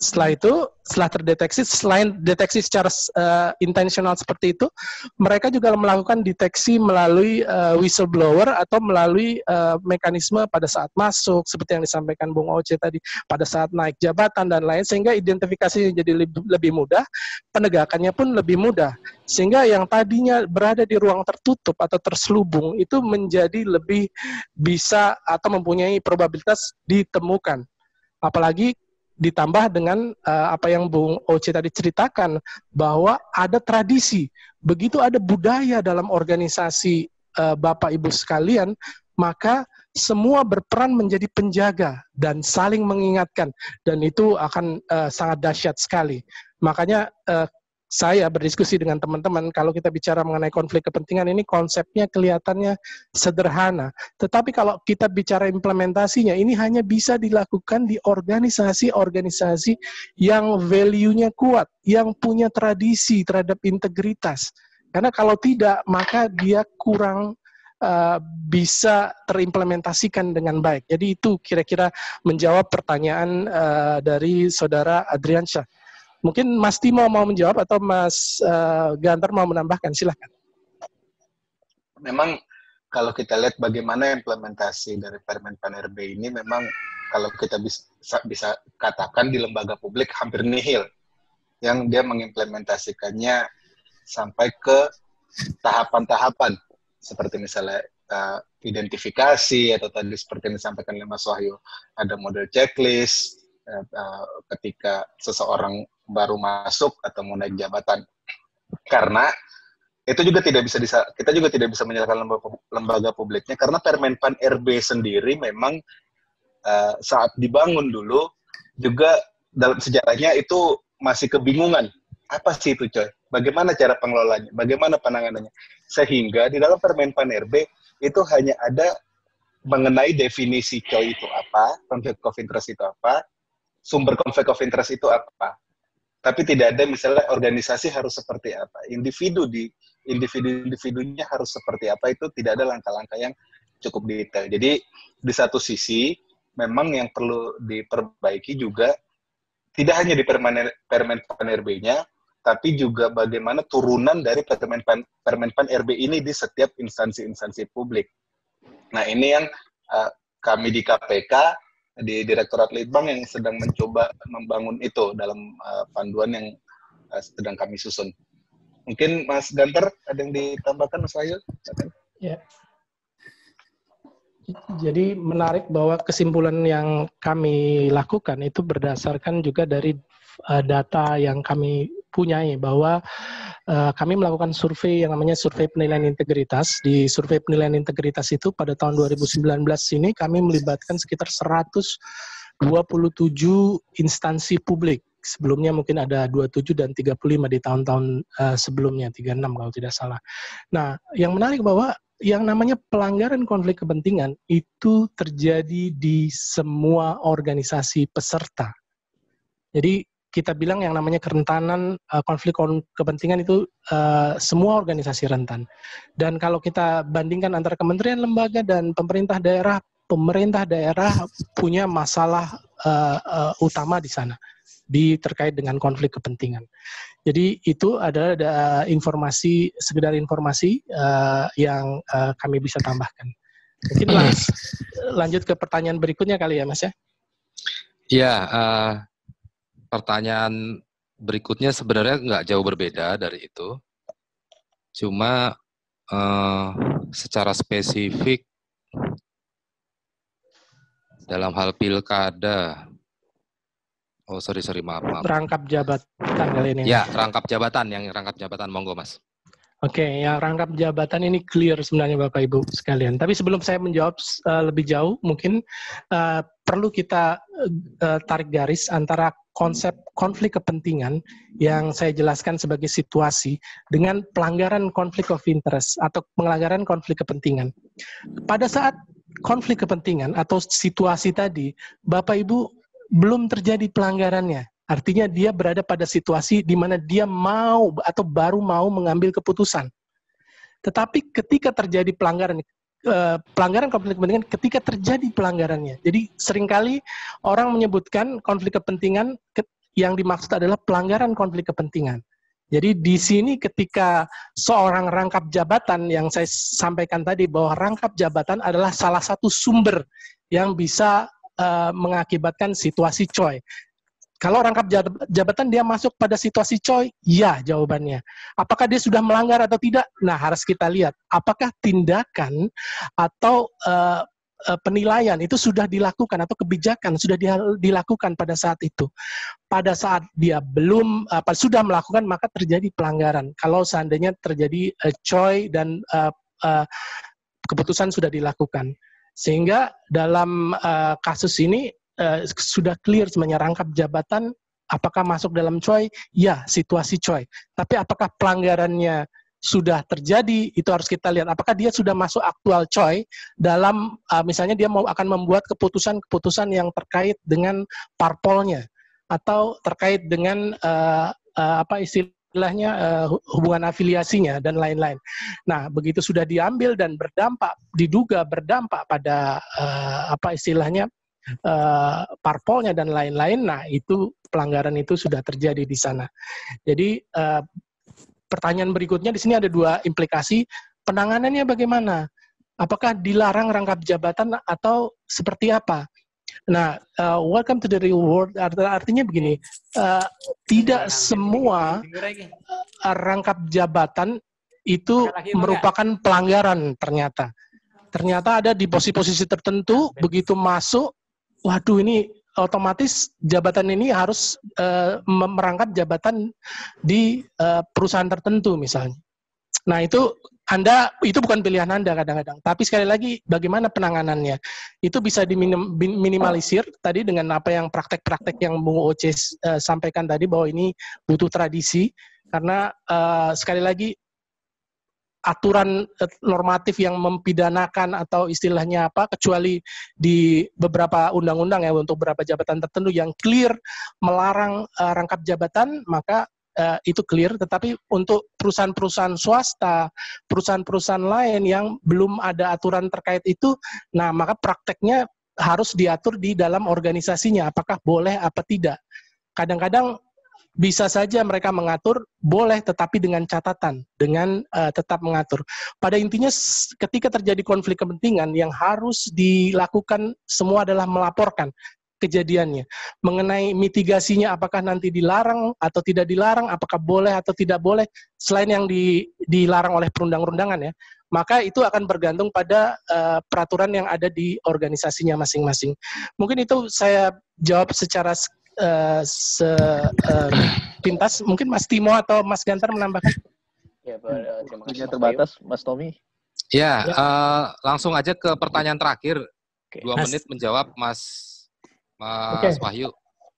Speaker 3: setelah itu setelah terdeteksi selain deteksi secara uh, intensional seperti itu mereka juga melakukan deteksi melalui uh, whistleblower atau melalui uh, mekanisme pada saat masuk seperti yang disampaikan Bung Oce tadi pada saat naik jabatan dan lain sehingga identifikasi jadi lebih mudah penegakannya pun lebih mudah sehingga yang tadinya berada di ruang tertutup atau terselubung itu menjadi lebih bisa atau mempunyai probabilitas ditemukan apalagi ditambah dengan uh, apa yang Bung Oce tadi ceritakan bahwa ada tradisi, begitu ada budaya dalam organisasi uh, Bapak Ibu sekalian, maka semua berperan menjadi penjaga dan saling mengingatkan dan itu akan uh, sangat dahsyat sekali. Makanya uh, saya berdiskusi dengan teman-teman kalau kita bicara mengenai konflik kepentingan ini konsepnya kelihatannya sederhana tetapi kalau kita bicara implementasinya ini hanya bisa dilakukan di organisasi-organisasi yang value-nya kuat yang punya tradisi terhadap integritas karena kalau tidak maka dia kurang Uh, bisa terimplementasikan dengan baik. Jadi itu kira-kira menjawab pertanyaan uh, dari saudara Adriansyah. Mungkin Mas Timo mau menjawab atau Mas uh, eh, Gantar mau menambahkan, silahkan.
Speaker 9: Memang kalau kita lihat bagaimana implementasi dari Permen Pan RB ini memang kalau kita bisa bisa katakan di lembaga publik hampir nihil yang dia mengimplementasikannya sampai ke tahapan-tahapan seperti misalnya uh, identifikasi atau tadi seperti yang disampaikan oleh Mas Wahyu ada model checklist uh, uh, ketika seseorang baru masuk atau mau naik jabatan karena itu juga tidak bisa disa, kita juga tidak bisa menyalahkan lembaga, lembaga publiknya karena Permenpan RB sendiri memang uh, saat dibangun dulu juga dalam sejarahnya itu masih kebingungan apa sih itu coy bagaimana cara pengelolanya bagaimana penanganannya sehingga di dalam Permenpan RB itu hanya ada mengenai definisi coy itu apa konflik of itu apa sumber konflik of itu apa tapi tidak ada misalnya organisasi harus seperti apa, individu di individu-individunya harus seperti apa itu tidak ada langkah-langkah yang cukup detail. Jadi di satu sisi memang yang perlu diperbaiki juga tidak hanya di permen permen pan RB-nya, tapi juga bagaimana turunan dari permen pan permen pan RB ini di setiap instansi-instansi publik. Nah ini yang uh, kami di KPK di Direktorat Litbang yang sedang mencoba membangun itu dalam uh, panduan yang uh, sedang kami susun. Mungkin Mas Ganter ada yang ditambahkan Mas Ayu?
Speaker 3: Ya. Jadi menarik bahwa kesimpulan yang kami lakukan itu berdasarkan juga dari eh, data yang kami punyai bahwa uh, kami melakukan survei yang namanya survei penilaian integritas. Di survei penilaian integritas itu pada tahun 2019 ini kami melibatkan sekitar 127 instansi publik. Sebelumnya mungkin ada 27 dan 35 di tahun-tahun uh, sebelumnya, 36 kalau tidak salah. Nah, yang menarik bahwa yang namanya pelanggaran konflik kepentingan itu terjadi di semua organisasi peserta. Jadi kita bilang yang namanya kerentanan eh, konflik kepentingan itu eh, semua organisasi rentan. Dan kalau kita bandingkan antara kementerian, lembaga dan pemerintah daerah, pemerintah daerah punya masalah eh, utama di sana di terkait dengan konflik kepentingan. Jadi itu adalah ada informasi sekedar informasi yang kami bisa tambahkan. Mungkin lanjut ke pertanyaan berikutnya kali ya Mas ya.
Speaker 1: Ya, uh, pertanyaan berikutnya sebenarnya nggak jauh berbeda dari itu. Cuma eh, secara spesifik dalam hal pilkada, oh sorry sorry maaf maaf.
Speaker 3: Rangkap jabatan kali ini. Ya
Speaker 1: rangkap jabatan yang rangkap jabatan monggo mas.
Speaker 3: Oke, okay, ya rangkap jabatan ini clear sebenarnya Bapak Ibu sekalian. Tapi sebelum saya menjawab uh, lebih jauh, mungkin uh, perlu kita uh, tarik garis antara konsep konflik kepentingan yang saya jelaskan sebagai situasi dengan pelanggaran konflik of interest atau pelanggaran konflik kepentingan. Pada saat konflik kepentingan atau situasi tadi, Bapak Ibu belum terjadi pelanggarannya. Artinya dia berada pada situasi di mana dia mau atau baru mau mengambil keputusan. Tetapi ketika terjadi pelanggaran, Eh, pelanggaran konflik kepentingan ketika terjadi pelanggarannya. Jadi seringkali orang menyebutkan konflik kepentingan yang dimaksud adalah pelanggaran konflik kepentingan. Jadi di sini ketika seorang rangkap jabatan yang saya sampaikan tadi bahwa rangkap jabatan adalah salah satu sumber yang bisa uh, mengakibatkan situasi coy. Kalau rangkap jabatan dia masuk pada situasi coy, ya jawabannya. Apakah dia sudah melanggar atau tidak? Nah, harus kita lihat apakah tindakan atau uh, penilaian itu sudah dilakukan atau kebijakan sudah dilakukan pada saat itu. Pada saat dia belum apa sudah melakukan maka terjadi pelanggaran. Kalau seandainya terjadi uh, coy dan uh, uh, keputusan sudah dilakukan. Sehingga dalam uh, kasus ini uh, sudah clear sebenarnya rangkap jabatan apakah masuk dalam coy? Ya, situasi coy. Tapi apakah pelanggarannya sudah terjadi itu harus kita lihat apakah dia sudah masuk aktual coy dalam uh, misalnya dia mau akan membuat keputusan-keputusan yang terkait dengan parpolnya atau terkait dengan uh, uh, apa istilahnya uh, hubungan afiliasinya dan lain-lain. Nah, begitu sudah diambil dan berdampak diduga berdampak pada uh, apa istilahnya Eh, parpolnya dan lain-lain, nah itu pelanggaran itu sudah terjadi di sana. Jadi eh, pertanyaan berikutnya di sini ada dua implikasi penanganannya bagaimana? Apakah dilarang rangkap jabatan atau seperti apa? Nah, uh, welcome to the real world art artinya begini, uh, tidak iya, iya, semua iya, rangkap jabatan itu merupakan ya? pelanggaran ternyata. Ternyata ada di posisi-posisi tertentu ah, begitu masuk waduh ini otomatis jabatan ini harus uh, merangkap jabatan di uh, perusahaan tertentu misalnya. Nah itu Anda itu bukan pilihan Anda kadang-kadang. Tapi sekali lagi bagaimana penanganannya itu bisa diminimalisir diminim, tadi dengan apa yang praktek-praktek yang Bung Oce uh, eh, sampaikan tadi bahwa ini butuh tradisi karena uh, sekali lagi aturan eh, normatif yang mempidanakan atau istilahnya apa kecuali di beberapa undang-undang ya untuk beberapa jabatan tertentu yang clear melarang uh, rangkap jabatan maka uh, itu clear tetapi untuk perusahaan-perusahaan swasta, perusahaan-perusahaan lain yang belum ada aturan terkait itu nah maka prakteknya harus diatur di dalam organisasinya apakah boleh apa tidak. Kadang-kadang bisa saja mereka mengatur boleh tetapi dengan catatan dengan uh, tetap mengatur pada intinya ketika terjadi konflik kepentingan yang harus dilakukan semua adalah melaporkan kejadiannya mengenai mitigasinya apakah nanti dilarang atau tidak dilarang apakah boleh atau tidak boleh selain yang di, dilarang oleh perundang-undangan ya maka itu akan bergantung pada uh, peraturan yang ada di organisasinya masing-masing mungkin itu saya jawab secara uh, se uh, eh, pintas mungkin Mas Timo atau Mas Gantar menambahkan.
Speaker 4: Ya, eh, terima kasih. terbatas, Mas Tommy.
Speaker 1: Ya, ya. Uh, langsung aja ke pertanyaan terakhir. Okay. Dua mas. menit menjawab Mas Mas okay. Wahyu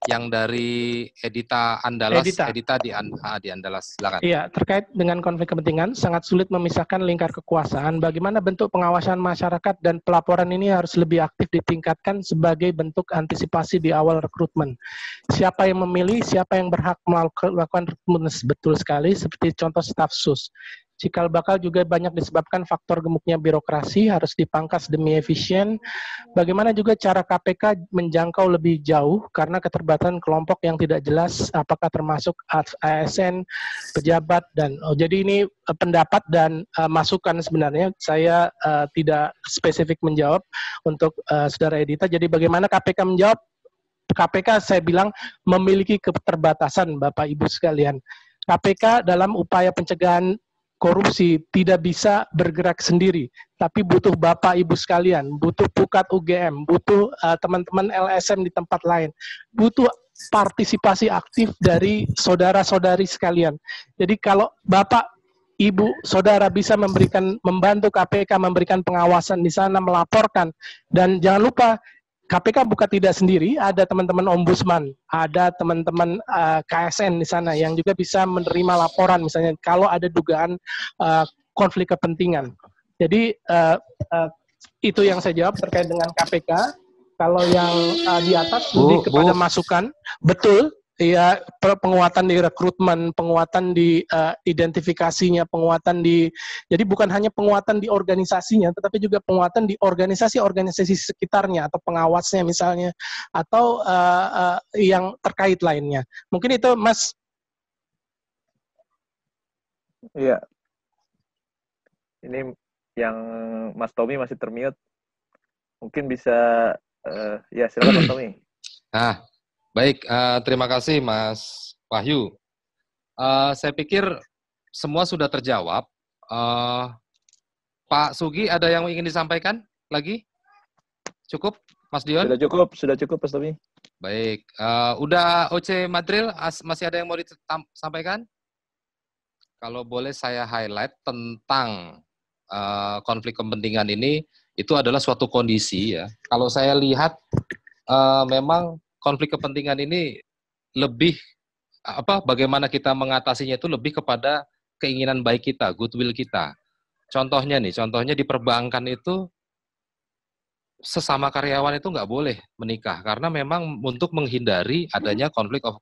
Speaker 1: yang dari Edita Andalas, Edita, Edita di, ah, di Andalas, silakan. Iya,
Speaker 3: terkait dengan konflik kepentingan, sangat sulit memisahkan lingkar kekuasaan. Bagaimana bentuk pengawasan masyarakat dan pelaporan ini harus lebih aktif ditingkatkan sebagai bentuk antisipasi di awal rekrutmen. Siapa yang memilih, siapa yang berhak melakukan rekrutmen, betul sekali, seperti contoh staf sus. Cikal bakal juga banyak disebabkan faktor gemuknya birokrasi harus dipangkas demi efisien. Bagaimana juga cara KPK menjangkau lebih jauh karena keterbatasan kelompok yang tidak jelas apakah termasuk ASN, pejabat dan oh, jadi ini eh, pendapat dan uh, masukan sebenarnya saya uh, tidak spesifik menjawab untuk uh, saudara Edita. Jadi bagaimana KPK menjawab? KPK saya bilang memiliki keterbatasan Bapak Ibu sekalian. KPK dalam upaya pencegahan korupsi tidak bisa bergerak sendiri, tapi butuh Bapak Ibu sekalian, butuh Pukat UGM, butuh eh, teman-teman uh, LSM di tempat lain, butuh partisipasi aktif dari saudara-saudari sekalian. Jadi kalau Bapak Ibu, saudara bisa memberikan membantu KPK memberikan pengawasan di sana melaporkan dan jangan lupa KPK buka tidak sendiri, ada teman-teman ombudsman, ada teman-teman uh, eh, KSN di sana yang juga bisa menerima laporan misalnya kalau ada dugaan uh, konflik kepentingan. Jadi uh, uh, itu yang saya jawab terkait dengan KPK. Kalau yang uh, di atas lebih kepada bu. masukan, betul ya penguatan di rekrutmen, penguatan di uh, identifikasinya, penguatan di jadi bukan hanya penguatan di organisasinya, tetapi juga penguatan di organisasi-organisasi sekitarnya atau pengawasnya misalnya atau uh, uh, yang terkait lainnya. Mungkin
Speaker 4: itu Mas. Iya. Ini yang Mas Tommy masih termute. Mungkin bisa uh, ya silakan Mas Tommy.
Speaker 1: Ah, Baik, uh, terima kasih Mas Wahyu. Uh, saya pikir semua sudah terjawab. Uh, Pak Sugi, ada yang ingin disampaikan lagi? Cukup, Mas Dion? Sudah
Speaker 4: cukup, sudah cukup, Mas
Speaker 1: Tommy. Baik, uh, udah OC Madril, masih ada yang mau disampaikan? Kalau boleh saya highlight tentang uh, konflik kepentingan ini, itu adalah suatu kondisi ya. Kalau saya lihat, uh, memang konflik kepentingan ini lebih apa bagaimana kita mengatasinya itu lebih kepada keinginan baik kita, goodwill kita. Contohnya nih, contohnya di perbankan itu sesama karyawan itu nggak boleh menikah karena memang untuk menghindari adanya konflik of,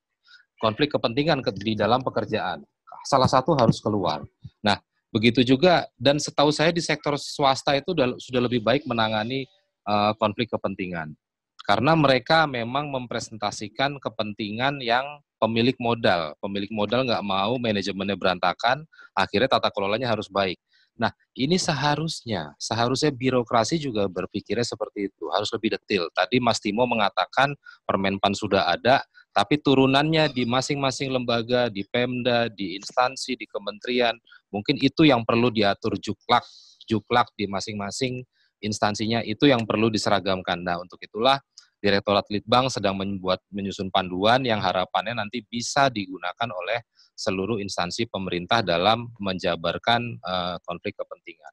Speaker 1: konflik kepentingan di dalam pekerjaan. Salah satu harus keluar. Nah, begitu juga dan setahu saya di sektor swasta itu sudah, lebih baik menangani uh, konflik kepentingan karena mereka memang mempresentasikan kepentingan yang pemilik modal. Pemilik modal nggak mau manajemennya berantakan, akhirnya tata kelolanya harus baik. Nah, ini seharusnya, seharusnya birokrasi juga berpikirnya seperti itu, harus lebih detail. Tadi Mas Timo mengatakan Permenpan sudah ada, tapi turunannya di masing-masing lembaga, di Pemda, di instansi, di kementerian, mungkin itu yang perlu diatur juklak, juklak di masing-masing instansinya itu yang perlu diseragamkan. Nah, untuk itulah Direktorat Litbang sedang membuat menyusun panduan yang harapannya nanti bisa digunakan oleh seluruh instansi pemerintah dalam menjabarkan uh, konflik kepentingan.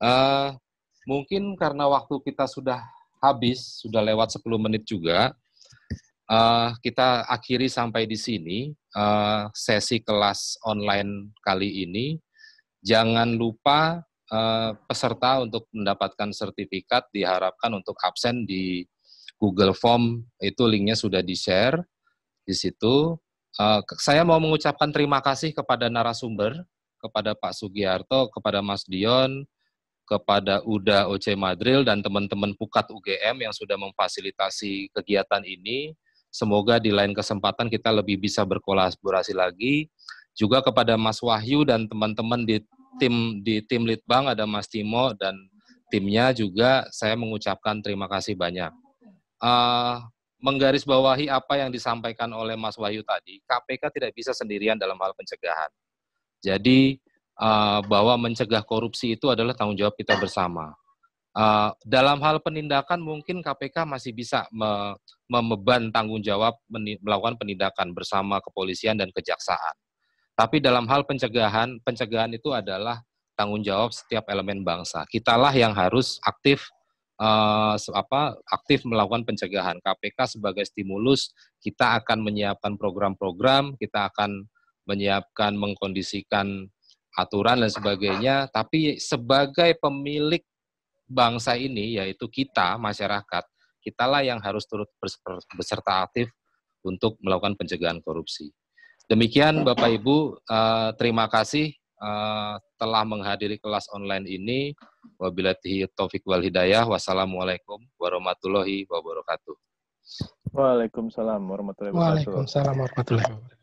Speaker 1: Uh, mungkin karena waktu kita sudah habis, sudah lewat 10 menit juga, uh, kita akhiri sampai di sini uh, sesi kelas online kali ini. Jangan lupa uh, peserta untuk mendapatkan sertifikat diharapkan untuk absen di Google Form itu linknya sudah di share di situ. Uh, saya mau mengucapkan terima kasih kepada narasumber, kepada Pak Sugiharto, kepada Mas Dion, kepada UDA OC Madril dan teman-teman Pukat UGM yang sudah memfasilitasi kegiatan ini. Semoga di lain kesempatan kita lebih bisa berkolaborasi lagi. Juga kepada Mas Wahyu dan teman-teman di tim di tim Litbang ada Mas Timo dan timnya juga saya mengucapkan terima kasih banyak uh, menggarisbawahi apa yang disampaikan oleh Mas Wahyu tadi, KPK tidak bisa sendirian dalam hal pencegahan. Jadi uh, bahwa mencegah korupsi itu adalah tanggung jawab kita bersama. Uh, dalam hal penindakan mungkin KPK masih bisa me membeban tanggung jawab melakukan penindakan bersama kepolisian dan kejaksaan. Tapi dalam hal pencegahan, pencegahan itu adalah tanggung jawab setiap elemen bangsa. Kitalah yang harus aktif uh, apa aktif melakukan pencegahan. KPK sebagai stimulus kita akan menyiapkan program-program, kita akan menyiapkan mengkondisikan aturan dan sebagainya, tapi sebagai pemilik bangsa ini yaitu kita masyarakat, kitalah yang harus turut berserta aktif untuk melakukan pencegahan korupsi. Demikian Bapak Ibu, uh, terima kasih uh, telah menghadiri kelas online ini. Wabillahi taufik wal hidayah. Wassalamualaikum warahmatullahi wabarakatuh.
Speaker 4: Waalaikumsalam warahmatullahi wabarakatuh. Waalaikumsalam warahmatullahi wabarakatuh.